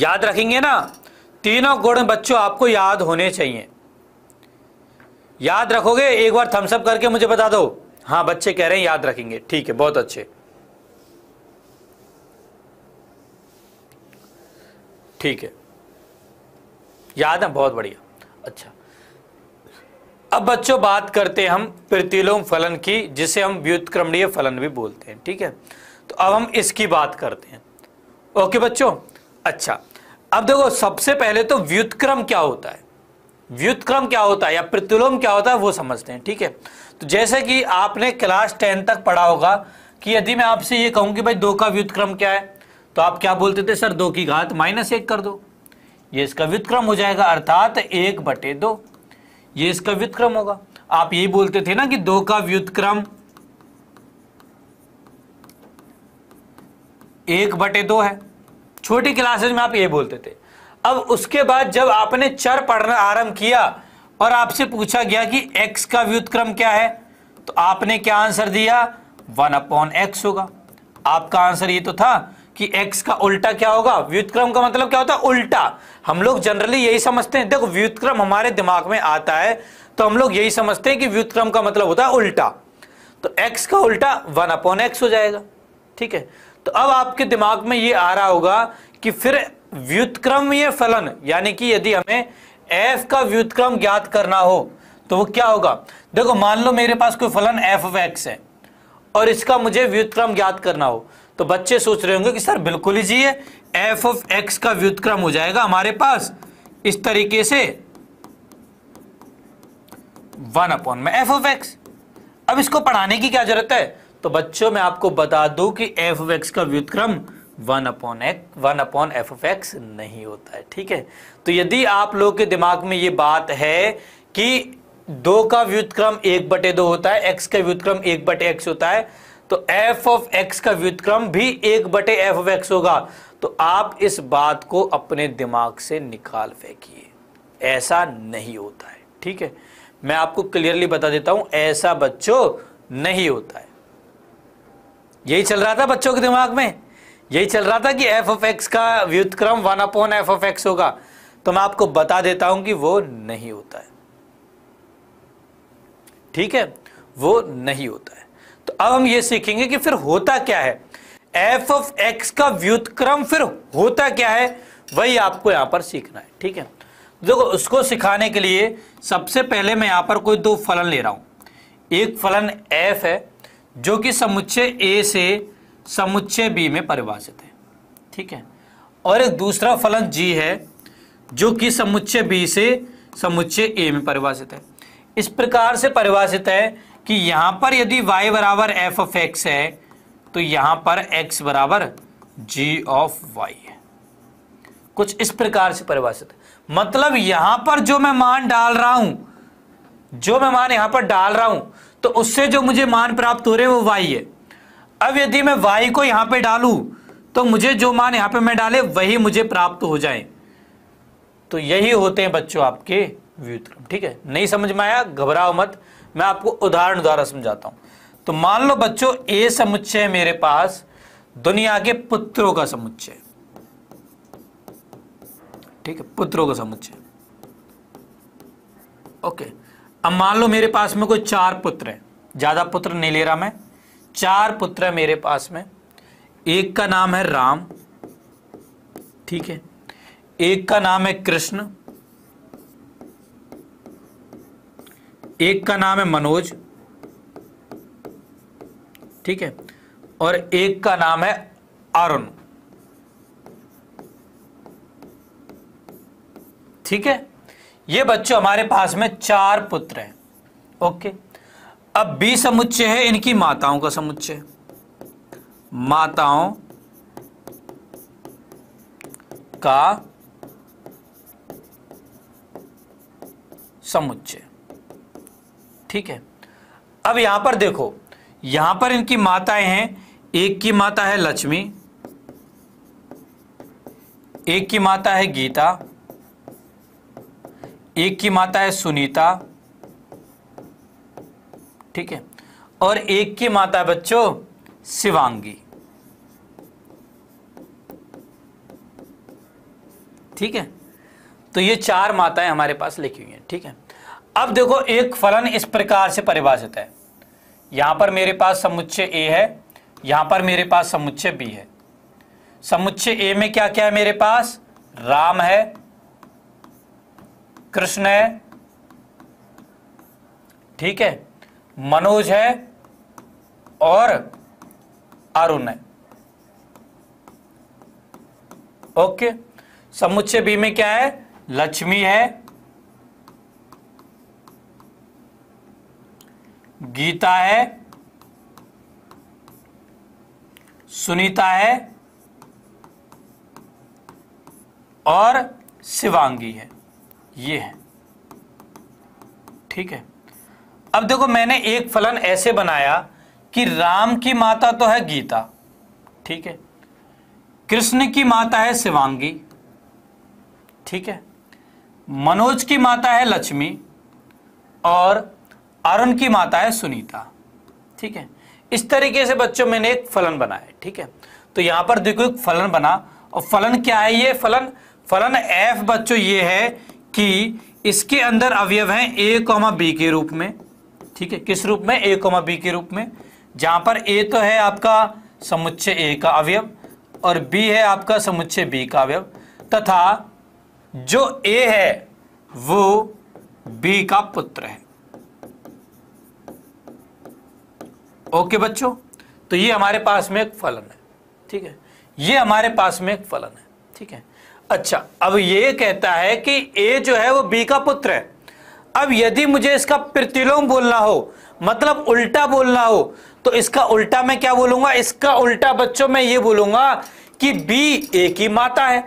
याद रखेंगे ना तीनों गुण बच्चों आपको याद होने चाहिए याद रखोगे एक बार थम्सअप करके मुझे बता दो हाँ बच्चे कह रहे हैं याद रखेंगे ठीक है बहुत अच्छे ठीक है याद है बहुत बढ़िया अच्छा अब बच्चों बात करते हैं हम प्रतिलोम फलन की जिसे हम व्युतक्रमणीय फलन भी बोलते हैं ठीक है तो अब हम इसकी बात करते हैं ओके बच्चों अच्छा अब देखो सबसे पहले तो व्युतक्रम क्या होता है व्युतक्रम क्या होता है या प्रतिलोम क्या होता है वो समझते हैं ठीक है तो जैसे कि आपने क्लास टेन तक पढ़ा होगा कि यदि मैं आपसे ये कहूं कि भाई दो का व्युतक्रम क्या है तो आप क्या बोलते थे सर दो की घात माइनस एक कर दो ये इसका व्युतक्रम हो जाएगा अर्थात एक बटे दो ये इसका व्युतक्रम होगा आप यही बोलते थे ना कि दो का व्युतक्रम एक बटे दो है छोटी क्लासेज में आप ये बोलते थे अब उसके बाद जब आपने चर पढ़ना आरंभ किया और आपसे पूछा गया कि एक्स का व्युतक्रम क्या है तो आपने क्या आंसर दिया वन अपॉन एक्स होगा आपका आंसर ये तो था कि x का उल्टा क्या होगा व्युतक्रम का मतलब क्या होता है उल्टा हम लोग जनरली यही समझते हैं देखो व्युतक्रम हमारे दिमाग में आता है तो हम लोग यही समझते हैं कि व्युतक्रम का मतलब होता है उल्टा तो एक्स का उल्टा वन अपॉन एक्स हो जाएगा ठीक है तो अब आपके दिमाग में ये आ रहा होगा कि फिर व्युतक्रमीय फलन यानी कि यदि हमें एफ का व्युतक्रम ज्ञात करना हो तो वो क्या होगा देखो मान लो मेरे पास कोई फलन एफ ऑफ एक्स है और इसका मुझे व्युतक्रम ज्ञात करना हो तो बच्चे सोच रहे होंगे कि सर बिल्कुल ही जी एफ ऑफ एक्स का व्युतक्रम हो जाएगा हमारे पास इस तरीके से वन अपॉन में एफ ऑफ एक्स अब इसको पढ़ाने की क्या जरूरत है तो बच्चों मैं आपको बता दूं कि एफ ऑफ एक्स का व्युतक्रम one upon x one upon f of x नहीं होता है ठीक है तो यदि आप लोग के दिमाग में ये बात है कि दो का व्युतक्रम एक बटे दो होता है एक्स का व्युतक्रम एक बटे एक्स होता है तो एफ ऑफ एक्स का व्युतक्रम भी एक बटे एफ ऑफ एक्स होगा तो आप इस बात को अपने दिमाग से निकाल फेंकिए ऐसा नहीं होता है ठीक है मैं आपको क्लियरली बता देता हूं ऐसा बच्चों नहीं होता है यही चल रहा था बच्चों के दिमाग में यही चल रहा था कि एफ ऑफ एक्स का व्युतक्रम one upon f of x होगा तो मैं आपको बता देता हूं कि वो नहीं होता है ठीक है वो नहीं होता है तो अब हम ये सीखेंगे कि फिर होता क्या है एफ ऑफ एक्स का व्युतक्रम फिर होता क्या है वही आपको यहां पर सीखना है ठीक है देखो उसको सिखाने के लिए सबसे पहले मैं यहां पर कोई दो फलन ले रहा हूं एक फलन एफ है जो कि समुच्चय ए से समुच्चय बी में परिभाषित है ठीक है और एक दूसरा फलन जी है जो कि समुच्चय बी से समुच्चय ए में परिभाषित है इस प्रकार से परिभाषित है कि यहां पर यदि वाई बराबर एफ ऑफ एक्स है तो यहां पर एक्स बराबर जी ऑफ वाई है कुछ इस प्रकार से परिभाषित है मतलब यहां पर जो मैं मान डाल रहा हूं जो मैं मान यहां पर डाल रहा हूं तो उससे जो मुझे मान प्राप्त हो रहे हैं वो वाई है अब यदि मैं वाई को यहां पे डालू तो मुझे जो मान यहां पे मैं डाले वही मुझे प्राप्त हो जाए तो यही होते हैं बच्चों आपके व्युत्क्रम ठीक है नहीं समझ में आया घबराओ मत मैं आपको उदाहरण द्वारा समझाता हूं तो मान लो बच्चों ए समुच्चय मेरे पास दुनिया के पुत्रों का समुच्चय ठीक है पुत्रों का समुच्चय ओके अब मान लो मेरे पास में कोई चार पुत्र है ज्यादा पुत्र नहीं ले रहा मैं चार पुत्र है मेरे पास में एक का नाम है राम ठीक है एक का नाम है कृष्ण एक का नाम है मनोज ठीक है और एक का नाम है अरुण ठीक है ये बच्चों हमारे पास में चार पुत्र हैं ओके अब बी समुच्चय है इनकी माताओं का समुच्चय माताओं का समुच्चय ठीक है अब यहां पर देखो यहां पर इनकी माताएं हैं एक की माता है लक्ष्मी एक की माता है गीता एक की माता है सुनीता ठीक है और एक की माता बच्चों शिवांगी ठीक है तो ये चार माताएं हमारे पास लिखी हुई हैं ठीक है अब देखो एक फलन इस प्रकार से परिभाषित है यहां पर मेरे पास समुच्चय ए है यहां पर मेरे पास समुच्चय बी है समुच्चय ए में क्या क्या है मेरे पास राम है कृष्ण है ठीक है मनोज है और अरुण है ओके समुच्चय बी में क्या है लक्ष्मी है गीता है सुनीता है और शिवांगी है ये है ठीक है अब देखो मैंने एक फलन ऐसे बनाया कि राम की माता तो है गीता ठीक है कृष्ण की माता है शिवांगी ठीक है मनोज की माता है लक्ष्मी और अरुण की माता है सुनीता ठीक है इस तरीके से बच्चों मैंने एक फलन बनाया ठीक है तो यहां पर देखो एक फलन बना और फलन क्या है ये फलन फलन एफ बच्चों ये है कि इसके अंदर अवयव हैं ए कॉमा बी के रूप में ठीक है किस रूप में ए कोमा बी के रूप में जहां पर ए तो है आपका समुच्चय ए का अवयव और बी है आपका समुच्चय बी का अवयव तथा जो ए है वो बी का पुत्र है ओके बच्चों तो ये हमारे पास में एक फलन है ठीक है ये हमारे पास में एक फलन है ठीक है अच्छा अब ये कहता है कि ए जो है वो बी का पुत्र है अब यदि मुझे इसका प्रतिलोम बोलना हो मतलब उल्टा बोलना हो तो इसका उल्टा मैं क्या बोलूंगा इसका उल्टा बच्चों मैं ये बोलूंगा कि बी ए की माता है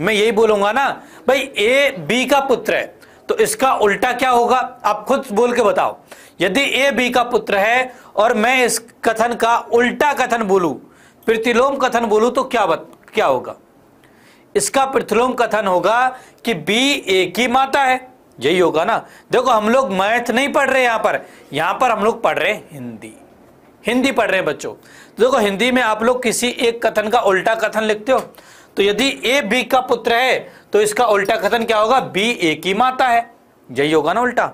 मैं यही बोलूंगा ना भाई ए बी का पुत्र है तो इसका उल्टा क्या होगा आप खुद बोल के बताओ यदि ए बी का पुत्र है और मैं इस कथन का उल्टा कथन बोलूं प्रतिलोम कथन बोलूं तो क्या बत, क्या होगा इसका प्रतिलोम कथन होगा कि बी ए की माता है यही होगा ना देखो हम लोग मैथ नहीं पढ़ रहे यहां पर यहां पर हम लोग पढ़ रहे हिंदी हिंदी पढ़ रहे हैं बच्चों तो देखो हिंदी में आप लोग किसी एक कथन का उल्टा कथन लिखते हो तो यदि ए बी का पुत्र है तो इसका उल्टा कथन क्या होगा बी ए की माता है यही होगा ना उल्टा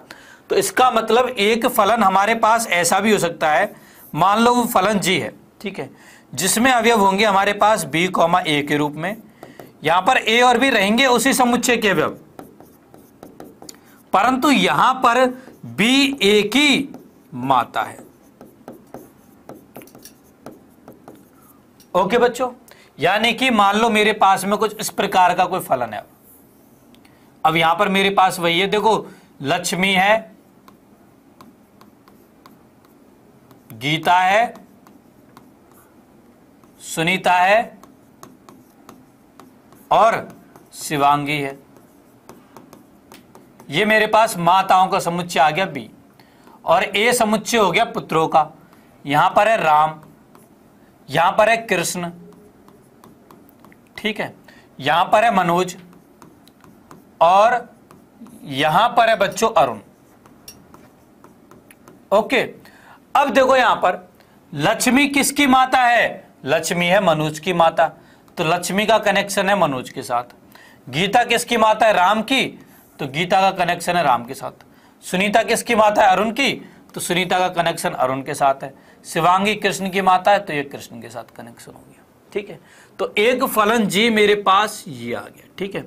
तो इसका मतलब एक फलन हमारे पास ऐसा भी हो सकता है मान लो वो फलन जी है ठीक है जिसमें अवयव होंगे हमारे पास बी कॉमा ए के रूप में यहां पर ए और बी रहेंगे उसी समुच्चय के अवयव परंतु यहां पर बी ए की माता है ओके बच्चों यानी कि मान लो मेरे पास में कुछ इस प्रकार का कोई फलन है अब यहां पर मेरे पास वही है देखो लक्ष्मी है गीता है सुनीता है और शिवांगी है ये मेरे पास माताओं का समुच्चय आ गया बी और ए समुच्चय हो गया पुत्रों का यहां पर है राम यहां पर है कृष्ण ठीक है यहां पर है मनोज और यहां पर है बच्चों अरुण ओके अब देखो यहां पर लक्ष्मी किसकी माता है लक्ष्मी है मनोज की माता तो लक्ष्मी का कनेक्शन है मनोज के साथ गीता किसकी माता है राम की तो गीता का कनेक्शन है राम के साथ सुनीता किसकी माता है अरुण की तो सुनीता का कनेक्शन अरुण के साथ है शिवांगी कृष्ण की माता है तो ये कृष्ण के साथ कनेक्शन हो गया ठीक है तो एक फलन जी मेरे पास ये आ गया ठीक है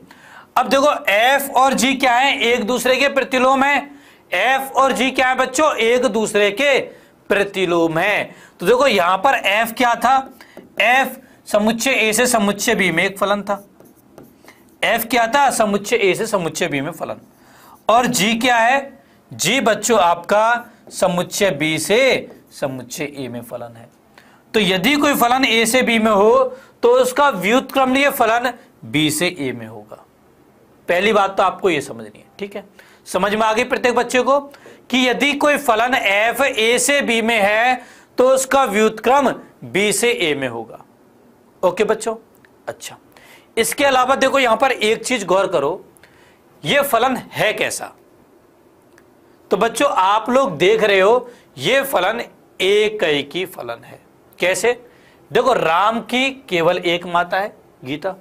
अब देखो एफ और जी क्या है एक दूसरे के प्रतिलोम है एफ और जी क्या है बच्चों एक दूसरे के प्रतिलोम है तो देखो यहां पर एफ क्या था एफ समुच्चय ए से समुच्चय बी में एक फलन था एफ क्या था समुच्चय ए से समुच्चय बी में फलन और जी क्या है जी बच्चों आपका समुच्चय बी से समुच्चय ए में फलन है तो यदि कोई फलन ए से बी में हो तो उसका लिए फलन बी से ए में होगा पहली बात तो आपको यह समझनी है ठीक है समझ में आ गई प्रत्येक बच्चे को कि यदि कोई फलन एफ ए से बी में है तो उसका व्युतक्रम बी से ए में होगा ओके बच्चों अच्छा इसके अलावा देखो यहां पर एक चीज गौर करो ये फलन है कैसा तो बच्चों आप लोग देख रहे हो ये फलन एक की फलन है कैसे देखो राम की केवल एक माता है गीता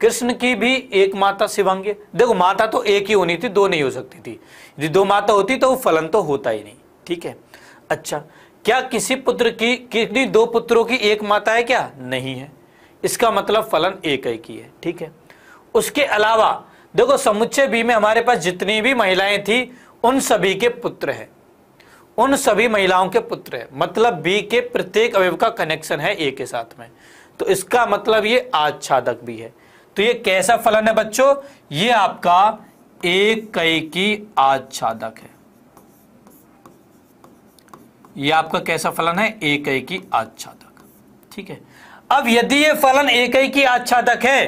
कृष्ण की भी एक माता शिवांगी देखो माता तो एक ही होनी थी दो नहीं हो सकती थी यदि दो माता होती तो वो फलन तो होता ही नहीं ठीक है अच्छा क्या किसी पुत्र की कितनी दो पुत्रों की एक माता है क्या नहीं है इसका मतलब फलन एक एक ही है ठीक है उसके अलावा देखो समुच्चय बी में हमारे पास जितनी भी महिलाएं थी उन सभी के पुत्र हैं उन सभी महिलाओं के पुत्र हैं मतलब बी के प्रत्येक अवयव का कनेक्शन है ए के साथ में तो इसका मतलब ये आच्छादक भी है तो ये कैसा फलन है बच्चों ये आपका एक कई की आच्छादक है ये आपका कैसा फलन है एक कई की आच्छादक ठीक है अब यदि ये फलन एक ही की आच्छादक है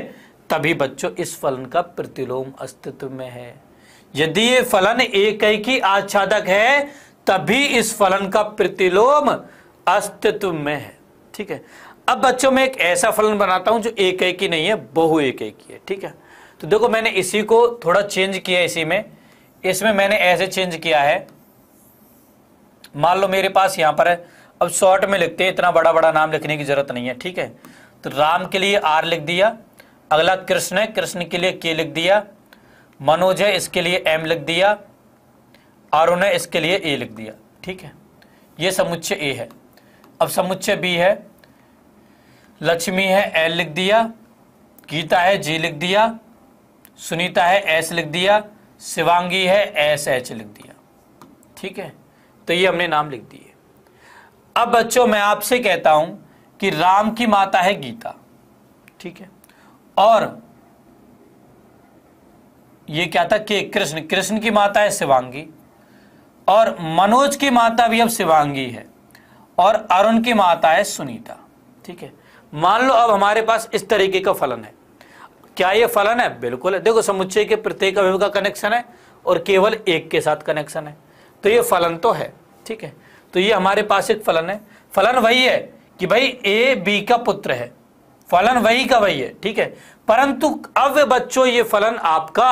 तभी बच्चों इस फलन का प्रतिलोम अस्तित्व में है यदि ये फलन एक ही की आच्छादक है तभी इस फलन का प्रतिलोम अस्तित्व में है ठीक है अब बच्चों में एक ऐसा फलन बनाता हूं जो एक एक ही नहीं है बहु एक एक ही है ठीक है तो देखो मैंने इसी को थोड़ा चेंज किया इसी में इसमें मैंने ऐसे चेंज किया है मान लो मेरे पास यहां पर है अब शॉर्ट में लिखते हैं इतना बड़ा बड़ा नाम लिखने की जरूरत नहीं है ठीक है तो राम के लिए आर लिख दिया अगला कृष्ण है कृष्ण के लिए के लिख दिया मनोज है इसके लिए एम लिख दिया अरुण है इसके लिए ए लिख दिया ठीक है ये समुच्चय ए है अब समुच्चय बी है लक्ष्मी है एल लिख दिया गीता है जी लिख दिया सुनीता है एस लिख दिया शिवांगी है एस एच लिख दिया ठीक है तो ये हमने नाम लिख दिए अब बच्चों मैं आपसे कहता हूं कि राम की माता है गीता ठीक है और ये क्या था कि कृष्ण कृष्ण की माता है शिवांगी और मनोज की माता भी अब शिवांगी है और अरुण की माता है सुनीता ठीक है मान लो अब हमारे पास इस तरीके का फलन है क्या ये फलन है बिल्कुल है देखो समुच्चय के प्रत्येक अवयव का कनेक्शन है और केवल एक के साथ कनेक्शन है तो ये फलन तो है ठीक है तो ये हमारे पास एक फलन है फलन वही है कि भाई ए बी का पुत्र है फलन वही का वही है ठीक है परंतु अब बच्चों ये फलन आपका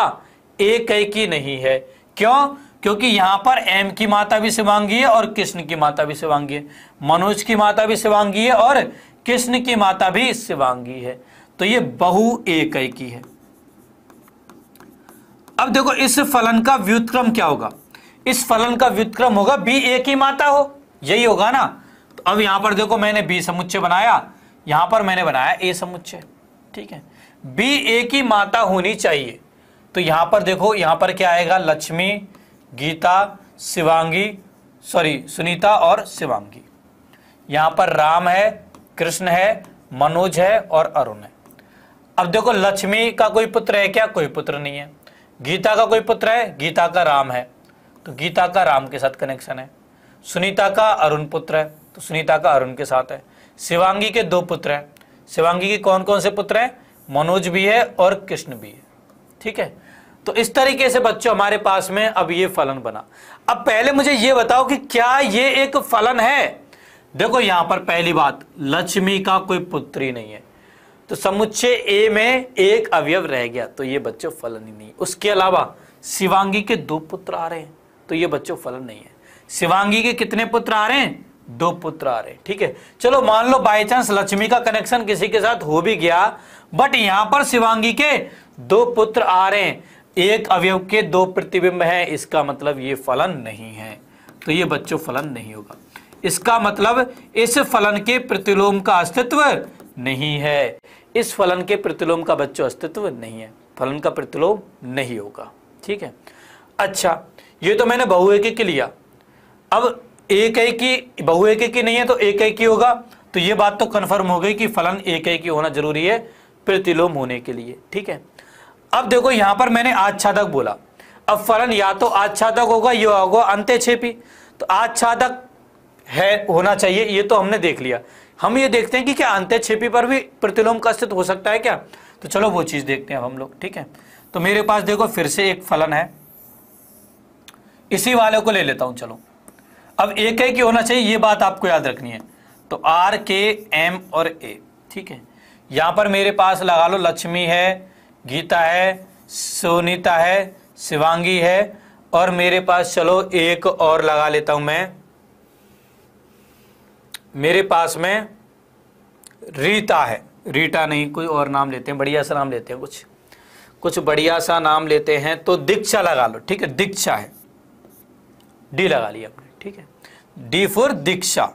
एक की नहीं है क्यों क्योंकि यहां पर एम की माता भी शिवांगी है और कृष्ण की माता भी शिवांगी है मनोज की माता भी शिवांगी है और कृष्ण की माता भी शिवांगी है तो ये बहु एक की है अब देखो इस फलन का व्युत्क्रम क्या होगा इस फलन का व्युतक्रम होगा बी एक ही माता हो यही होगा ना तो अब यहां पर देखो मैंने बी समुच्चय बनाया यहां पर मैंने बनाया ए समुच्चय ठीक है बी एक ही माता होनी चाहिए तो यहां पर देखो यहां पर क्या आएगा लक्ष्मी गीता शिवांगी सॉरी सुनीता और शिवांगी यहां पर राम है कृष्ण है मनोज है और अरुण है अब देखो लक्ष्मी का कोई पुत्र है क्या कोई पुत्र नहीं है गीता का कोई पुत्र है गीता का राम है तो गीता का राम के साथ कनेक्शन है सुनीता का अरुण पुत्र है तो सुनीता का अरुण के साथ है शिवांगी के दो पुत्र हैं शिवांगी के कौन कौन से पुत्र हैं मनोज भी है और कृष्ण भी है ठीक है तो इस तरीके से बच्चों हमारे पास में अब ये फलन बना अब पहले मुझे ये बताओ कि क्या ये एक फलन है देखो यहां पर पहली बात लक्ष्मी का कोई पुत्री नहीं है तो समुच्चय ए में एक अवयव रह गया तो ये बच्चों फलन ही नहीं उसके अलावा शिवांगी के दो पुत्र आ रहे हैं तो ये बच्चों फलन नहीं है शिवांगी के कितने पुत्र आ रहे हैं दो पुत्र आ रहे हैं ठीक है चलो मान लो बाई चांस लक्ष्मी का कनेक्शन किसी के साथ हो भी गया बट यहां पर शिवांगी के दो पुत्र आ रहे हैं एक अवयव के दो प्रतिबिंब है इसका मतलब ये फलन नहीं है तो ये बच्चों फलन नहीं होगा इसका मतलब इस फलन के प्रतिलोम का अस्तित्व नहीं है इस फलन के प्रतिलोम का बच्चों अस्तित्व नहीं है फलन का प्रतिलोम नहीं होगा ठीक है अच्छा ये तो मैंने बहु एक की लिया अब एक एक की एक की नहीं है तो एक एक की होगा तो ये बात तो कन्फर्म हो गई कि फलन एक एक की होना जरूरी है प्रतिलोम होने के लिए ठीक है अब देखो यहां पर मैंने आच्छादक बोला अब फलन या तो आच्छादक होगा ये होगा अंत्य छेपी तो आच्छादक है होना चाहिए ये तो हमने देख लिया हम ये देखते हैं कि क्या अंत्य छेपी पर भी प्रतिलोम का अस्तित्व हो सकता है क्या तो चलो वो चीज देखते हैं हम लोग ठीक है तो मेरे पास देखो फिर से एक फलन है इसी वाले को ले लेता हूं चलो अब एक है कि होना चाहिए ये बात आपको याद रखनी है तो आर के एम और ए ठीक है यहां पर मेरे पास लगा लो लक्ष्मी है गीता है सोनीता है शिवांगी है और मेरे पास चलो एक और लगा लेता हूं मैं मेरे पास में रीता है रीटा नहीं कोई और नाम लेते हैं बढ़िया सा नाम लेते हैं कुछ कुछ बढ़िया सा नाम लेते हैं तो दीक्षा लगा लो ठीक है दीक्षा है डी लगा लिया आपने ठीक है डी फॉर दीक्षा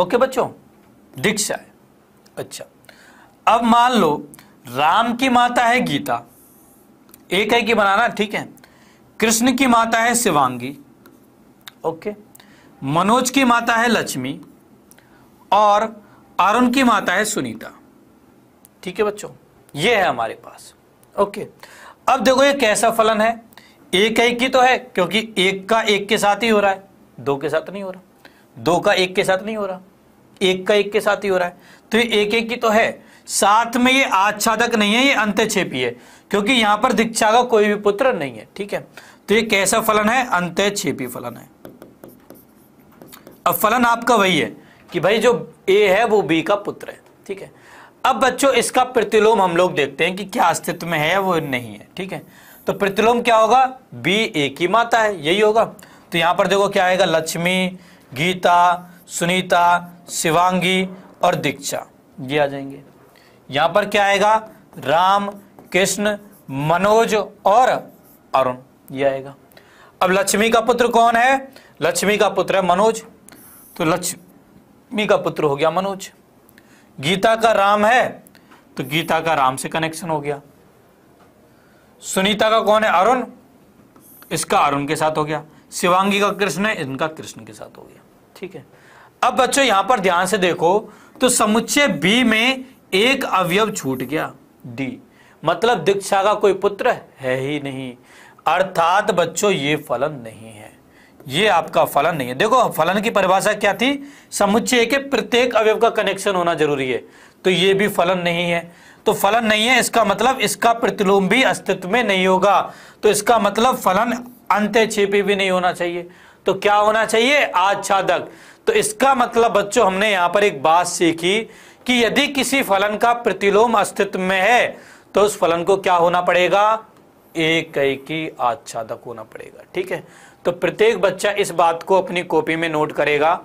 ओके बच्चों दीक्षा है अच्छा अब मान लो राम की माता है गीता एक है कि बनाना ठीक है कृष्ण की माता है शिवांगी ओके मनोज की माता है लक्ष्मी और अरुण की माता है सुनीता ठीक है बच्चों ये है हमारे पास ओके अब देखो ये कैसा फलन है एक एक की तो है क्योंकि एक का एक के साथ ही हो रहा है दो के साथ नहीं हो रहा दो का एक के साथ नहीं हो रहा एक का एक के साथ ही हो रहा है तो ये एक एक की तो है साथ में ये आच्छादक नहीं है ये अंत्यक्षेपी है क्योंकि यहां पर दीक्षा का कोई भी पुत्र नहीं है ठीक है तो ये कैसा फलन है अंत्यक्षेपी फलन है अब फलन आपका वही है कि भाई जो ए है वो बी का पुत्र है ठीक है अब बच्चों इसका प्रतिलोम हम लोग देखते हैं कि क्या अस्तित्व में है वो नहीं है ठीक है तो प्रतिलोम क्या होगा बी ए की माता है यही होगा तो यहां पर देखो क्या आएगा लक्ष्मी गीता सुनीता शिवांगी और दीक्षा ये आ जाएंगे यहां पर क्या आएगा राम कृष्ण मनोज और अरुण ये आएगा अब लक्ष्मी का पुत्र कौन है लक्ष्मी का पुत्र है मनोज तो लक्ष्मी का पुत्र हो गया मनोज गीता का राम है तो गीता का राम से कनेक्शन हो गया सुनीता का कौन है अरुण इसका अरुण के साथ हो गया शिवांगी का कृष्ण है इनका कृष्ण के साथ हो गया ठीक है अब बच्चों यहां पर ध्यान से देखो तो समुच्चय बी में एक अवयव छूट गया डी मतलब दीक्षा का कोई पुत्र है ही नहीं अर्थात बच्चों ये फलन नहीं है ये आपका फलन नहीं है देखो फलन की परिभाषा क्या थी समुच्चय के प्रत्येक अवयव का कनेक्शन होना जरूरी है तो ये भी फलन नहीं है तो फलन नहीं है इसका मतलब इसका प्रतिलोम भी अस्तित्व में नहीं होगा तो इसका मतलब फलन अंत अंत्यक्षेपी भी नहीं होना चाहिए तो क्या होना चाहिए आच्छादक तो इसका मतलब बच्चों हमने यहां पर एक बात सीखी कि यदि किसी फलन का प्रतिलोम अस्तित्व में है तो उस फलन को क्या होना पड़ेगा एक कई की आच्छादक होना पड़ेगा ठीक है तो प्रत्येक बच्चा इस बात को अपनी कॉपी में नोट करेगा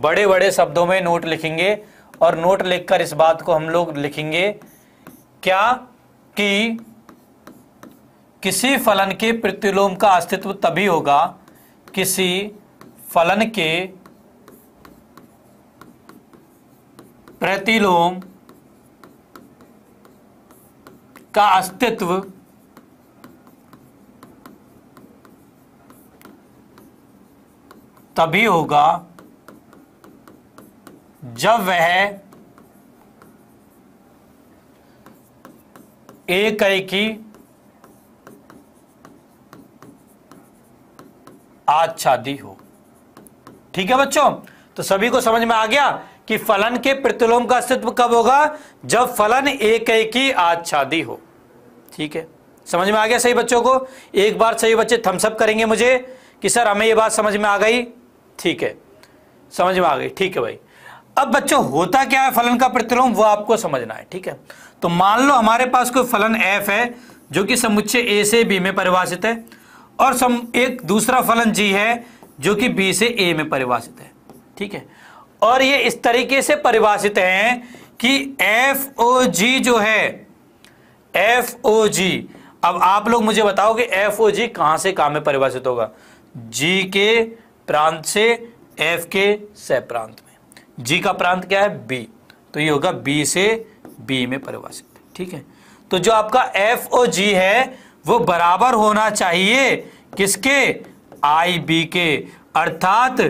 बड़े बड़े शब्दों में नोट लिखेंगे और नोट लिखकर इस बात को हम लोग लिखेंगे क्या कि किसी फलन के प्रतिलोम का अस्तित्व तभी होगा किसी फलन के प्रतिलोम का अस्तित्व तभी होगा जब वह एक की आच्छादी हो ठीक है बच्चों तो सभी को समझ में आ गया कि फलन के प्रतिलोम का अस्तित्व कब होगा जब फलन एक की आच्छादी हो ठीक है समझ में आ गया सही बच्चों को एक बार सही बच्चे थम्सअप करेंगे मुझे कि सर हमें ये बात समझ में आ गई ठीक है समझ में आ गई ठीक है भाई अब बच्चों होता क्या है फलन का प्रतिलोम वो आपको समझना है ठीक है तो मान लो हमारे पास कोई फलन एफ है जो कि समुच्चय ए से बी में परिभाषित है और सम एक दूसरा फलन जी है जो कि बी से ए में परिभाषित है ठीक है और ये इस तरीके से परिभाषित है कि एफ ओ जी जो है एफ ओ जी अब आप लोग मुझे बताओ कि एफ ओ जी कहां से कहाँ में परिभाषित होगा जी के प्रांत से एफ के सह प्रांत में जी का प्रांत क्या है बी तो ये होगा बी से बी में परिभाषित ठीक है तो जो आपका एफ ओ जी है वो बराबर होना चाहिए किसके आई बी के अर्थात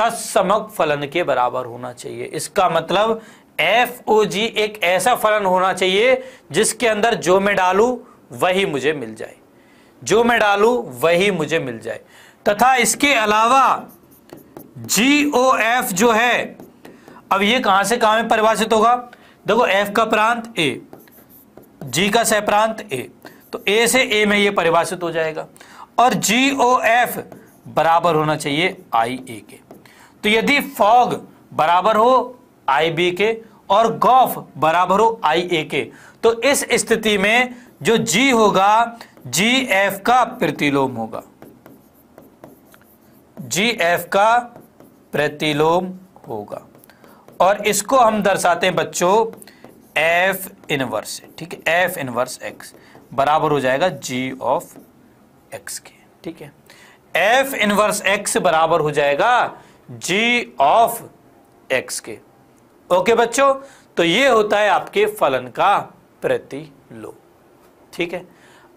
तत्समक फलन के बराबर होना चाहिए इसका मतलब एफ ओ जी एक ऐसा फलन होना चाहिए जिसके अंदर जो मैं डालू वही मुझे मिल जाए जो मैं डालू वही मुझे मिल जाए तथा इसके अलावा जी ओ एफ जो है अब ये कहां से कहां में परिभाषित होगा देखो एफ का प्रांत ए जी का सह प्रांत ए तो ए से ए में ये परिभाषित हो जाएगा और जी ओ एफ बराबर होना चाहिए आई ए के तो यदि फॉग बराबर हो आई बी के और गॉफ बराबर हो आई ए के तो इस स्थिति में जो जी होगा जी एफ का प्रतिलोम होगा जी एफ का प्रतिलोम होगा और इसको हम दर्शाते हैं बच्चों एफ इनवर्स ठीक है एफ इनवर्स एक्स बराबर हो जाएगा जी ऑफ एक्स के ठीक है एफ इनवर्स एक्स बराबर हो जाएगा जी ऑफ एक्स के ओके बच्चों तो ये होता है आपके फलन का प्रतिलोम ठीक है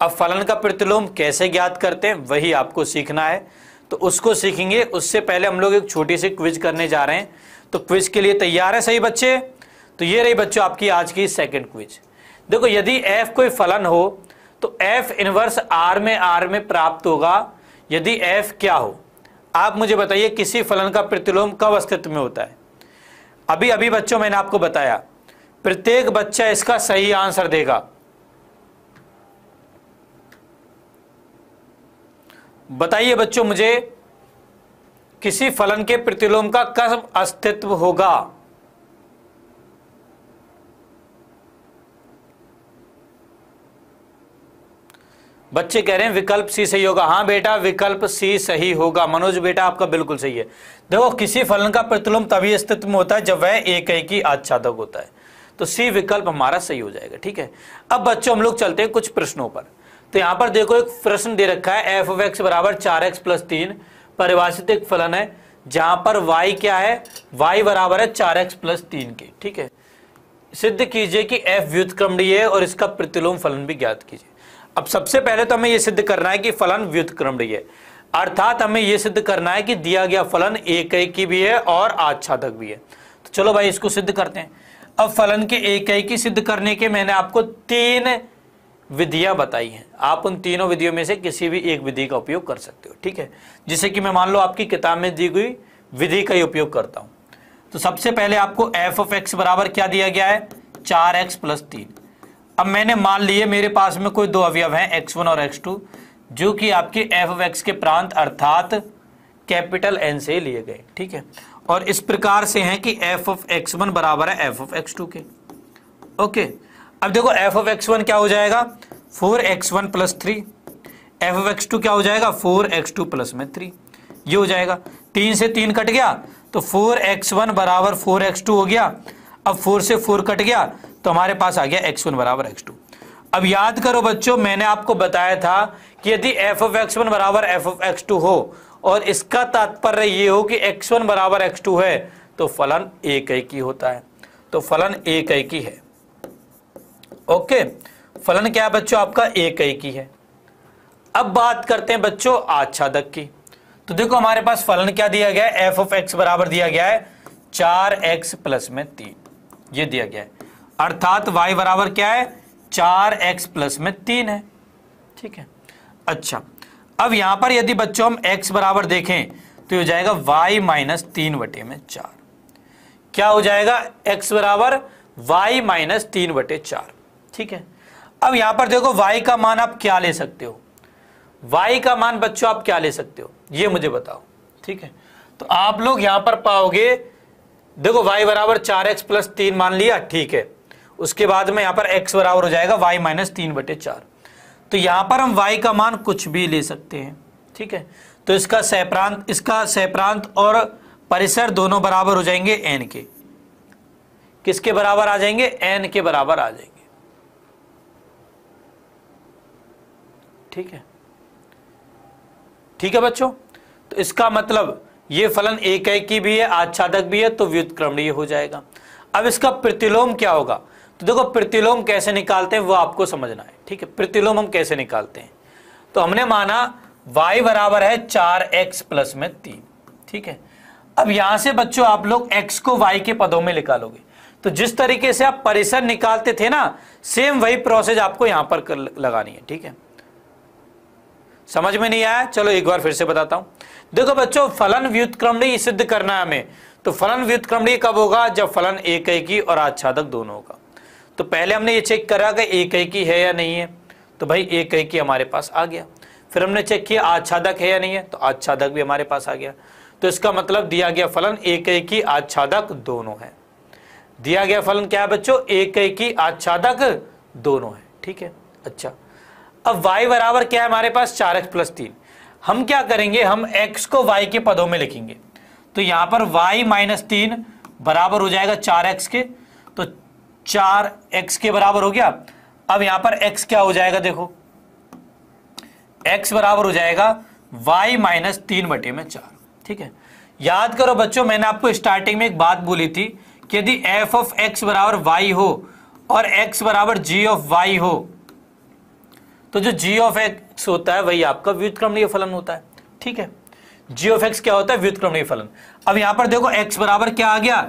अब फलन का प्रतिलोम कैसे ज्ञात करते हैं वही आपको सीखना है तो उसको सीखेंगे उससे पहले हम लोग एक छोटी सी क्विज करने जा रहे हैं तो क्विज के लिए तैयार है सही बच्चे तो ये रही बच्चों आपकी आज की सेकंड क्विज देखो यदि एफ कोई फलन हो तो एफ इनवर्स आर में आर में प्राप्त होगा यदि एफ क्या हो आप मुझे बताइए किसी फलन का प्रतिलोम कब अस्तित्व में होता है अभी अभी बच्चों मैंने आपको बताया प्रत्येक बच्चा इसका सही आंसर देगा बताइए बच्चों मुझे किसी फलन के प्रतिलोम का कब अस्तित्व होगा बच्चे कह रहे हैं विकल्प सी सही होगा हाँ बेटा विकल्प सी सही होगा मनोज बेटा आपका बिल्कुल सही है देखो किसी फलन का प्रतिलोम तभी अस्तित्व में होता है जब वह एक एक ही आच्छादक होता है तो सी विकल्प हमारा सही हो जाएगा ठीक है अब बच्चों हम लोग चलते हैं कुछ प्रश्नों पर तो यहां पर देखो एक प्रश्न दे रखा है एफ ऑफ एक्स बराबर चार एक्स प्लस तीन परिभाषित एक फलन है जहां पर y क्या है y बराबर है चार एक्स प्लस तीन के ठीक है सिद्ध कीजिए कि f व्युतक्रमणीय है और इसका प्रतिलोम फलन भी ज्ञात कीजिए अब सबसे पहले तो हमें यह सिद्ध करना है कि फलन व्युतक्रमणीय है अर्थात हमें यह सिद्ध करना है कि दिया गया फलन एक की भी है और आच्छादक भी है तो चलो भाई इसको सिद्ध करते हैं अब फलन के एक की सिद्ध करने के मैंने आपको तीन विधियां बताई हैं आप उन तीनों विधियों में से किसी भी एक विधि का उपयोग कर सकते हो ठीक है जिसे कि मैं मान लो आपकी किताब में दी गई विधि का ही उपयोग करता हूं तो सबसे पहले आपको एफ ऑफ एक्स बराबर क्या दिया गया है चार एक्स प्लस तीन अब मैंने मान लिए मेरे पास में कोई दो अवयव हैं एक्स वन और एक्स टू जो कि आपके एफ ऑफ एक्स के प्रांत अर्थात कैपिटल एन से लिए गए ठीक है और इस प्रकार से है कि एफ ऑफ एक्स वन बराबर है एफ ऑफ एक्स टू के ओके okay. अब देखो एफ ऑफ एक्स वन क्या हो जाएगा four x one plus three f of x two क्या हो जाएगा फोर एक्स टू प्लस में थ्री ये हो जाएगा तीन से तीन कट गया तो फोर एक्स वन बराबर फोर एक्स टू हो गया अब फोर से फोर कट गया तो हमारे पास आ गया एक्स वन बराबर एक्स टू अब याद करो बच्चों मैंने आपको बताया था कि यदि एफ ऑफ एक्स वन बराबर एफ ऑफ एक्स टू हो और इसका तात्पर्य ये हो कि एक्स वन बराबर एक्स टू है तो फलन एक एक ही होता है तो फलन एक एक ही है ओके फलन क्या है बच्चों आपका एक एक ही है अब बात करते हैं बच्चों आच्छादक की तो देखो हमारे पास फलन क्या दिया गया है एफ ऑफ एक्स बराबर दिया गया है चार एक्स प्लस में तीन ये दिया गया है अर्थात वाई बराबर क्या है चार एक्स प्लस में तीन है ठीक है अच्छा अब यहां पर यदि बच्चों हम एक्स बराबर देखें तो हो जाएगा वाई माइनस तीन बटे में चार क्या हो जाएगा एक्स बराबर वाई माइनस तीन बटे चार ठीक है अब यहां पर देखो y का मान आप क्या ले सकते हो y का मान बच्चों आप क्या ले सकते हो ये मुझे बताओ ठीक है तो आप लोग यहां पर पाओगे देखो y बराबर चार एक्स प्लस तीन मान लिया ठीक है उसके बाद में यहां पर x बराबर हो जाएगा y माइनस तीन बटे चार तो यहां पर हम y का मान कुछ भी ले सकते हैं ठीक है तो इसका सहप्रांत इसका सहप्रांत और परिसर दोनों बराबर हो जाएंगे एन के किसके बराबर आ जाएंगे एन के बराबर आ जाएंगे ठीक है ठीक है बच्चों तो इसका मतलब ये फलन एक एक की भी है आच्छादक भी है तो व्युतक्रमणीय हो जाएगा अब इसका प्रतिलोम क्या होगा तो देखो प्रतिलोम कैसे निकालते हैं वो आपको समझना है ठीक है प्रतिलोम हम कैसे निकालते हैं तो हमने माना वाई बराबर है चार एक्स प्लस में तीन ठीक है अब यहां से बच्चों आप लोग एक्स को वाई के पदों में निकालोगे तो जिस तरीके से आप परिसर निकालते थे ना सेम वही प्रोसेस आपको यहां पर लगानी है ठीक है समझ में नहीं आया चलो एक बार फिर से बताता हूं देखो बच्चों फलन व्युतक्रमणीय सिद्ध करना है हमें तो फलन व्युतक्रमणीय कब होगा जब फलन एक ही और आच्छादक दोनों होगा तो पहले हमने ये चेक करा कि एक ही है या नहीं है तो भाई एक ही हमारे पास आ गया फिर हमने चेक किया आच्छादक है या नहीं है तो आच्छादक भी हमारे पास आ गया तो इसका मतलब दिया गया फलन एक ही आच्छादक दोनों है दिया गया फलन क्या है बच्चों एक ही आच्छादक दोनों है ठीक है अच्छा अब y बराबर क्या है हमारे पास चार एक्स प्लस तीन हम क्या करेंगे हम x को y के पदों में लिखेंगे तो यहां पर y माइनस तीन बराबर हो जाएगा चार एक्स के तो चार एक्स के बराबर हो गया अब यहां पर x क्या हो जाएगा देखो x बराबर हो जाएगा y माइनस तीन बटे में चार ठीक है याद करो बच्चों मैंने आपको स्टार्टिंग में एक बात बोली थी कि यदि एफ ऑफ एक्स बराबर वाई हो और एक्स बराबर जी ऑफ वाई हो तो जो जी ऑफ एक्स होता है वही आपका व्युतक्रमणीय फलन होता है ठीक है जी ऑफ एक्स क्या होता है व्युतक्रमणीय फलन अब यहां पर देखो एक्स बराबर क्या आ गया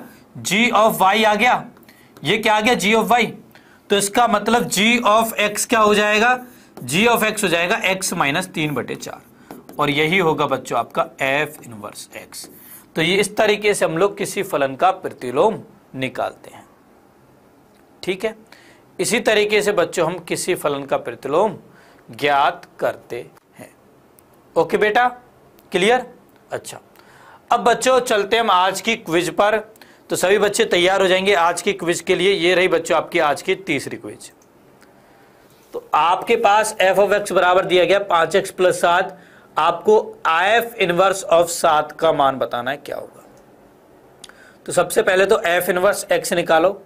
जी ऑफ वाई आ गया ये क्या आ गया जी ऑफ वाई तो इसका मतलब जी ऑफ एक्स क्या हो जाएगा जी ऑफ एक्स हो जाएगा एक्स माइनस तीन बटे चार और यही होगा बच्चों आपका एफ इनवर्स एक्स तो ये इस तरीके से हम लोग किसी फलन का प्रतिलोम निकालते हैं ठीक है इसी तरीके से बच्चों हम किसी फलन का प्रतिलोम ज्ञात करते हैं ओके बेटा क्लियर अच्छा अब बच्चों चलते हम आज की क्विज पर तो सभी बच्चे तैयार हो जाएंगे आज की क्विज के लिए ये रही बच्चों आपकी आज की तीसरी क्विज तो आपके पास एफ ऑफ एक्स बराबर दिया गया पांच एक्स प्लस सात आपको आई एफ इनवर्स ऑफ सात का मान बताना है क्या होगा तो सबसे पहले तो एफ इनवर्स एक्स निकालो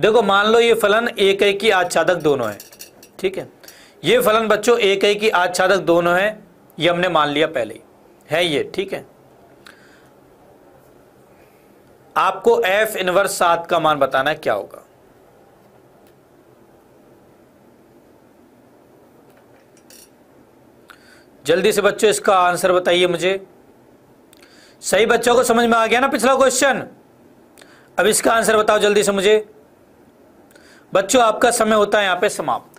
देखो मान लो ये फलन एक एक की आच्छादक दोनों है ठीक है ये फलन बच्चों एक है कि आच्छादक दोनों है ये हमने मान लिया पहले है ये ठीक है आपको एफ इनवर्स सात का मान बताना है क्या होगा जल्दी से बच्चों इसका आंसर बताइए मुझे सही बच्चों को समझ में आ गया ना पिछला क्वेश्चन अब इसका आंसर बताओ जल्दी से मुझे बच्चों आपका समय होता है यहां पे समाप्त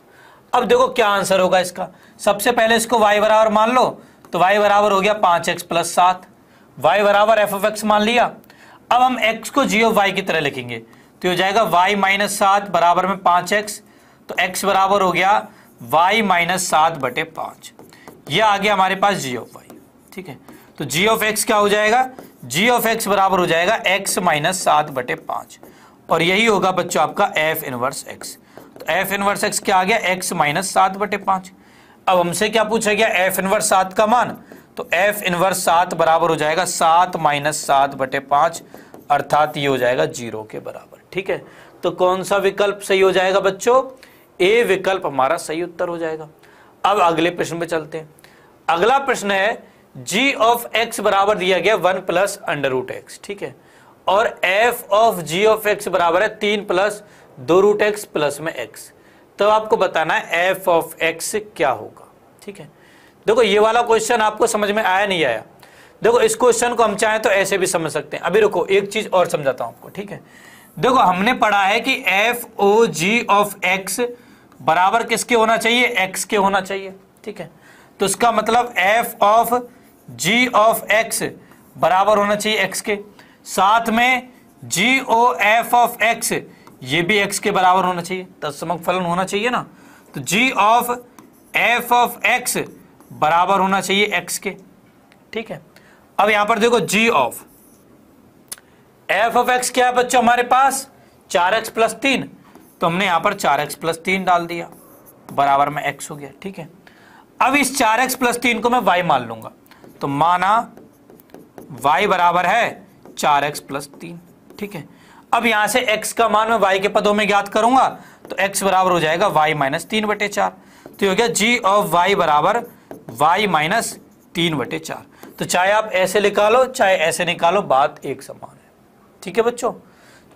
अब देखो क्या आंसर होगा इसका सबसे पहले इसको वाई बराबर मान लो तो वाई बराबर हो गया पांच एक्स प्लस सात वाई बराबर एफ ऑफ एक्स मान लिया अब हम एक्स को जी ऑफ वाई की तरह लिखेंगे तो हो जाएगा वाई माइनस सात बराबर में पांच एक्स तो एक्स बराबर हो गया वाई माइनस सात बटे पांच यह आ गया हमारे पास जी ऑफ वाई ठीक है तो जी ऑफ एक्स क्या हो जाएगा जी ऑफ एक्स बराबर हो जाएगा एक्स माइनस सात बटे पांच और यही होगा बच्चों आपका एफ इनवर्स एक्स तो एफ इनवर्स एक्स क्या आ गया एक्स माइनस सात बटे पांच अब हमसे क्या पूछा गया एफ इनवर्स सात का मान तो एफ इनवर्स सात बराबर हो जाएगा सात माइनस सात बटे पांच अर्थात ये हो जाएगा जीरो के बराबर ठीक है तो कौन सा विकल्प सही हो जाएगा बच्चों ए विकल्प हमारा सही उत्तर हो जाएगा अब अगले प्रश्न पे चलते हैं अगला प्रश्न है जी ऑफ एक्स बराबर दिया गया one plus under root x ठीक है और f of ji of x बराबर है तीन प्लस दो रूट एक्स प्लस में एक्स तो आपको बताना है एफ ऑफ एक्स क्या होगा ठीक है देखो ये वाला क्वेश्चन आपको समझ में आया नहीं आया देखो इस क्वेश्चन को हम चाहें तो ऐसे भी समझ सकते हैं अभी रुको एक चीज और समझाता हूं आपको ठीक है देखो हमने पढ़ा है कि f O ji of x बराबर किसके होना चाहिए एक्स के होना चाहिए ठीक है तो इसका मतलब f of ji of x बराबर होना चाहिए एक्स के साथ में g O F of x ये भी एक्स के बराबर होना चाहिए तत्समक फलन होना चाहिए ना तो g of F of x बराबर होना चाहिए x के ठीक है अब यहां पर देखो g of f of x क्या है बच्चों हमारे पास चार एक्स प्लस तीन तो हमने यहां पर चार एक्स प्लस तीन डाल दिया बराबर में एक्स हो गया ठीक है अब इस चार एक्स प्लस तीन को मैं वाई मान लूंगा तो माना वाई बराबर है चार एक्स प्लस तीन ठीक है अब यहां से x का मान मैं y के पदों में ज्ञात करूंगा तो x बराबर हो जाएगा y माइनस तीन बटे चार तो हो गया g ऑफ y बराबर y माइनस तीन बटे चार तो चाहे आप ऐसे निकालो चाहे ऐसे निकालो बात एक समान है ठीक है बच्चों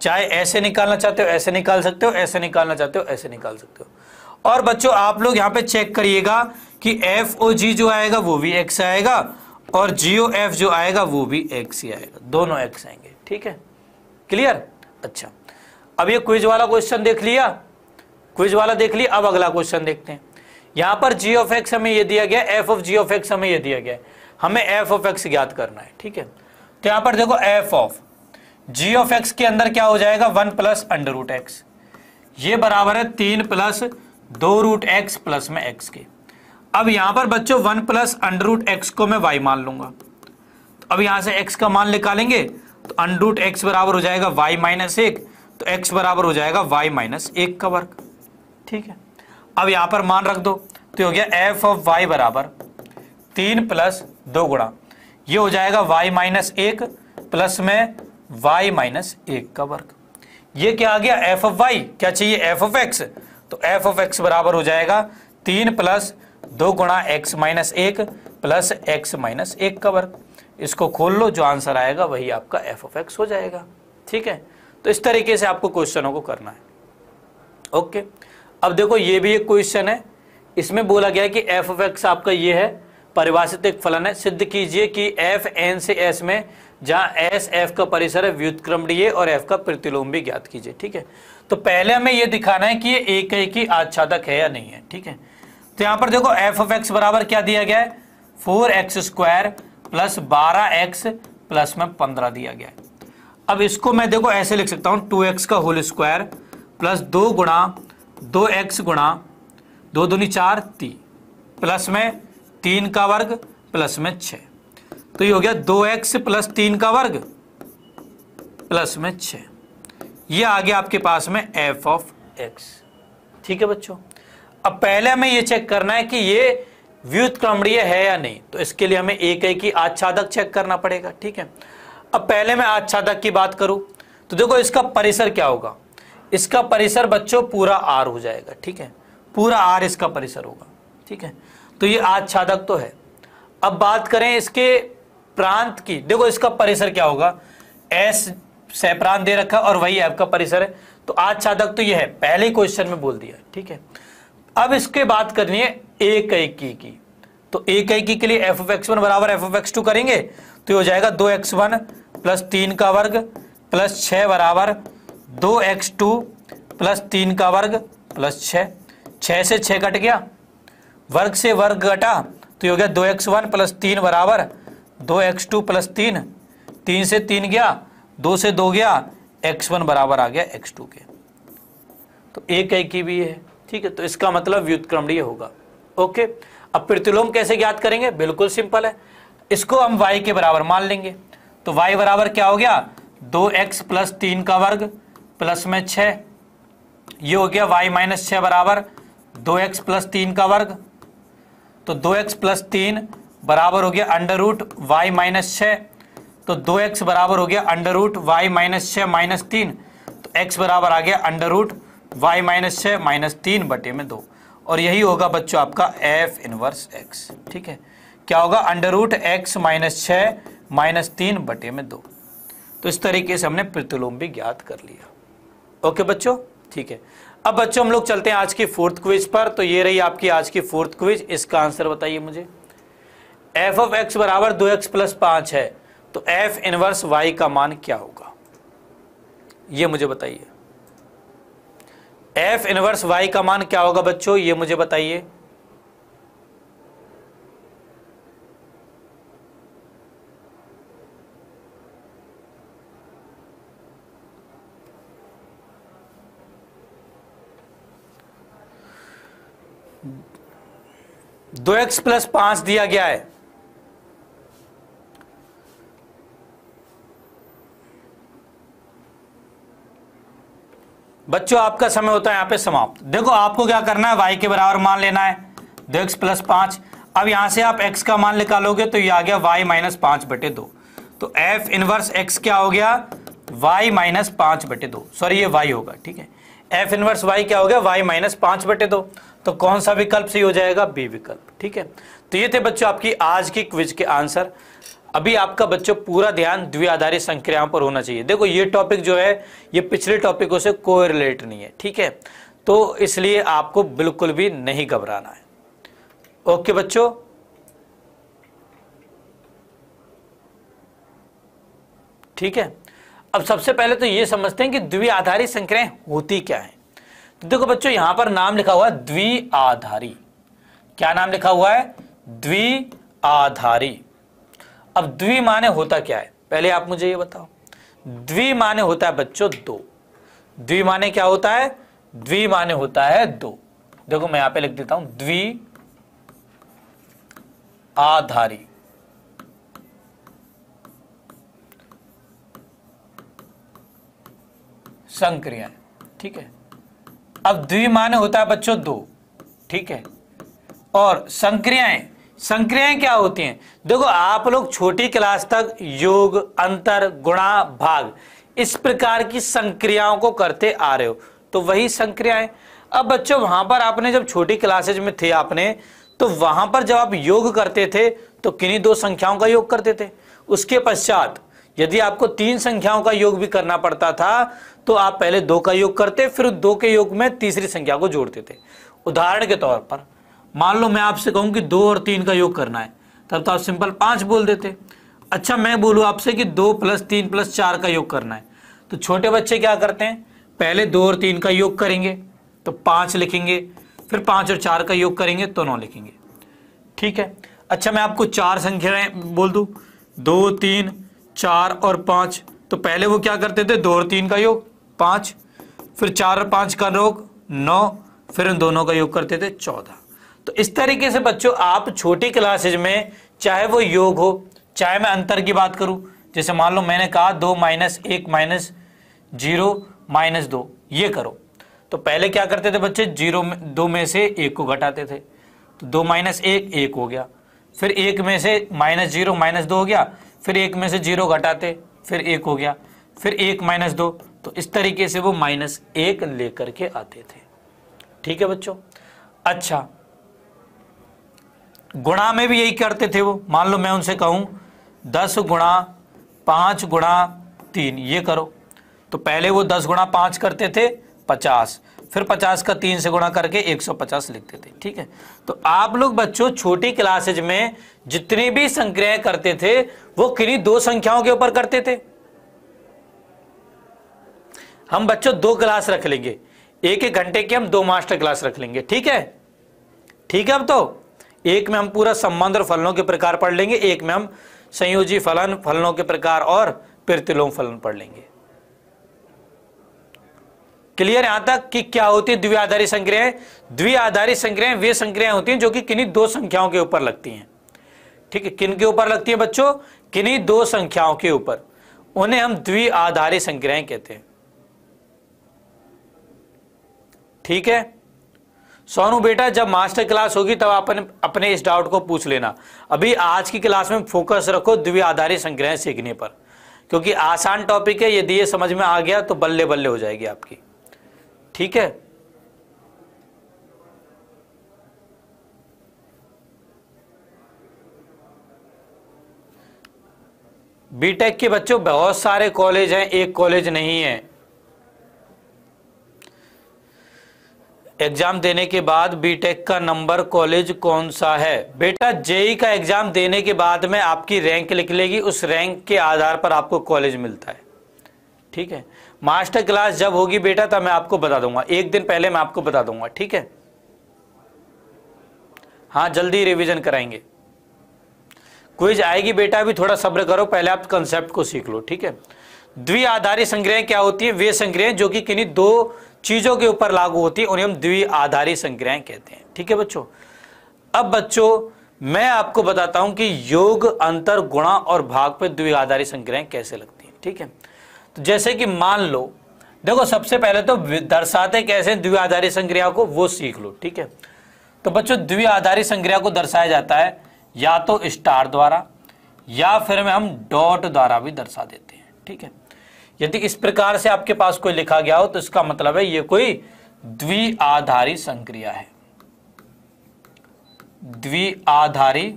चाहे ऐसे निकालना चाहते हो ऐसे निकाल सकते हो ऐसे निकालना चाहते हो ऐसे निकाल सकते हो और बच्चों आप लोग यहाँ पे चेक करिएगा कि एफ ओ जी जो आएगा वो भी एक्स आएगा और जी ओ एफ जो आएगा वो भी एक्स ही आएगा दोनों एक्स आएंगे ठीक है क्लियर अच्छा अब ये क्विज वाला क्वेश्चन देख लिया क्विज वाला देख लिया अब अगला क्वेश्चन देखते हैं यहां पर जी ऑफ एक्स हमें ये दिया गया F of ji of x हमें ये दिया गया हमें एफ ऑफ एक्स ज्ञात करना है ठीक है तो यहां पर देखो f of ji of x के अंदर क्या हो जाएगा one plus under root x ये बराबर है तीन प्लस दो रूट एक्स प्लस में एक्स के अब यहां पर बच्चों one plus under root x को मैं वाई मान लूंगा तो अब यहां से एक्स का मान निकालेंगे तो अनरूट एक्स बराबर हो जाएगा वाई माइनस एक तो एक्स बराबर हो जाएगा वाई माइनस एक का वर्ग ठीक है अब यहां पर मान रख दो तो हो गया एफ ऑफ वाई बराबर तीन प्लस दो गुणा ये हो जाएगा वाई माइनस एक प्लस में वाई माइनस एक का वर्ग ये क्या आ गया एफ ऑफ वाई क्या चाहिए एफ ऑफ एक्स तो एफ ऑफ एक्स बराबर हो जाएगा तीन प्लस दो गुणा एक्स माइनस एक प्लस एक्स माइनस एक का वर्ग इसको खोल लो जो आंसर आएगा वही आपका एफ ऑफ एक्स हो जाएगा ठीक है तो इस तरीके से आपको क्वेश्चनों को करना है ओके अब देखो ये भी एक क्वेश्चन है इसमें बोला गया कि एफ ऑफ एक्स आपका ये है परिभाषित एक फलन है सिद्ध कीजिए कि एफ एन से एस में जहां एस एफ का परिसर है व्युतक्रमणीय और एफ का प्रतिलोम भी ज्ञात कीजिए ठीक है तो पहले हमें यह दिखाना है कि ये एक एक ही आच्छादक है या नहीं है ठीक है तो यहां पर देखो एफ ऑफ एक्स बराबर क्या दिया गया है फोर एक्स स्क्वायर प्लस बारह एक्स प्लस में पंद्रह दिया गया है अब इसको मैं देखो ऐसे लिख सकता हूं टू एक्स का होल स्क्वायर प्लस दो गुणा दो एक्स गुणा दो दूनी चार ती प्लस में तीन का वर्ग प्लस में छ तो ये हो गया दो एक्स प्लस तीन का वर्ग प्लस में छ ये आ गया आपके पास में एफ ऑफ एक्स ठीक है बच्चों अब पहले हमें ये चेक करना है कि ये व्युत्क्रमणीय है या नहीं तो इसके लिए हमें एक एक ही आच्छादक चेक करना पड़ेगा ठीक है अब पहले मैं आच्छादक की बात करूं तो देखो इसका परिसर क्या होगा इसका परिसर बच्चों पूरा आर हो जाएगा ठीक है पूरा आर इसका परिसर होगा ठीक है तो ये आच्छादक तो है अब बात करें इसके प्रांत की देखो इसका परिसर क्या होगा एस सह प्रांत दे रखा और वही आपका परिसर है तो आच्छादक तो ये है पहले क्वेश्चन में बोल दिया ठीक है अब इसके बात करनी है एक एक की तो एक एकी के लिए एफ ऑफ एक्स वन बराबर एफ ऑफ एक्स टू करेंगे तो हो जाएगा दो एक्स वन प्लस तीन का वर्ग प्लस छ बराबर दो एक्स टू प्लस तीन का वर्ग प्लस छ से छह कट गया वर्ग से वर्ग घटा तो ये हो गया दो एक्स वन प्लस तीन बराबर दो एक्स टू प्लस तीन तीन से तीन गया दो से दो गया एक्स वन बराबर आ गया एक्स टू के तो एक एक की भी है ठीक है तो इसका मतलब व्युतक्रम होगा ओके अब प्रतिलोम कैसे ज्ञात करेंगे बिल्कुल सिंपल है इसको हम वाई के बराबर मान लेंगे तो वाई बराबर क्या हो गया दो एक्स प्लस तीन का वर्ग प्लस में छ ये हो गया वाई माइनस छ बराबर दो एक्स प्लस तीन का वर्ग तो दो एक्स प्लस तीन बराबर हो गया अंडर रूट वाई माइनस छ तो दो एक्स बराबर हो गया अंडर रूट वाई माइनस छ माइनस तीन तो एक्स बराबर आ गया अंडर रूट वाई माइनस छः माइनस तीन बटे में दो और यही होगा बच्चों आपका एफ इनवर्स एक्स ठीक है क्या होगा अंडर रूट एक्स माइनस छः माइनस तीन बटे में दो तो इस तरीके से हमने प्रतिलोम भी ज्ञात कर लिया ओके बच्चों ठीक है अब बच्चों हम लोग चलते हैं आज की फोर्थ क्विज पर तो ये रही आपकी आज की फोर्थ क्विज इसका आंसर बताइए मुझे एफ ऑफ एक्स बराबर दो एक्स प्लस पांच है तो एफ इनवर्स वाई का मान क्या होगा ये मुझे बताइए एफ इनवर्स वाई का मान क्या होगा बच्चों ये मुझे बताइए दो एक्स प्लस पांच दिया गया है बच्चों आपका समय होता है यहाँ पे समाप्त देखो आपको क्या करना है वाई के बराबर मान लेना है दो एक्स प्लस पांच अब यहां से आप एक्स का मान निकालोगे तो ये आ गया वाई माइनस पांच बटे दो तो एफ इनवर्स एक्स क्या हो गया वाई माइनस पांच बटे दो सॉरी ये वाई होगा ठीक है एफ इनवर्स वाई क्या हो गया वाई माइनस पांच बटे दो तो कौन सा विकल्प सही हो जाएगा बी विकल्प ठीक है तो ये थे बच्चों आपकी आज की क्विज के आंसर अभी आपका बच्चों पूरा ध्यान द्विआधारी संक्रियाओं पर होना चाहिए देखो ये टॉपिक जो है ये पिछले टॉपिकों से कोई रिलेट नहीं है ठीक है तो इसलिए आपको बिल्कुल भी नहीं घबराना है ओके बच्चों ठीक है अब सबसे पहले तो ये समझते हैं कि द्विआधारी संक्रियाएं होती क्या है तो देखो बच्चों यहां पर नाम लिखा हुआ है द्विआधारी क्या नाम लिखा हुआ है द्विआधारी अब द्विमाने होता क्या है पहले आप मुझे ये बताओ द्विमाने होता है बच्चों दो द्विमाने क्या होता है द्विमाने होता है दो देखो मैं यहां पे लिख देता हूं द्वि आधारी संक्रियाएं ठीक है अब द्विमाने होता है बच्चों दो ठीक है और संक्रियाएं संक्रियाएं क्या होती हैं देखो आप लोग छोटी क्लास तक योग अंतर गुणा भाग इस प्रकार की संक्रियाओं को करते आ रहे हो तो वही संक्रियाएं अब बच्चों वहां पर आपने जब छोटी क्लासेज में थे आपने तो वहां पर जब आप योग करते थे तो किन्हीं दो संख्याओं का योग करते थे उसके पश्चात यदि आपको तीन संख्याओं का योग भी करना पड़ता था तो आप पहले दो का योग करते फिर दो के योग में तीसरी संख्या को जोड़ते थे उदाहरण के तौर पर मान लो मैं आपसे कहूँ कि दो और तीन का योग करना है तब तो आप सिंपल पांच बोल देते अच्छा मैं बोलू आपसे कि दो प्लस तीन प्लस चार का योग करना है तो छोटे बच्चे क्या करते हैं पहले दो और तीन का योग करेंगे तो पांच लिखेंगे फिर पांच और चार का योग करेंगे तो नौ लिखेंगे ठीक है अच्छा मैं आपको चार संख्याएं बोल दू दो तीन चार और पांच तो पहले वो क्या करते थे दो और तीन का योग पांच फिर चार और पांच का योग नौ फिर इन दोनों का योग करते थे चौदह तो इस तरीके से बच्चों आप छोटी क्लासेज में चाहे वो योग हो चाहे मैं अंतर की बात करूँ जैसे मान लो मैंने कहा दो माइनस एक माइनस जीरो माइनस दो ये करो तो पहले क्या करते थे बच्चे जीरो में दो में से एक को घटाते थे तो दो माइनस एक एक हो गया फिर एक में से माइनस जीरो माइनस दो हो गया फिर एक में से जीरो घटाते फिर एक हो गया फिर एक माइनस दो तो इस तरीके से वो माइनस एक लेकर के आते थे ठीक है बच्चों अच्छा गुणा में भी यही करते थे वो मान लो मैं उनसे कहूं दस गुणा पांच गुणा तीन ये करो तो पहले वो दस गुणा पांच करते थे पचास फिर पचास का तीन से गुणा करके एक सौ पचास लिखते थे ठीक है तो आप लोग बच्चों छोटी क्लासेज में जितनी भी संक्रियाएं करते थे वो किन्हीं दो संख्याओं के ऊपर करते थे हम बच्चों दो क्लास रख लेंगे एक एक घंटे के हम दो मास्टर क्लास रख लेंगे ठीक है ठीक है अब तो एक में हम पूरा संबंध और फलनों के प्रकार पढ़ लेंगे एक में हम संयोजी फलन फलनों के प्रकार और प्रतिलोम फलन पढ़ लेंगे क्लियर यहां तक कि क्या होती है द्विआधारी संक्रियाएं द्विआधारित संग्रह वे संग्रह होती हैं जो कि किन्हीं दो संख्याओं के ऊपर लगती हैं ठीक है किन के ऊपर लगती है बच्चों किन्हीं दो संख्याओं के ऊपर उन्हें हम द्विआधारी संग्रह कहते हैं ठीक है सोनू बेटा जब मास्टर क्लास होगी तब आप अपने इस डाउट को पूछ लेना अभी आज की क्लास में फोकस रखो द्वि आधारित संग्रह सीखने पर क्योंकि आसान टॉपिक है यदि ये समझ में आ गया तो बल्ले बल्ले हो जाएगी आपकी ठीक है बीटेक के बच्चों बहुत सारे कॉलेज हैं एक कॉलेज नहीं है एग्जाम देने के बाद बीटेक का नंबर कॉलेज कौन सा है बेटा जेई e का एग्जाम देने के बाद में आपकी रैंक निकलेगी उस रैंक के आधार पर आपको कॉलेज मिलता है ठीक है मास्टर क्लास जब होगी बेटा तब मैं आपको बता दूंगा एक दिन पहले मैं आपको बता दूंगा ठीक है हाँ जल्दी रिविजन कराएंगे क्विज आएगी बेटा अभी थोड़ा सब्र करो पहले आप कंसेप्ट को सीख लो ठीक है द्विआधारी संग्रह क्या होती है वे संग्रह जो कि किन्हीं दो चीज़ों के ऊपर लागू होती है उन्हें हम आधारी संक्रियाएं कहते हैं ठीक है बच्चों अब बच्चों मैं आपको बताता हूं कि योग अंतर गुणा और भाग द्वि आधारी संक्रियाएं कैसे लगती हैं ठीक है तो जैसे कि मान लो देखो सबसे पहले तो दर्शाते कैसे द्वि आधारी संक्रिया को वो सीख लो ठीक है तो बच्चों द्वि आधारी संक्रिया को दर्शाया जाता है या तो स्टार द्वारा या फिर में हम डॉट द्वारा भी दर्शा देते हैं ठीक है यदि इस प्रकार से आपके पास कोई लिखा गया हो तो इसका मतलब है ये कोई द्विआधारी संक्रिया है द्विआधारी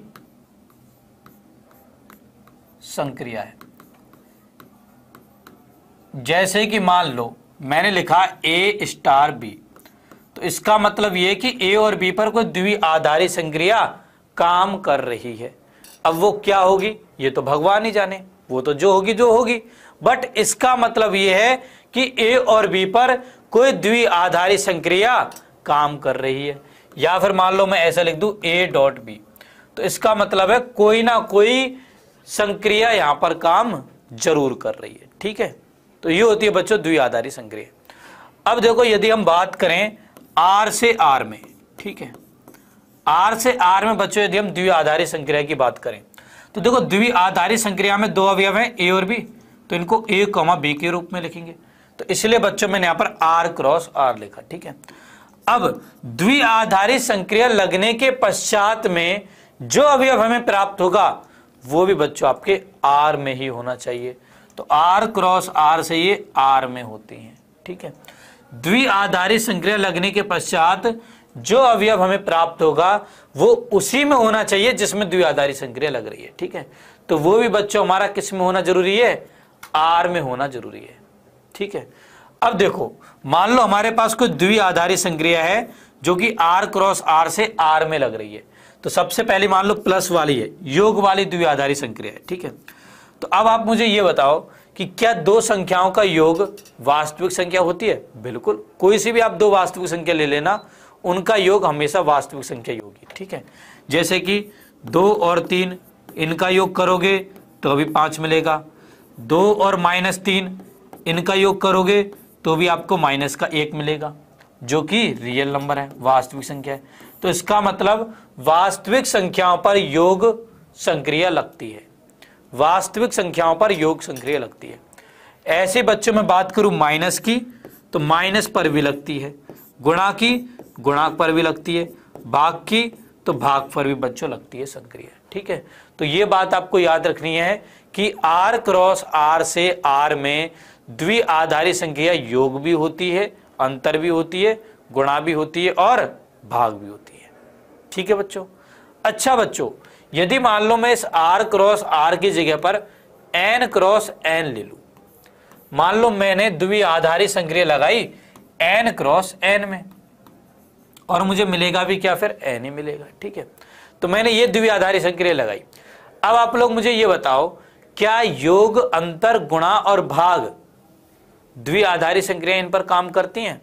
संक्रिया है जैसे कि मान लो मैंने लिखा ए स्टार बी तो इसका मतलब यह कि ए और बी पर कोई द्विआधारी संक्रिया काम कर रही है अब वो क्या होगी ये तो भगवान ही जाने वो तो जो होगी जो होगी बट इसका मतलब यह है कि ए और बी पर कोई द्वि आधारित संक्रिया काम कर रही है या फिर मान लो मैं ऐसा लिख दू ए डॉट बी तो इसका मतलब है कोई ना कोई संक्रिया यहां पर काम जरूर कर रही है ठीक है तो ये होती है बच्चों द्वि आधारित संक्रिया अब देखो यदि हम बात करें आर से आर में ठीक है आर से आर में बच्चों यदि हम द्वि आधारित संक्रिया की बात करें तो देखो द्वि आधारित संक्रिया में दो अवयव है ए और बी तो इनको ए कॉमा बी के रूप में लिखेंगे तो इसलिए बच्चों मैंने यहां पर आर क्रॉस आर लिखा ठीक है अब द्विआधारी संक्रिया लगने के पश्चात में जो अवयव हमें प्राप्त होगा वो भी बच्चों आपके आर में ही होना चाहिए तो आर क्रॉस आर से ये आर में होती हैं ठीक है द्विआधारी संक्रिया लगने के पश्चात जो अवयव हमें प्राप्त होगा वो उसी में होना चाहिए जिसमें द्विआधारी संक्रिया लग रही है ठीक है तो वो भी बच्चों हमारा किस में होना जरूरी है आर में होना जरूरी है ठीक है अब देखो मान लो हमारे पास कोई द्वि आधारित संक्रिया है जो कि आर क्रॉस आर से आर में लग रही है तो सबसे पहले मान लो प्लस वाली है योग वाली द्विआधारी संक्रिया है ठीक है तो अब आप मुझे यह बताओ कि क्या दो संख्याओं का योग वास्तविक संख्या होती है बिल्कुल कोई सी भी आप दो वास्तविक संख्या ले लेना उनका योग हमेशा वास्तविक संख्या होगी ठीक है जैसे कि दो और तीन इनका योग करोगे तो अभी पांच मिलेगा दो और माइनस तीन इनका योग करोगे तो भी आपको माइनस का एक मिलेगा जो कि रियल नंबर है वास्तविक संख्या है तो इसका मतलब वास्तविक संख्याओं पर योग संक्रिया लगती है वास्तविक संख्याओं पर योग संक्रिया लगती है ऐसे बच्चों में बात करूं माइनस की तो माइनस पर भी लगती है गुणा की गुणाक पर भी लगती है भाग की तो भाग पर भी बच्चों लगती है संक्रिया ठीक है तो ये बात आपको याद रखनी है कि आर क्रॉस आर से आर में द्विआधारी संख्या योग भी होती है अंतर भी होती है गुणा भी होती है और भाग भी होती है ठीक है बच्चों अच्छा बच्चों यदि मान लो मैं इस आर क्रॉस आर की जगह पर एन क्रॉस एन ले लू मान लो मैंने द्वि आधारित संक्रिया लगाई एन क्रॉस एन में और मुझे मिलेगा भी क्या फिर एन ही मिलेगा ठीक है तो मैंने ये आधारित संक्रिया लगाई अब आप लोग मुझे ये बताओ क्या योग अंतर गुणा और भाग द्वि आधारित संक्रिया इन पर काम करती हैं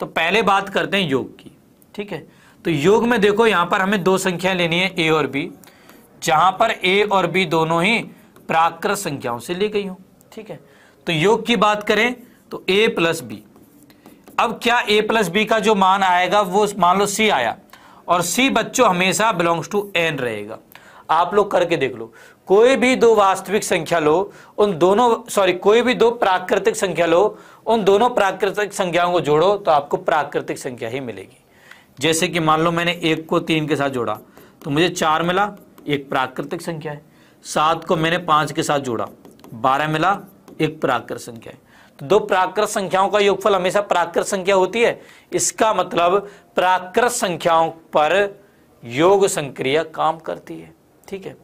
तो पहले बात करते हैं योग की ठीक है तो योग में देखो यहां पर हमें दो संख्या लेनी है ए और बी जहां पर ए और बी दोनों ही प्राकृत संख्याओं से ली गई हो ठीक है तो योग की बात करें तो ए प्लस बी अब क्या ए प्लस बी का जो मान आएगा वो मान लो सी आया और सी बच्चों हमेशा बिलोंग्स टू एन रहेगा आप लोग करके देख लो कोई भी दो वास्तविक संख्या लो उन दोनों सॉरी कोई भी दो प्राकृतिक संख्या लो उन दोनों प्राकृतिक संख्याओं को जोड़ो तो आपको प्राकृतिक संख्या ही मिलेगी जैसे कि मान लो मैंने एक को तीन के साथ जोड़ा तो मुझे चार मिला एक प्राकृतिक संख्या है सात को मैंने पांच के साथ जोड़ा बारह मिला एक प्राकृतिक संख्या है तो दो प्राकृत संख्याओं का योगफल हमेशा प्राकृत संख्या होती है इसका मतलब प्राकृत संख्याओं पर योग संक्रिया काम करती है ठीक है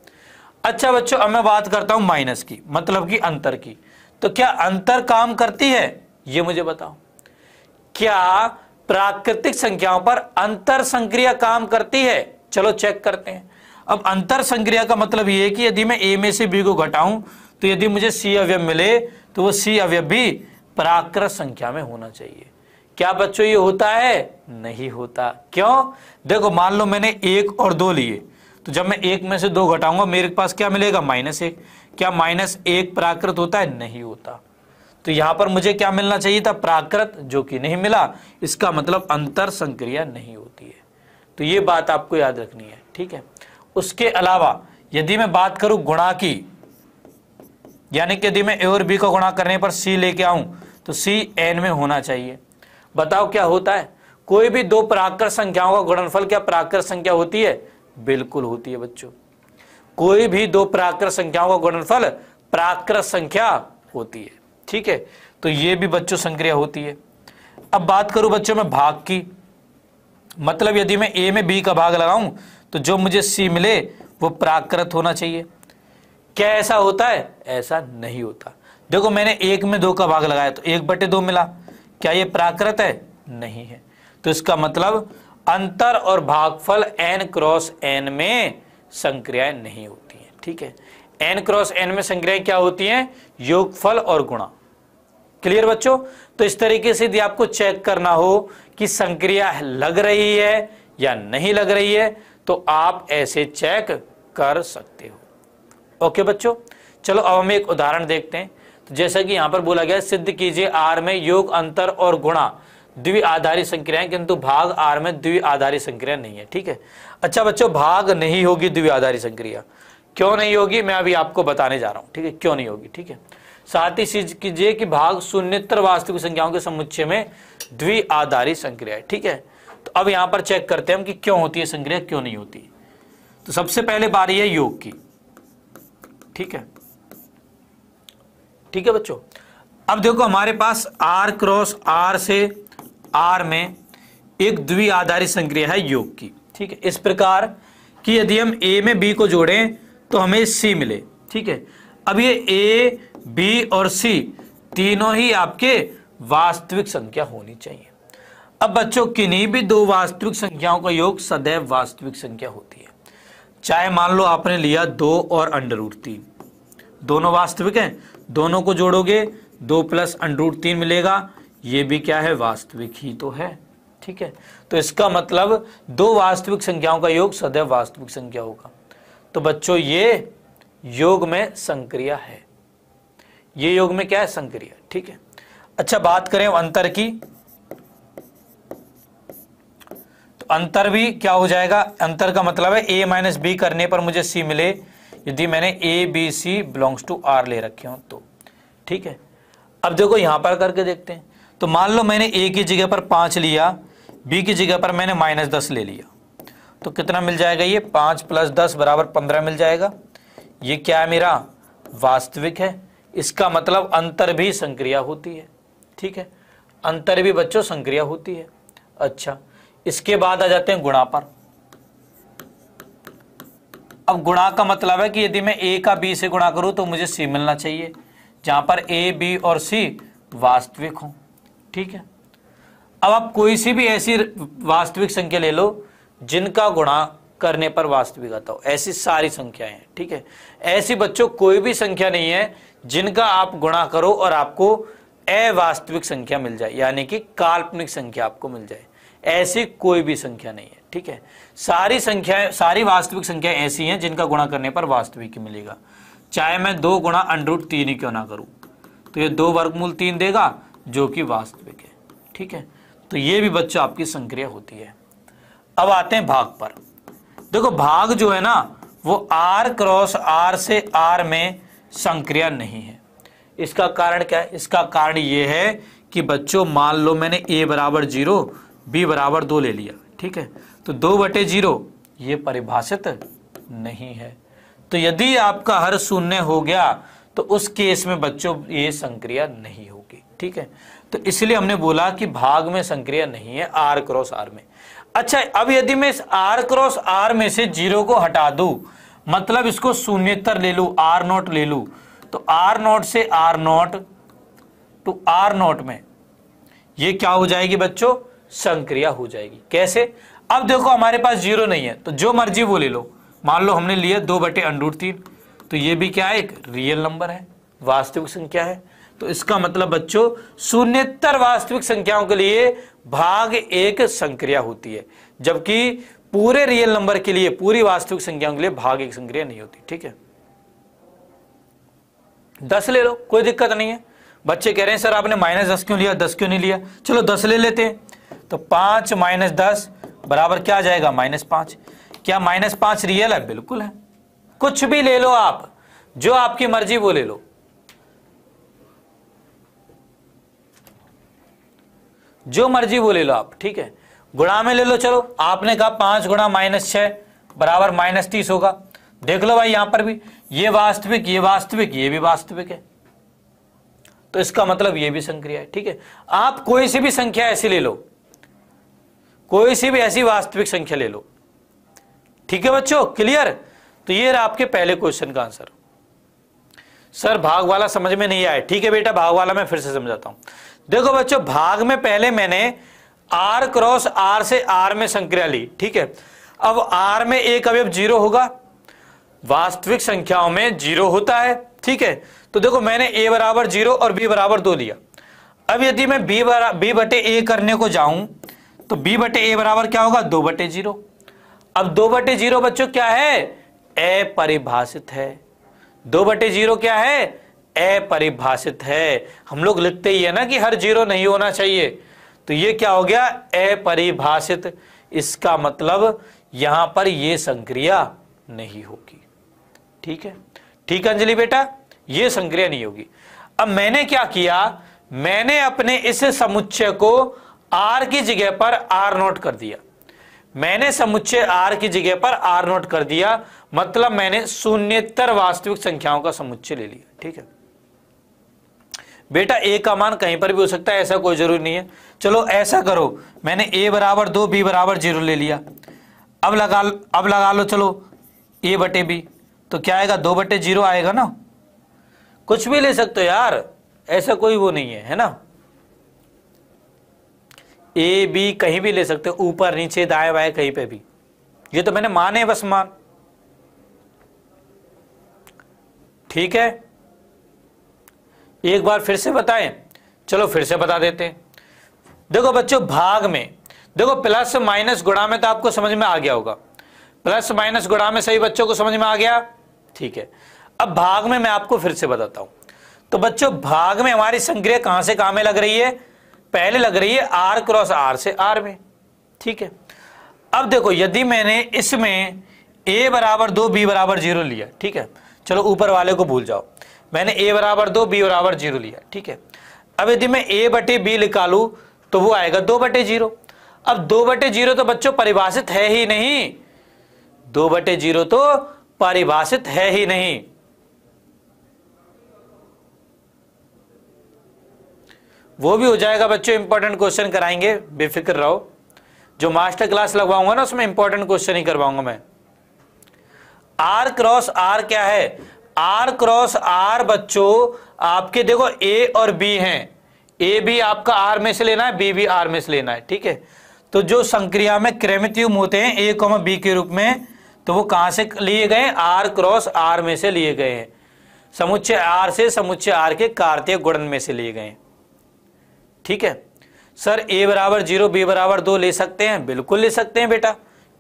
अच्छा बच्चों अब मैं बात करता हूं माइनस की मतलब कि अंतर की तो क्या अंतर काम करती है ये मुझे बताओ क्या प्राकृतिक संख्याओं पर अंतर संक्रिया काम करती है चलो चेक करते हैं अब अंतर संक्रिया का मतलब यह है कि यदि मैं ए में से बी को घटाऊं तो यदि मुझे सी अवयव मिले तो वो सी अवयव भी पराकृत संख्या में होना चाहिए क्या बच्चों ये होता है नहीं होता क्यों देखो मान लो मैंने एक और दो लिए तो जब मैं एक में से दो घटाऊंगा मेरे पास क्या मिलेगा माइनस एक क्या माइनस एक प्राकृत होता है नहीं होता तो यहां पर मुझे क्या मिलना चाहिए था प्राकृत जो कि नहीं मिला इसका मतलब अंतर संक्रिया नहीं होती है तो ये बात आपको याद रखनी है ठीक है उसके अलावा यदि मैं बात करूं गुणा की यानी कि यदि मैं ए और बी को गुणा करने पर सी लेके आऊं तो सी एन में होना चाहिए बताओ क्या होता है कोई भी दो प्राकृत संख्याओं का गुणनफल क्या प्राकृत संख्या होती है बिल्कुल होती है बच्चों कोई भी दो प्राकृत संख्याओं का गुणनफल प्राकृत संख्या होती है ठीक है तो ये भी बच्चों संक्रिया होती है अब बात करूं बच्चों में भाग की मतलब यदि मैं ए में बी का भाग लगाऊं तो जो मुझे सी मिले वो प्राकृत होना चाहिए क्या ऐसा होता है ऐसा नहीं होता देखो मैंने एक में दो का भाग लगाया तो एक बटे दो मिला क्या ये प्राकृत है नहीं है तो इसका मतलब अंतर और भागफल एन क्रॉस एन में संक्रियाएं नहीं होती हैं ठीक है एन क्रॉस एन में संक्रियाएं क्या होती हैं योगफल और गुणा क्लियर बच्चों तो इस तरीके से यदि आपको चेक करना हो कि संक्रिया लग रही है या नहीं लग रही है तो आप ऐसे चेक कर सकते हो ओके बच्चों चलो अब हम एक उदाहरण देखते हैं तो जैसा कि यहां पर बोला गया सिद्ध कीजिए आर में योग अंतर और गुणा द्वि आधारित संक्रिया किंतु भाग आर में द्वि आधारित संक्रिया नहीं है ठीक है अच्छा बच्चों भाग नहीं होगी द्वि आधारित संक्रिया क्यों नहीं होगी मैं अभी आपको बताने जा रहा हूं ठीक है क्यों नहीं होगी ठीक है साथ ही चीज कीजिए कि भाग शून्यतर वास्तविक संख्याओं के समुच्चय में द्वि आधारित संक्रिया ठीक है तो अब यहां पर चेक करते हैं हम कि क्यों होती है संक्रिया क्यों नहीं होती तो सबसे पहले बारी है योग की ठीक है ठीक है बच्चों अब देखो हमारे पास आर क्रॉस आर से आर में एक द्वि आधारित संक्रिया है योग की ठीक है इस प्रकार कि यदि हम ए में बी को जोड़ें तो हमें सी मिले ठीक है अब ये ए बी और सी तीनों ही आपके वास्तविक संख्या होनी चाहिए अब बच्चों किन्हीं भी दो वास्तविक संख्याओं का योग सदैव वास्तविक संख्या होती है चाहे मान लो आपने लिया दो और अंडर रूट तीन दोनों वास्तविक हैं दोनों को जोड़ोगे दो प्लस अंडरूट तीन मिलेगा ये भी क्या है वास्तविक ही तो है ठीक है तो इसका मतलब दो वास्तविक संख्याओं का योग सदैव वास्तविक संख्या होगा तो बच्चों ये योग में संक्रिया है ये योग में क्या है संक्रिया ठीक है अच्छा बात करें अंतर की तो अंतर भी क्या हो जाएगा अंतर का मतलब है ए माइनस बी करने पर मुझे सी मिले यदि मैंने a b c belongs to R ले रखे हों तो ठीक है अब देखो यहां पर करके देखते हैं तो मान लो मैंने ए की जगह पर पांच लिया बी की जगह पर मैंने माइनस दस ले लिया तो कितना मिल जाएगा ये पांच प्लस दस बराबर पंद्रह मिल जाएगा ये क्या है मेरा वास्तविक है इसका मतलब अंतर भी संक्रिया होती है ठीक है अंतर भी बच्चों संक्रिया होती है अच्छा इसके बाद आ जाते हैं गुणा पर अब गुणा का मतलब है कि यदि मैं ए का बी से गुणा करूं तो मुझे सी मिलना चाहिए जहां पर ए बी और सी वास्तविक हो ठीक है अब आप कोई सी भी ऐसी वास्तविक संख्या ले लो जिनका गुणा करने पर वास्तविक आता हो ऐसी सारी संख्याएं हैं ठीक है ऐसी बच्चों कोई भी संख्या नहीं है जिनका आप गुणा करो और आपको अवास्तविक संख्या मिल जाए यानी कि काल्पनिक संख्या आपको मिल जाए ऐसी कोई भी संख्या नहीं है ठीक है सारी संख्या सारी वास्तविक संख्या ऐसी हैं जिनका गुणा करने पर वास्तविक मिलेगा चाहे मैं दो गुणा अंडरूट तीन ही क्यों ना करूं तो ये दो वर्गमूल तीन देगा जो कि वास्तविक है ठीक है तो ये भी बच्चों आपकी संक्रिया होती है अब आते हैं भाग पर देखो भाग जो है ना वो आर क्रॉस आर से आर में संक्रिया नहीं है इसका कारण क्या है इसका कारण ये है कि बच्चों मान लो मैंने ए बराबर जीरो बी बराबर दो ले लिया ठीक है तो दो बटे जीरो ये परिभाषित नहीं है तो यदि आपका हर शून्य हो गया तो उस केस में बच्चों ये संक्रिया नहीं होगी ठीक है तो इसलिए हमने बोला कि भाग में संक्रिया नहीं है आर क्रॉस आर में अच्छा अब यदि मैं इस आर क्रॉस आर में से जीरो को हटा दू मतलब इसको शून्यतर ले लू आर नॉट ले लू तो आर नॉट से R naught to R naught में ये क्या हो जाएगी बच्चों संक्रिया हो जाएगी कैसे अब देखो हमारे पास जीरो नहीं है तो जो मर्जी वो ले लो मान लो हमने लिया दो बटे अंडूर तीन तो ये भी क्या है एक रियल नंबर है वास्तविक संख्या है तो इसका मतलब बच्चों शून्यतर वास्तविक संख्याओं के लिए भाग एक संक्रिया होती है जबकि पूरे रियल नंबर के लिए पूरी वास्तविक संख्याओं के लिए भाग एक संक्रिया नहीं होती ठीक है दस ले लो कोई दिक्कत नहीं है बच्चे कह रहे हैं सर आपने माइनस दस क्यों लिया दस क्यों नहीं लिया चलो दस ले लेते हैं तो पांच माइनस दस बराबर क्या आ जाएगा माइनस पांच क्या माइनस पांच रियल है बिल्कुल है कुछ भी ले लो आप जो आपकी मर्जी वो ले लो जो मर्जी वो ले लो आप ठीक है गुणा में ले लो चलो आपने कहा पांच गुणा माइनस छह बराबर माइनस तीस होगा देख लो भाई यहां पर भी ये वास्तविक ये वास्तविक ये भी वास्तविक है तो इसका मतलब ये भी संक्रिया है ठीक है आप कोई सी भी संख्या ऐसी ले लो कोई सी भी ऐसी वास्तविक संख्या ले लो ठीक है बच्चों क्लियर तो ये रहा आपके पहले क्वेश्चन का आंसर सर भाग वाला समझ में नहीं आया ठीक है बेटा भाग वाला मैं फिर से समझाता हूं देखो बच्चों भाग में पहले मैंने आर क्रॉस आर से आर में संक्रिया ली ठीक है अब आर में एक अवयव जीरो होगा वास्तविक संख्याओं में जीरो होता है ठीक है तो देखो मैंने ए बराबर जीरो और बी बराबर दो लिया अब यदि मैं बी बी बटे ए करने को जाऊं तो b बटे ए बराबर क्या होगा दो बटे जीरो अब दो बटे जीरो बच्चों क्या है अपरिभाषित है दो बटे जीरो क्या है अपरिभाषित है हम लोग लिखते ही है ना कि हर जीरो नहीं होना चाहिए तो ये क्या हो गया अपरिभाषित इसका मतलब यहां पर ये संक्रिया नहीं होगी ठीक है ठीक अंजलि बेटा ये संक्रिया नहीं होगी अब मैंने क्या किया मैंने अपने इस समुच्चय को आर की जगह पर आर नोट कर दिया मैंने समुच्चय आर की जगह पर आर नोट कर दिया मतलब मैंने शून्यतर वास्तविक संख्याओं का समुच्चय ले लिया ठीक है बेटा ए का मान कहीं पर भी हो सकता है ऐसा कोई जरूरी नहीं है चलो ऐसा करो मैंने ए बराबर दो बी बराबर जीरो ले लिया अब लगा अब लगा लो चलो ए बटे बी तो क्या आएगा दो बटे जीरो आएगा ना कुछ भी ले सकते हो यार ऐसा कोई वो नहीं है है ना ए बी कहीं भी ले सकते हो ऊपर नीचे दाए बाए कहीं पे भी ये तो मैंने माने बस मान ठीक है एक बार फिर से बताएं चलो फिर से बता देते हैं देखो बच्चों भाग में देखो प्लस माइनस गुणा में तो आपको समझ में आ गया होगा प्लस माइनस गुणा में सही बच्चों को समझ में आ गया ठीक है अब भाग में मैं आपको फिर से बताता हूं तो बच्चों भाग में हमारी संग्रह कहां से कहां में लग रही है पहले लग रही है आर क्रॉस आर से आर में ठीक है अब देखो यदि मैंने इसमें ए बराबर दो बी बराबर जीरो लिया ठीक है चलो ऊपर वाले को भूल जाओ मैंने ए बराबर दो बी बराबर जीरो लिया ठीक है अब यदि मैं ए बटे बी निकालू तो वो आएगा दो बटे जीरो अब दो बटे जीरो तो बच्चों परिभाषित है ही नहीं दो बटे जीरो तो परिभाषित है ही नहीं वो भी हो जाएगा बच्चों इंपॉर्टेंट क्वेश्चन कराएंगे बेफिक्र रहो जो मास्टर क्लास लगवाऊंगा ना उसमें इंपॉर्टेंट क्वेश्चन ही करवाऊंगा मैं आर क्रॉस आर क्या है आर क्रॉस आर बच्चों आपके देखो ए और बी हैं ए भी आपका आर में से लेना है बी भी आर में से लेना है ठीक है तो जो संक्रिया में क्रेमित्युम होते हैं ए कॉमा बी के रूप में तो वो कहां से लिए गए आर क्रॉस आर में से लिए गए हैं समुच्चय आर से समुच्चय आर के कार्तिक गुणन में से लिए गए हैं ठीक है सर ए बराबर जीरो बी बराबर दो ले सकते हैं बिल्कुल ले सकते हैं बेटा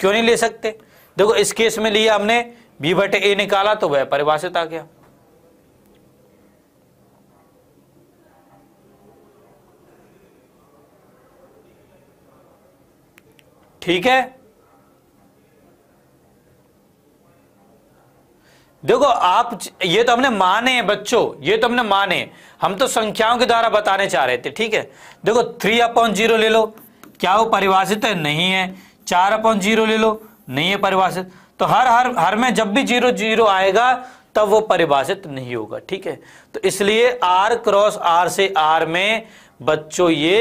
क्यों नहीं ले सकते देखो इस केस में लिया हमने बी बटे ए निकाला तो वह परिभाषित आ गया ठीक है देखो आप ये तो हमने माने बच्चों ये तो हमने माने हम तो संख्याओं के द्वारा बताने चाह रहे थे ठीक है देखो थ्री अपॉन जीरो ले लो क्या वो परिभाषित है नहीं है चार अपॉन जीरो ले लो नहीं है परिभाषित तो हर हर हर में जब भी जीरो जीरो आएगा तब वो परिभाषित नहीं होगा ठीक है तो इसलिए आर क्रॉस आर से आर में बच्चों ये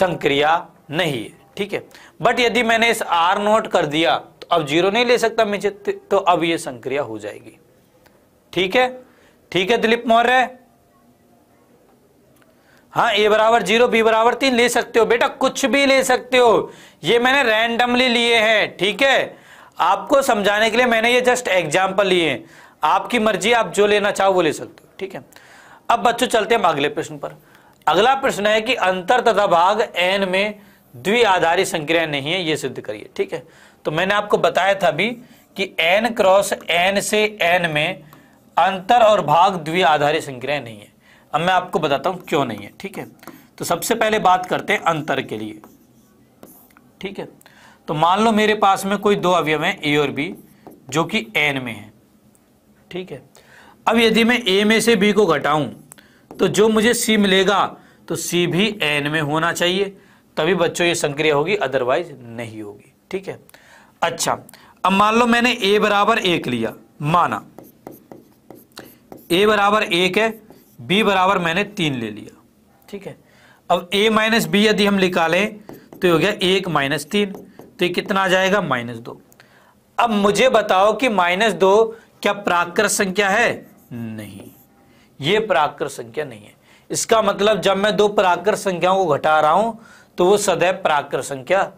संक्रिया नहीं है ठीक है बट यदि मैंने इस आर नोट कर दिया अब जीरो नहीं ले सकता मुझे तो, तो अब ये संक्रिया हो जाएगी ठीक है ठीक है दिलीप मौर्य हाँ ए बराबर जीरो बी बराबर तीन ले सकते हो बेटा कुछ भी ले सकते हो ये मैंने रैंडमली लिए हैं ठीक है आपको समझाने के लिए मैंने ये जस्ट एग्जाम्पल लिए आपकी मर्जी आप जो लेना चाहो वो ले सकते हो ठीक है अब बच्चों चलते हैं हम अगले प्रश्न पर अगला प्रश्न है कि अंतर तथा भाग एन में द्विआधारी संक्रिया नहीं है ये सिद्ध करिए ठीक है तो मैंने आपको बताया था अभी कि एन क्रॉस एन से एन में अंतर और भाग द्वि आधारित संग्रह नहीं है अब मैं आपको बताता हूं क्यों नहीं है ठीक है तो सबसे पहले बात करते हैं अंतर के लिए ठीक है तो मान लो मेरे पास में कोई दो अवयव है ए और बी जो कि एन में है ठीक है अब यदि मैं ए में से बी को घटाऊं तो जो मुझे सी मिलेगा तो सी भी एन में होना चाहिए तभी बच्चों ये संक्रिय होगी अदरवाइज नहीं होगी ठीक है अच्छा अब मान लो मैंने ए बराबर एक लिया माना ए बराबर एक है बी बराबर मैंने तीन ले लिया ठीक है अब ए माइनस बी यदि हम निकालें तो हो गया एक माइनस तीन तो ये कितना आ जाएगा माइनस दो अब मुझे बताओ कि माइनस दो क्या प्राकृत संख्या है नहीं ये प्राकृत संख्या नहीं है इसका मतलब जब मैं दो प्राकृत संख्याओं को घटा रहा हूं तो वो सदैव प्राकृत संख्या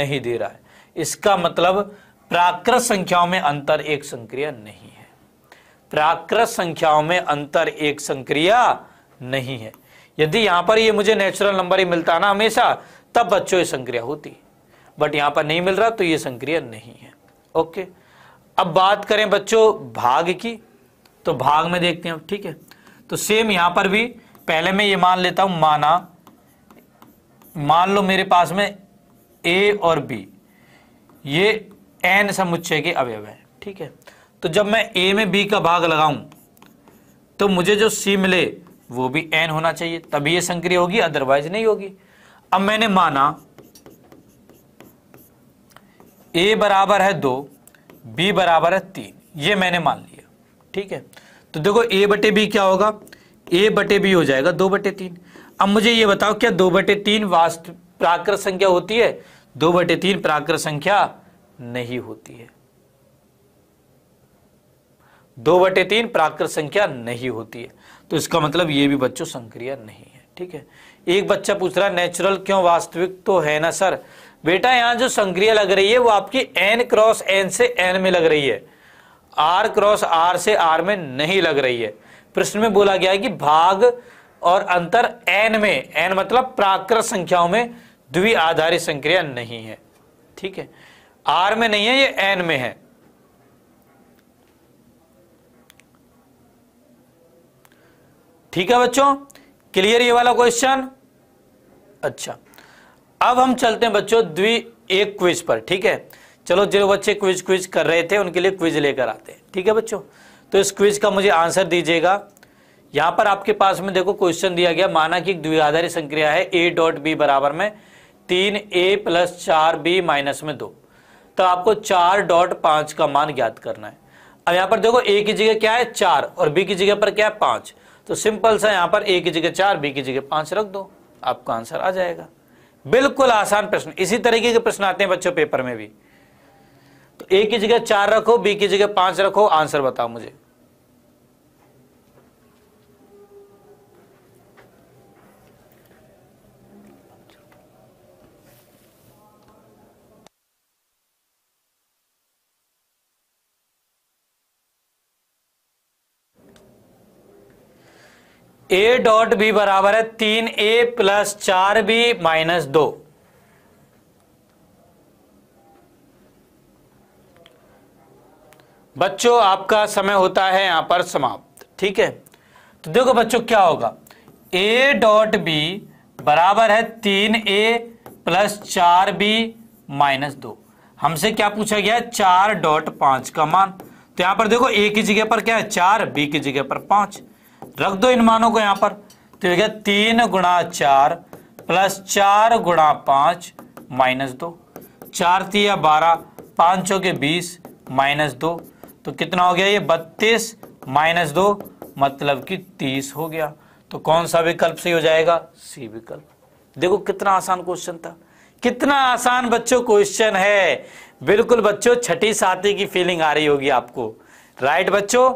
नहीं दे रहा है इसका मतलब प्राकृत संख्याओं में अंतर एक संक्रिय नहीं है प्राकृत संख्याओं में अंतर एक संक्रिय नहीं है यदि यहां पर ये मुझे नेचुरल नंबर ही मिलता ना हमेशा तब बच्चों ये संक्रिया होती बट यहां पर नहीं मिल रहा तो ये संक्रिय नहीं है ओके अब बात करें बच्चों भाग की तो भाग में देखते हैं ठीक है तो सेम यहां पर भी पहले मैं ये मान लेता हूं माना मान लो मेरे पास में ए और बी ये एन समुच्चय के अवयव है ठीक है तो जब मैं ए में बी का भाग लगाऊं तो मुझे जो सी मिले वो भी एन होना चाहिए तभी ये संक्रिय होगी अदरवाइज नहीं होगी अब मैंने माना ए बराबर है दो बी बराबर है तीन ये मैंने मान लिया ठीक है तो देखो ए बटे बी क्या होगा ए बटे बी हो जाएगा दो बटे तीन अब मुझे ये बताओ क्या दो बटे तीन वास्तव प्राकृत संख्या होती है दो बटे तीन प्राकृत संख्या नहीं होती है दो बटे तीन प्राकृत संख्या नहीं होती है तो इसका मतलब ये भी बच्चों संक्रिय नहीं है ठीक है एक बच्चा पूछ रहा नेचुरल क्यों वास्तविक तो है ना सर बेटा यहां जो संक्रिया लग रही है वो आपकी एन क्रॉस एन से एन में लग रही है आर क्रॉस आर से आर में नहीं लग रही है प्रश्न में बोला गया है कि भाग और अंतर एन में एन मतलब प्राकृत संख्याओं में द्विआधारी संक्रिया नहीं है ठीक है आर में नहीं है ये एन में है ठीक है बच्चों क्लियर ये वाला क्वेश्चन अच्छा अब हम चलते हैं बच्चों द्वि एक क्विज पर ठीक है चलो जो बच्चे क्विज क्विज कर रहे थे उनके लिए क्विज लेकर आते हैं ठीक है बच्चों तो इस क्विज का मुझे आंसर दीजिएगा यहां पर आपके पास में देखो क्वेश्चन दिया गया माना कि एक द्विआधारी संक्रिया है ए डॉट बी बराबर में तीन ए प्लस चार बी माइनस में दो तो आपको चार डॉट पांच का मान ज्ञात करना है अब यहां पर देखो ए की जगह क्या है चार और बी की जगह पर क्या है पांच तो सिंपल सा यहाँ पर ए की जगह चार बी की जगह पांच रख दो आपका आंसर आ जाएगा बिल्कुल आसान प्रश्न इसी तरीके के प्रश्न आते हैं बच्चों पेपर में भी तो ए की जगह चार रखो बी की जगह पांच रखो आंसर बताओ मुझे ए डॉट बी बराबर है तीन ए प्लस चार बी माइनस दो बच्चों आपका समय होता है यहां पर समाप्त ठीक है तो देखो बच्चों क्या होगा ए डॉट बी बराबर है तीन ए प्लस चार बी माइनस दो हमसे क्या पूछा गया चार डॉट पांच का मान तो यहां पर देखो ए की जगह पर क्या है चार बी की जगह पर पांच रख दो इन मानों को यहां पर तो देखिए तीन गुणा चार प्लस चार गुणा पांच माइनस दो चार तिया बारह पांच के बीस माइनस दो तो कितना हो गया ये बत्तीस माइनस दो मतलब कि तीस हो गया तो कौन सा विकल्प सही हो जाएगा सी विकल्प देखो कितना आसान क्वेश्चन था कितना आसान बच्चों क्वेश्चन है बिल्कुल बच्चों छठी साथी की फीलिंग आ रही होगी आपको राइट बच्चों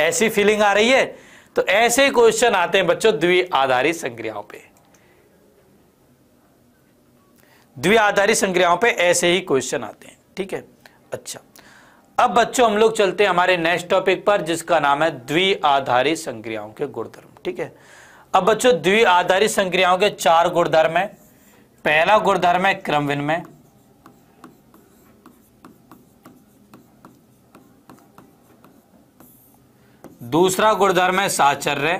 ऐसी फीलिंग आ रही है तो ऐसे क्वेश्चन आते हैं बच्चों आधारित संक्रियाओं पे आधारित संक्रियाओं पे ऐसे ही क्वेश्चन आते हैं ठीक है अच्छा अब बच्चों हम लोग चलते हैं हमारे नेक्स्ट टॉपिक पर जिसका नाम है द्वि आधारित संक्रियाओं के गुणधर्म ठीक है अब बच्चों द्वि आधारित संक्रियाओं के चार गुणधर्म है पहला गुणधर्म है क्रम में दूसरा गुणधर्म है साचर्य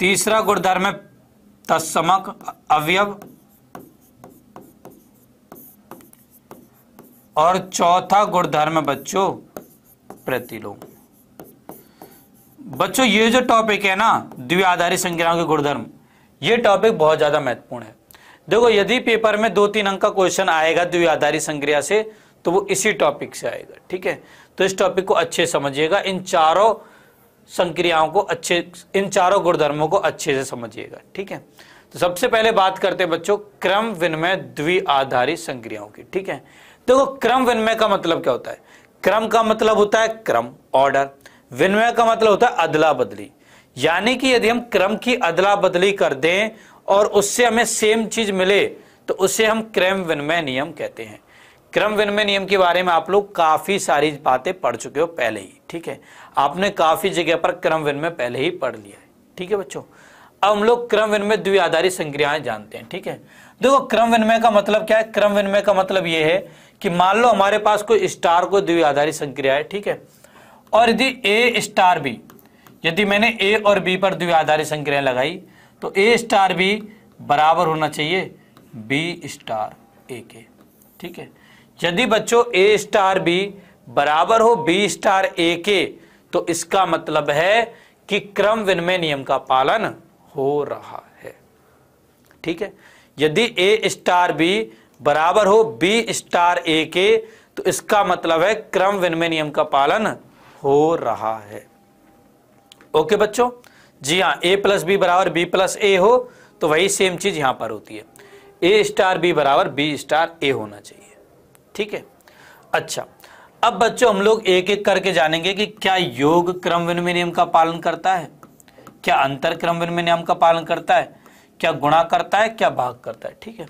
तीसरा गुणधर्म है तत्समक अवयव और चौथा गुणधर्म बच्चों प्रतिलोम बच्चों ये जो टॉपिक है ना आधारित संज्ञाओं के गुणधर्म ये टॉपिक बहुत ज्यादा महत्वपूर्ण है देखो यदि पेपर में दो तीन अंक का क्वेश्चन आएगा आधारित संज्ञा से तो वो इसी टॉपिक से आएगा ठीक है तो इस टॉपिक को अच्छे समझिएगा इन चारों संक्रियाओं को अच्छे इन चारों गुणधर्मों को अच्छे से समझिएगा ठीक है तो सबसे पहले बात करते हैं बच्चों क्रम विनिमय आधारित संक्रियाओं की ठीक है देखो तो क्रम विनिमय का मतलब क्या होता है क्रम का मतलब होता है क्रम ऑर्डर विनिमय का मतलब होता है अदला बदली यानी कि यदि हम क्रम की अदला बदली कर दें और उससे हमें सेम चीज मिले तो उसे हम क्रम विनिमय नियम कहते हैं क्रम विनिमय नियम के बारे में आप लोग काफ़ी सारी बातें पढ़ चुके हो पहले ही ठीक है आपने काफ़ी जगह पर क्रम विनिमय पहले ही पढ़ लिया है ठीक है बच्चों अब हम लोग क्रम विनिमय द्विआधारी संक्रियाएं जानते हैं ठीक है देखो क्रम विनिमय का मतलब क्या है क्रम विनिमय का मतलब यह है कि मान लो हमारे पास कोई स्टार को द्विआधारी संक्रिया है ठीक है और यदि ए स्टार बी यदि मैंने ए और बी पर द्विआधारी संक्रिया लगाई तो ए स्टार बी बराबर होना चाहिए बी स्टार ए के ठीक है यदि बच्चों ए स्टार बी बराबर हो बी स्टार ए के तो इसका मतलब है कि क्रम विनिमय नियम का पालन हो रहा है ठीक है यदि ए स्टार बी बराबर हो बी स्टार ए के तो इसका मतलब है क्रम विनिमय नियम का पालन हो रहा है ओके बच्चों जी हाँ ए प्लस बी बराबर बी प्लस ए हो तो वही सेम चीज यहां पर होती है ए स्टार बी बराबर बी स्टार ए होना चाहिए ठीक है अच्छा अब बच्चों हम लोग एक एक करके जानेंगे कि क्या योग क्रम विनिमय नियम का पालन करता है क्या अंतर क्रम विनिमय नियम का पालन करता है क्या गुणा करता है क्या भाग करता है ठीक है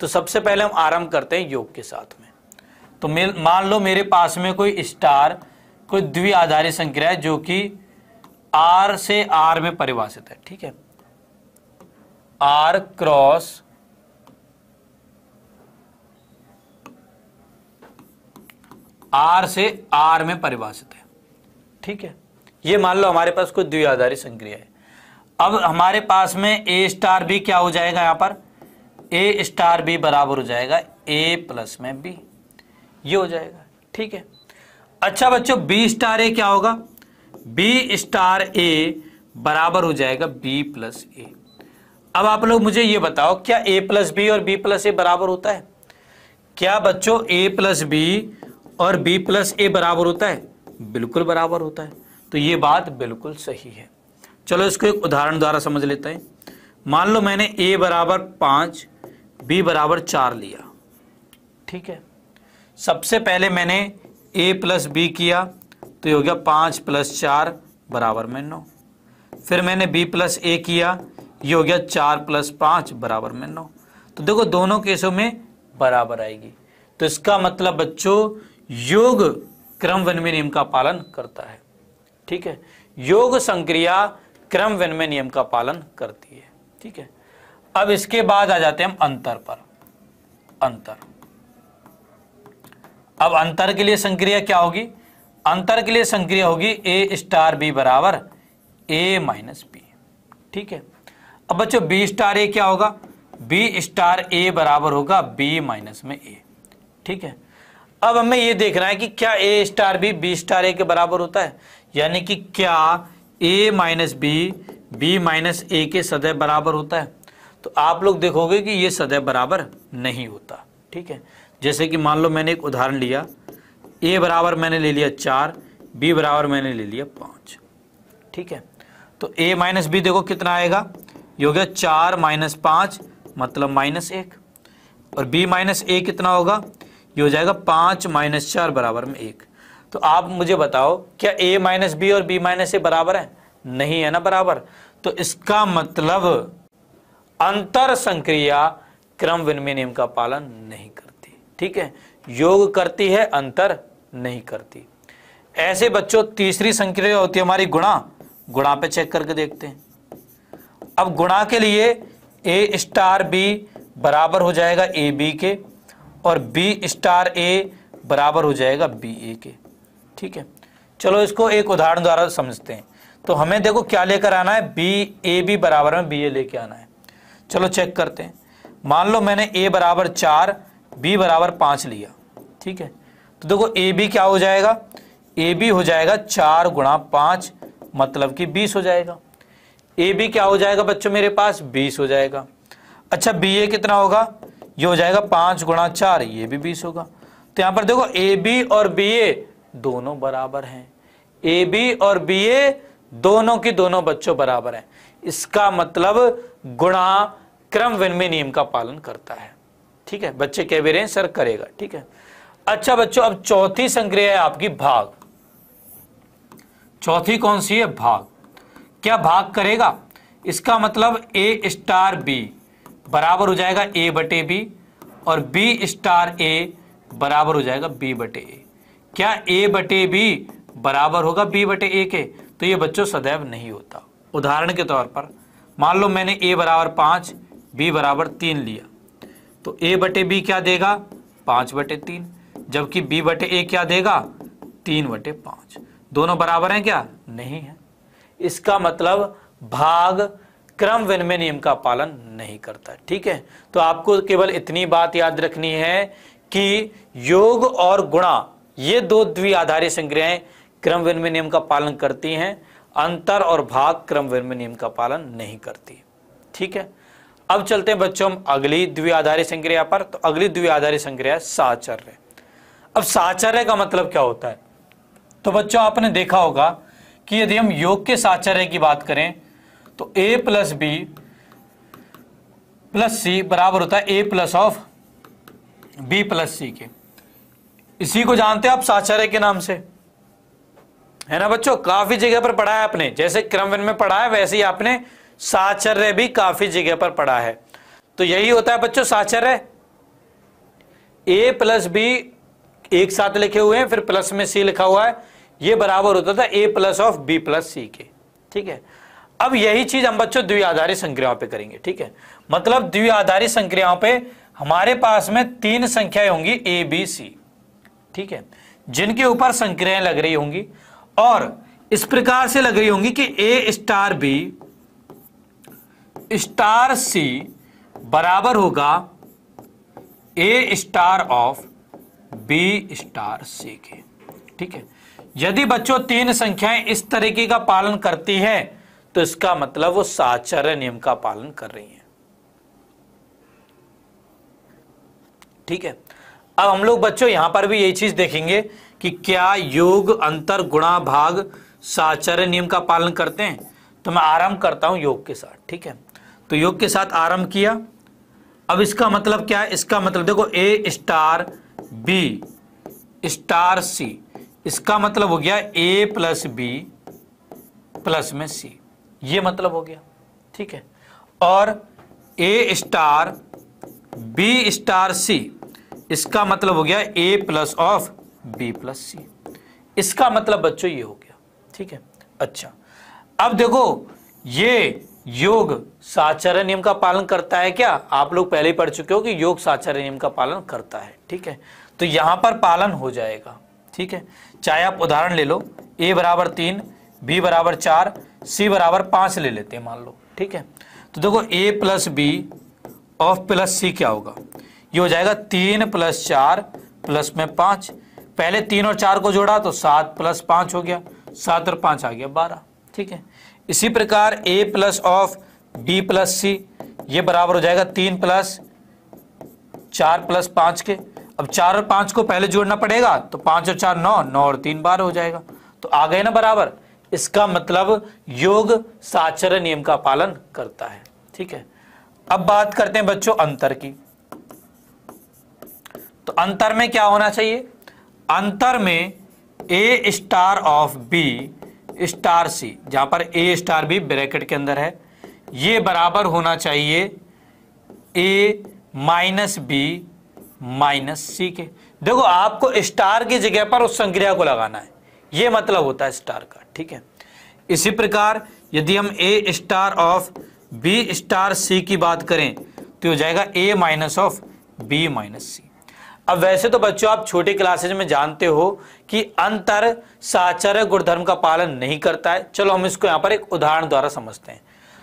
तो सबसे पहले हम आरंभ करते हैं योग के साथ में तो मान लो मेरे पास में कोई स्टार कोई द्वि आधारित संख्या है जो कि आर से आर में परिभाषित है ठीक है आर क्रॉस आर से आर में परिभाषित है ठीक है ये मान लो हमारे पास कोई द्विआधारी संक्रिया है अब हमारे पास में ए स्टार बी क्या हो जाएगा यहां पर ए स्टार बी बराबर हो जाएगा ए प्लस में बी ये हो जाएगा ठीक है अच्छा बच्चों बी स्टार ए क्या होगा बी स्टार ए बराबर हो जाएगा बी प्लस ए अब आप लोग मुझे ये बताओ क्या ए प्लस बी और बी प्लस ए बराबर होता है क्या बच्चों ए प्लस बी और बी प्लस ए बराबर होता है बिल्कुल बराबर होता है तो ये बात बिल्कुल सही है चलो इसको एक उदाहरण द्वारा समझ लेते हैं मान लो मैंने ए बराबर पाँच बी बराबर चार लिया ठीक है सबसे पहले मैंने ए प्लस बी किया तो ये हो गया पाँच प्लस चार बराबर में नौ फिर मैंने बी प्लस ए किया ये हो गया चार प्लस पाँच बराबर में नौ तो देखो दोनों केसों में बराबर आएगी तो इसका मतलब बच्चों योग क्रम में नियम का पालन करता है ठीक है योग संक्रिया क्रम में नियम का पालन करती है ठीक है अब इसके बाद आ जाते हैं हम अंतर पर अंतर अब अंतर के लिए संक्रिया क्या होगी अंतर के लिए संक्रिया होगी ए स्टार बी बराबर ए माइनस बी ठीक है अब बच्चों बी स्टार ए क्या होगा बी स्टार ए बराबर होगा बी माइनस में ए ठीक है अब हमें ये देखना है कि क्या ए स्टार भी बी स्टार ए के बराबर होता है यानी कि क्या a minus b b minus a के सदैव बराबर होता है तो आप लोग देखोगे कि ये सदैव बराबर नहीं होता ठीक है जैसे कि मान लो मैंने एक उदाहरण लिया ए बराबर मैंने ले लिया चार बी बराबर मैंने ले लिया पाँच ठीक है तो ए माइनस बी देखो कितना आएगा ये हो गया चार माइनस पाँच मतलब माइनस एक और बी माइनस ए कितना होगा ये हो जाएगा पांच माइनस चार बराबर में एक तो आप मुझे बताओ क्या ए माइनस बी और बी माइनस ए बराबर है नहीं है ना बराबर तो इसका मतलब अंतर संक्रिया क्रम विनिमय नियम का पालन नहीं करती ठीक है योग करती है अंतर नहीं करती ऐसे बच्चों तीसरी संक्रिया होती है हमारी गुणा गुणा पे चेक करके देखते हैं अब गुणा के लिए ए स्टार बी बराबर हो जाएगा ए बी के और बी स्टार ए बराबर हो जाएगा बी ए के ठीक है चलो इसको एक उदाहरण द्वारा समझते हैं तो हमें देखो क्या लेकर आना है बी ए बी बराबर में बी ए लेके आना है चलो चेक करते हैं मान लो मैंने ए बराबर चार बी बराबर पाँच लिया ठीक है तो देखो ए बी क्या हो जाएगा ए बी हो जाएगा चार गुणा पाँच मतलब कि बीस हो जाएगा ए बी क्या हो जाएगा बच्चों मेरे पास बीस हो जाएगा अच्छा बी ए कितना होगा ये हो जाएगा पांच गुणा चार ये भी बीस होगा तो यहां पर देखो ए बी और बी ए दोनों बराबर हैं ए बी और बी ए दोनों की दोनों बच्चों बराबर हैं इसका मतलब गुणा क्रम विनिमय नियम का पालन करता है ठीक है बच्चे कह भी रहे सर करेगा ठीक है अच्छा बच्चों अब चौथी संक्रिया है आपकी भाग चौथी कौन सी है भाग क्या भाग करेगा इसका मतलब ए स्टार बी बराबर हो जाएगा ए बटे बी और बी स्टार ए बराबर हो जाएगा बी बटे ए क्या ए बटे बी बराबर होगा बी बटे ए के तो ये बच्चों सदैव नहीं होता उदाहरण के तौर पर मान लो मैंने ए बराबर पाँच बी बराबर तीन लिया तो ए बटे बी क्या देगा पाँच बटे तीन जबकि बी बटे ए क्या देगा तीन बटे पाँच दोनों बराबर हैं क्या नहीं है इसका मतलब भाग क्रम विनिमय नियम का पालन नहीं करता ठीक है तो आपको केवल इतनी बात याद रखनी है कि योग और गुणा ये दो द्वि आधारित संक्रियाएं क्रम विनिमय नियम का पालन करती हैं अंतर और भाग क्रम विनिमय नियम का पालन नहीं करती ठीक है अब चलते हैं बच्चों हम अगली द्वि आधारित संक्रिया पर तो अगली द्वि आधारित संक्रिया साचर्य अब साचर्य का मतलब क्या होता है तो बच्चों आपने देखा होगा कि यदि हम योग के साचर्य की बात करें तो a plus b plus c बराबर होता है a plus of b plus c के इसी को जानते हैं आप साक्षर के नाम से है ना बच्चों काफी जगह पर पढ़ा है आपने जैसे क्रमविन में पढ़ा है वैसे ही आपने साक्षर भी काफी जगह पर पढ़ा है तो यही होता है बच्चों साक्षर ए प्लस बी एक साथ लिखे हुए हैं फिर प्लस में सी लिखा हुआ है ये बराबर होता था a plus of b plus c के ठीक है अब यही चीज हम बच्चों द्विआधारी संक्रियाओं पे करेंगे ठीक है मतलब द्विआधारी संक्रियाओं पे हमारे पास में तीन संख्याएं होंगी ए बी सी ठीक है जिनके ऊपर संक्रियाएं लग रही होंगी और इस प्रकार से लग रही होंगी कि ए स्टार बी स्टार सी बराबर होगा a star of B star सी के ठीक है यदि बच्चों तीन संख्याएं इस तरीके का पालन करती है तो इसका मतलब वो साचर्य नियम का पालन कर रही हैं ठीक है अब हम लोग बच्चों यहां पर भी यही चीज देखेंगे कि क्या योग अंतर गुणा भाग साचर्य नियम का पालन करते हैं तो मैं आरंभ करता हूं योग के साथ ठीक है तो योग के साथ आरंभ किया अब इसका मतलब क्या है इसका मतलब देखो a star B star c इसका मतलब हो गया ए प्लस बी प्लस में सी ये मतलब हो गया ठीक है और a star B star c इसका मतलब हो गया ए plus of b plus c इसका मतलब बच्चों ये हो गया ठीक है अच्छा अब देखो ये योग साचार्य नियम का पालन करता है क्या आप लोग पहले ही पढ़ चुके हो कि योग साचार्य नियम का पालन करता है ठीक है तो यहां पर पालन हो जाएगा ठीक है चाहे आप उदाहरण ले लो ए बराबर तीन बी बराबर चार सी बराबर पांच ले लेते हैं मान लो ठीक है तो देखो a plus b of plus c क्या होगा ये हो जाएगा तीन प्लस चार प्लस में पांच पहले तीन और चार को जोड़ा तो सात प्लस पांच हो गया सात और पांच आ गया बारह ठीक है इसी प्रकार a plus of b plus c ये बराबर हो जाएगा तीन प्लस चार प्लस पांच के अब चार और पांच को पहले जोड़ना पड़ेगा तो पांच और चार नौ नौ और तीन बारह हो जाएगा तो आ गए ना बराबर इसका मतलब योग साचर नियम का पालन करता है ठीक है अब बात करते हैं बच्चों अंतर की तो अंतर में क्या होना चाहिए अंतर में a star of B star c जहां पर ए स्टार बी ब्रैकेट के अंदर है ये बराबर होना चाहिए a minus b minus c के देखो आपको स्टार की जगह पर उस संक्रिया को लगाना है ये मतलब होता है स्टार का ठीक है इसी प्रकार यदि हम a star of B star c की बात करें तो हो जाएगा a minus of b minus c अब वैसे तो बच्चों आप छोटे क्लासेज में जानते हो कि अंतर साचर गुणधर्म का पालन नहीं करता है चलो हम इसको यहां पर एक उदाहरण द्वारा समझते हैं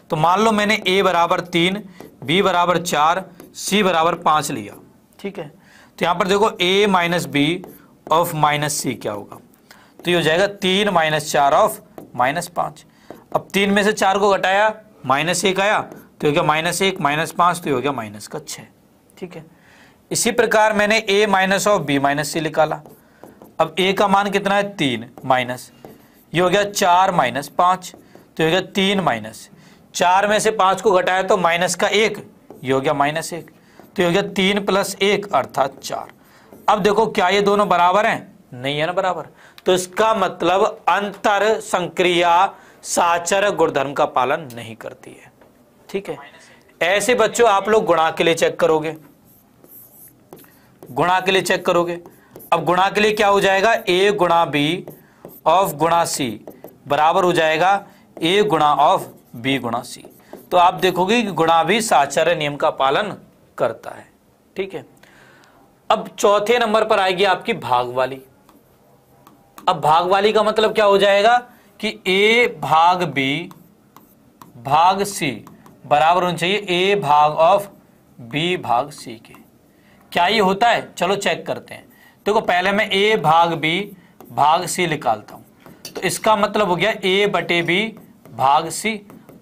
तो मान लो मैंने ए बराबर तीन बी बराबर चार सी बराबर पांच लिया ठीक है तो यहां पर देखो a minus b of minus c क्या होगा तो ये हो जाएगा तीन माइनस चार ऑफ माइनस पांच अब तीन में से चार को घटाया माइनस एक आया तो हो गया माइनस एक माइनस पांच तो हो गया माइनस का छह ठीक है इसी प्रकार मैंने a minus of b minus c निकाला अब ए का मान कितना है तीन माइनस ये हो गया चार माइनस पांच तो हो गया तीन माइनस चार में से पांच को घटाया तो माइनस का एक ये हो गया माइनस एक तो हो गया तीन प्लस एक अर्थात चार अब देखो क्या ये दोनों बराबर हैं नहीं है ना बराबर तो इसका मतलब अंतर संक्रिया साचर गुणधर्म का पालन नहीं करती है ठीक है ऐसे बच्चों आप लोग गुणा के लिए चेक करोगे गुणा के लिए चेक करोगे अब गुणा के लिए क्या हो जाएगा ए गुणा बी ऑफ गुणा सी बराबर हो जाएगा ए गुणा ऑफ बी गुणा सी तो आप देखोगे कि गुणा भी साचर नियम का पालन करता है ठीक है अब चौथे नंबर पर आएगी आपकी भाग वाली अब भाग वाली का मतलब क्या हो जाएगा कि ए भाग बी भाग सी बराबर होना चाहिए ए भाग ऑफ बी भाग सी के क्या ये होता है चलो चेक करते हैं देखो तो पहले मैं ए भाग बी भाग सी निकालता हूं तो इसका मतलब हो गया ए बटे बी भाग सी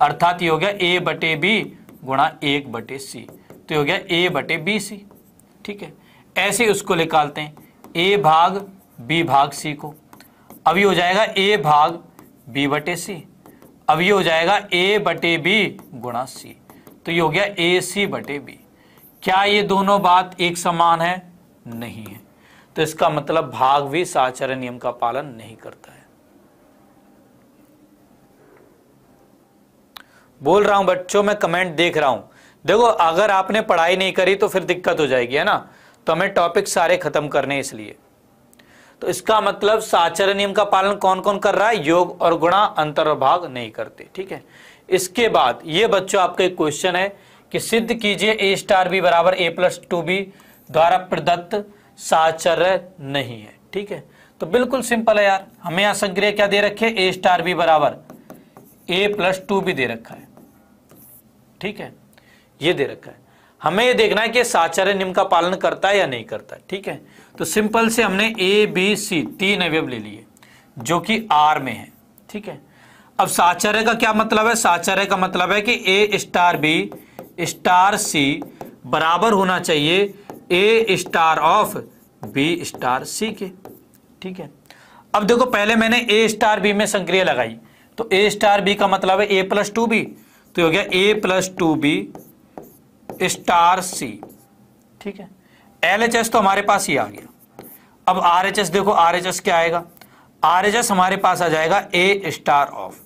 अर्थात ये हो गया ए बटे बी गुणा एक बटे सी तो हो गया ए बटे बी सी ठीक है ऐसे उसको निकालते हैं ए भाग बी भाग सी को अब ये हो जाएगा ए भाग बी बटे सी अब ये हो जाएगा ए बटे बी गुणा सी तो ये हो गया ए सी बटे बी क्या ये दोनों बात एक समान है नहीं है तो इसका मतलब भाग भी साचरण नियम का पालन नहीं करता है बोल रहा हूं बच्चों मैं कमेंट देख रहा हूं देखो अगर आपने पढ़ाई नहीं करी तो फिर दिक्कत हो जाएगी है ना तो हमें टॉपिक सारे खत्म करने इसलिए तो इसका मतलब साचर नियम का पालन कौन कौन कर रहा है योग और गुणा अंतर भाग नहीं करते ठीक है इसके बाद ये बच्चों आपका एक क्वेश्चन है कि सिद्ध कीजिए ए स्टार बी बराबर ए प्लस टू बी द्वारा प्रदत्त साचर नहीं है ठीक है तो बिल्कुल सिंपल है यार हमें यहां संग्रह क्या दे रखे ए स्टार बी बराबर ए प्लस टू बी दे रखा है ठीक है ये दे रखा है हमें ये देखना है कि साचर नियम का पालन करता है या नहीं करता ठीक है तो सिंपल से हमने ए बी सी तीन अवयव ले लिए जो कि आर में है ठीक है अब साचर्य का क्या मतलब है साचर्य का मतलब है कि ए स्टार बी स्टार सी बराबर होना चाहिए A star of B star सी के ठीक है अब देखो पहले मैंने ए स्टार बी में संक्रिय लगाई तो ए स्टार बी का मतलब है ए प्लस टू बी तो हो गया ए plus two B star C ठीक है एल तो हमारे पास ही आ गया अब आर देखो आर क्या आएगा आर हमारे पास आ जाएगा ए स्टार ऑफ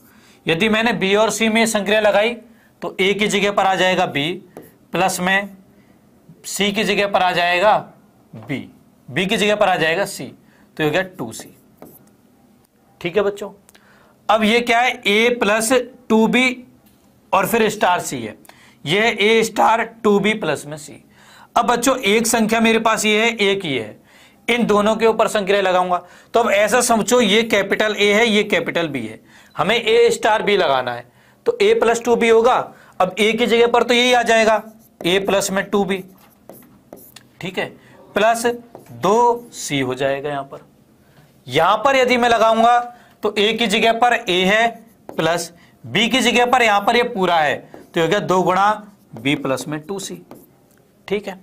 यदि मैंने बी और सी में संक्रिया लगाई तो ए की जगह पर आ जाएगा बी प्लस में सी की जगह पर आ जाएगा बी बी की जगह पर आ जाएगा सी तो हो गया टू सी ठीक है बच्चों अब ये क्या है ए प्लस टू बी और फिर स्टार सी है यह A star two B plus में सी अब बच्चों एक संख्या मेरे पास ये है एक ये है इन दोनों के ऊपर संक्रिया लगाऊंगा तो अब ऐसा समझो ये कैपिटल ए है ये कैपिटल बी है हमें ए स्टार बी लगाना है तो ए प्लस टू बी होगा अब ए की जगह पर तो यही आ जाएगा ए प्लस में टू बी ठीक है प्लस दो सी हो जाएगा यहां पर यहां पर यदि मैं लगाऊंगा तो ए की जगह पर ए है प्लस बी की जगह पर यहां पर ये यह पूरा है तो हो गया दो गुणा बी प्लस में टू सी ठीक है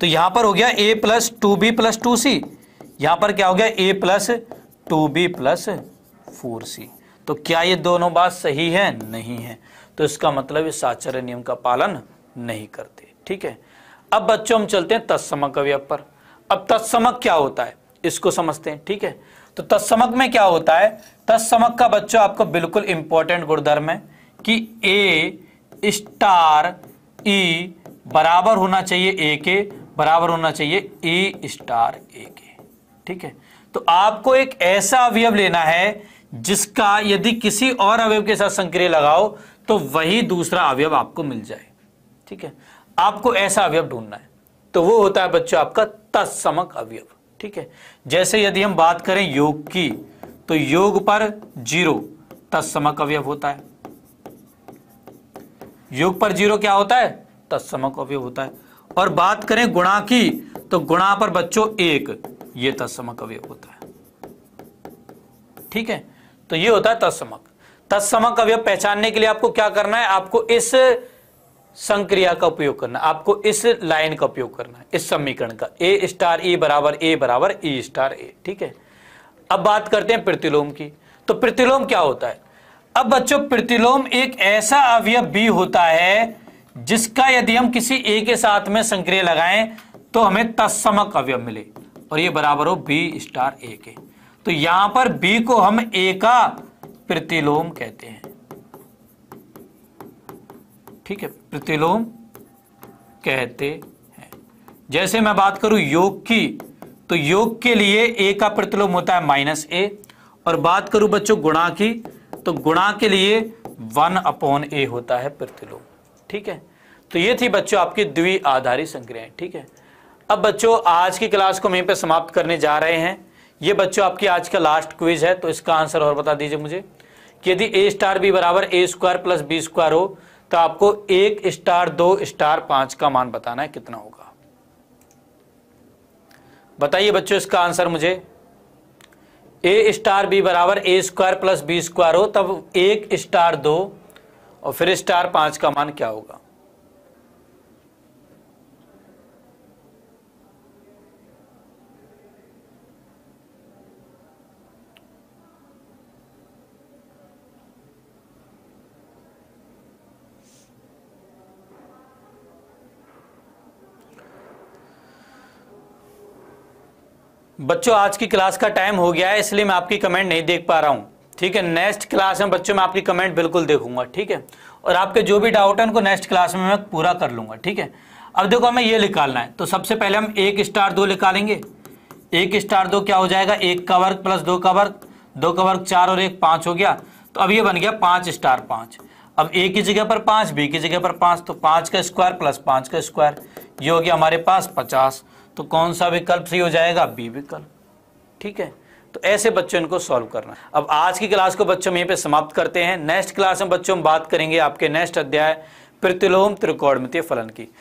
तो यहां पर हो गया ए plus two B plus two C यहां पर क्या हो गया ए plus two B plus four C तो क्या ये दोनों बात सही है नहीं है तो इसका मतलब इस आचार्य नियम का पालन नहीं करते ठीक है अब बच्चों हम चलते हैं तत्समक अवय पर अब तत्समक क्या होता है इसको समझते हैं ठीक है तो तत्समक में क्या होता है तत्समक का बच्चों आपको बिल्कुल इंपॉर्टेंट गुणधर्म है कि ए स्टार ई बराबर होना चाहिए ए के बराबर होना चाहिए ए स्टार ए के ठीक है तो आपको एक ऐसा अवयव लेना है जिसका यदि किसी और अवयव के साथ संक्रिय लगाओ तो वही दूसरा अवयव आपको मिल जाए ठीक है आपको ऐसा अवयव ढूंढना है तो वो होता है बच्चों आपका तत्समक अवयव ठीक है जैसे यदि हम बात करें योग की तो योग पर जीरो तत्समक अवयव होता है योग पर जीरो क्या होता है तत्सम अवयव होता है और बात करें गुणा की तो गुणा पर बच्चों एक ये तत्समक अवयव होता है ठीक है तो ये होता है तत्समक तत्समक अवयव पहचानने के लिए आपको क्या करना है आपको इस संक्रिया का उपयोग करना है आपको इस लाइन का उपयोग करना है इस समीकरण का ए स्टार ए बराबर ए बराबर ई स्टार ए ठीक है अब बात करते हैं प्रतिलोम की तो प्रतिलोम क्या होता है अब बच्चों प्रतिलोम एक ऐसा अवयव भी होता है जिसका यदि हम किसी ए के साथ में संक्रिय लगाएं तो हमें तत्समक अवयव मिले और ये बराबर हो बी स्टार ए के तो यहां पर बी को हम ए का प्रतिलोम कहते हैं ठीक है प्रतिलोम कहते हैं जैसे मैं बात करूं योग की तो योग के लिए ए का प्रतिलोम होता है माइनस ए और बात करूं बच्चों गुणा की तो गुणा के लिए वन अपॉन ए होता है प्रतिलोम ठीक है तो ये थी बच्चों आपकी द्वि आधारित संक्रियाएं ठीक है अब बच्चों आज की क्लास को मैं पे समाप्त करने जा रहे हैं ये बच्चों आपकी आज का लास्ट क्विज है तो इसका आंसर और बता दीजिए मुझे कि यदि ए स्टार बी बराबर A square plus B square हो तो आपको एक स्टार दो स्टार पांच का मान बताना है कितना होगा बताइए बच्चों इसका आंसर मुझे ए स्टार बी बराबर A square plus B square हो तब एक स्टार दो और फिर स्टार पांच का मान क्या होगा बच्चों आज की क्लास का टाइम हो गया है इसलिए मैं आपकी कमेंट नहीं देख पा रहा हूं ठीक है नेक्स्ट क्लास में बच्चों मैं आपकी कमेंट बिल्कुल देखूंगा ठीक है और आपके जो भी डाउट है उनको नेक्स्ट क्लास में मैं पूरा कर लूंगा ठीक है अब देखो हमें ये निकालना है तो सबसे पहले हम एक स्टार दो निकालेंगे एक स्टार दो क्या हो जाएगा एक का वर्ग प्लस दो का वर्ग दो का वर्ग चार और एक पाँच हो गया तो अब ये बन गया पाँच स्टार पाँच अब ए की जगह पर पाँच बी की जगह पर पाँच तो पाँच का स्क्वायर प्लस पाँच का स्क्वायर ये हो गया हमारे पास पचास तो कौन सा विकल्प सही हो जाएगा बी विकल्प ठीक है तो ऐसे बच्चों इनको सॉल्व करना अब आज की क्लास को बच्चों यहीं पे समाप्त करते हैं नेक्स्ट क्लास में बच्चों हम बात करेंगे आपके नेक्स्ट अध्याय प्रतिलोम त्रिकोणमितीय फलन की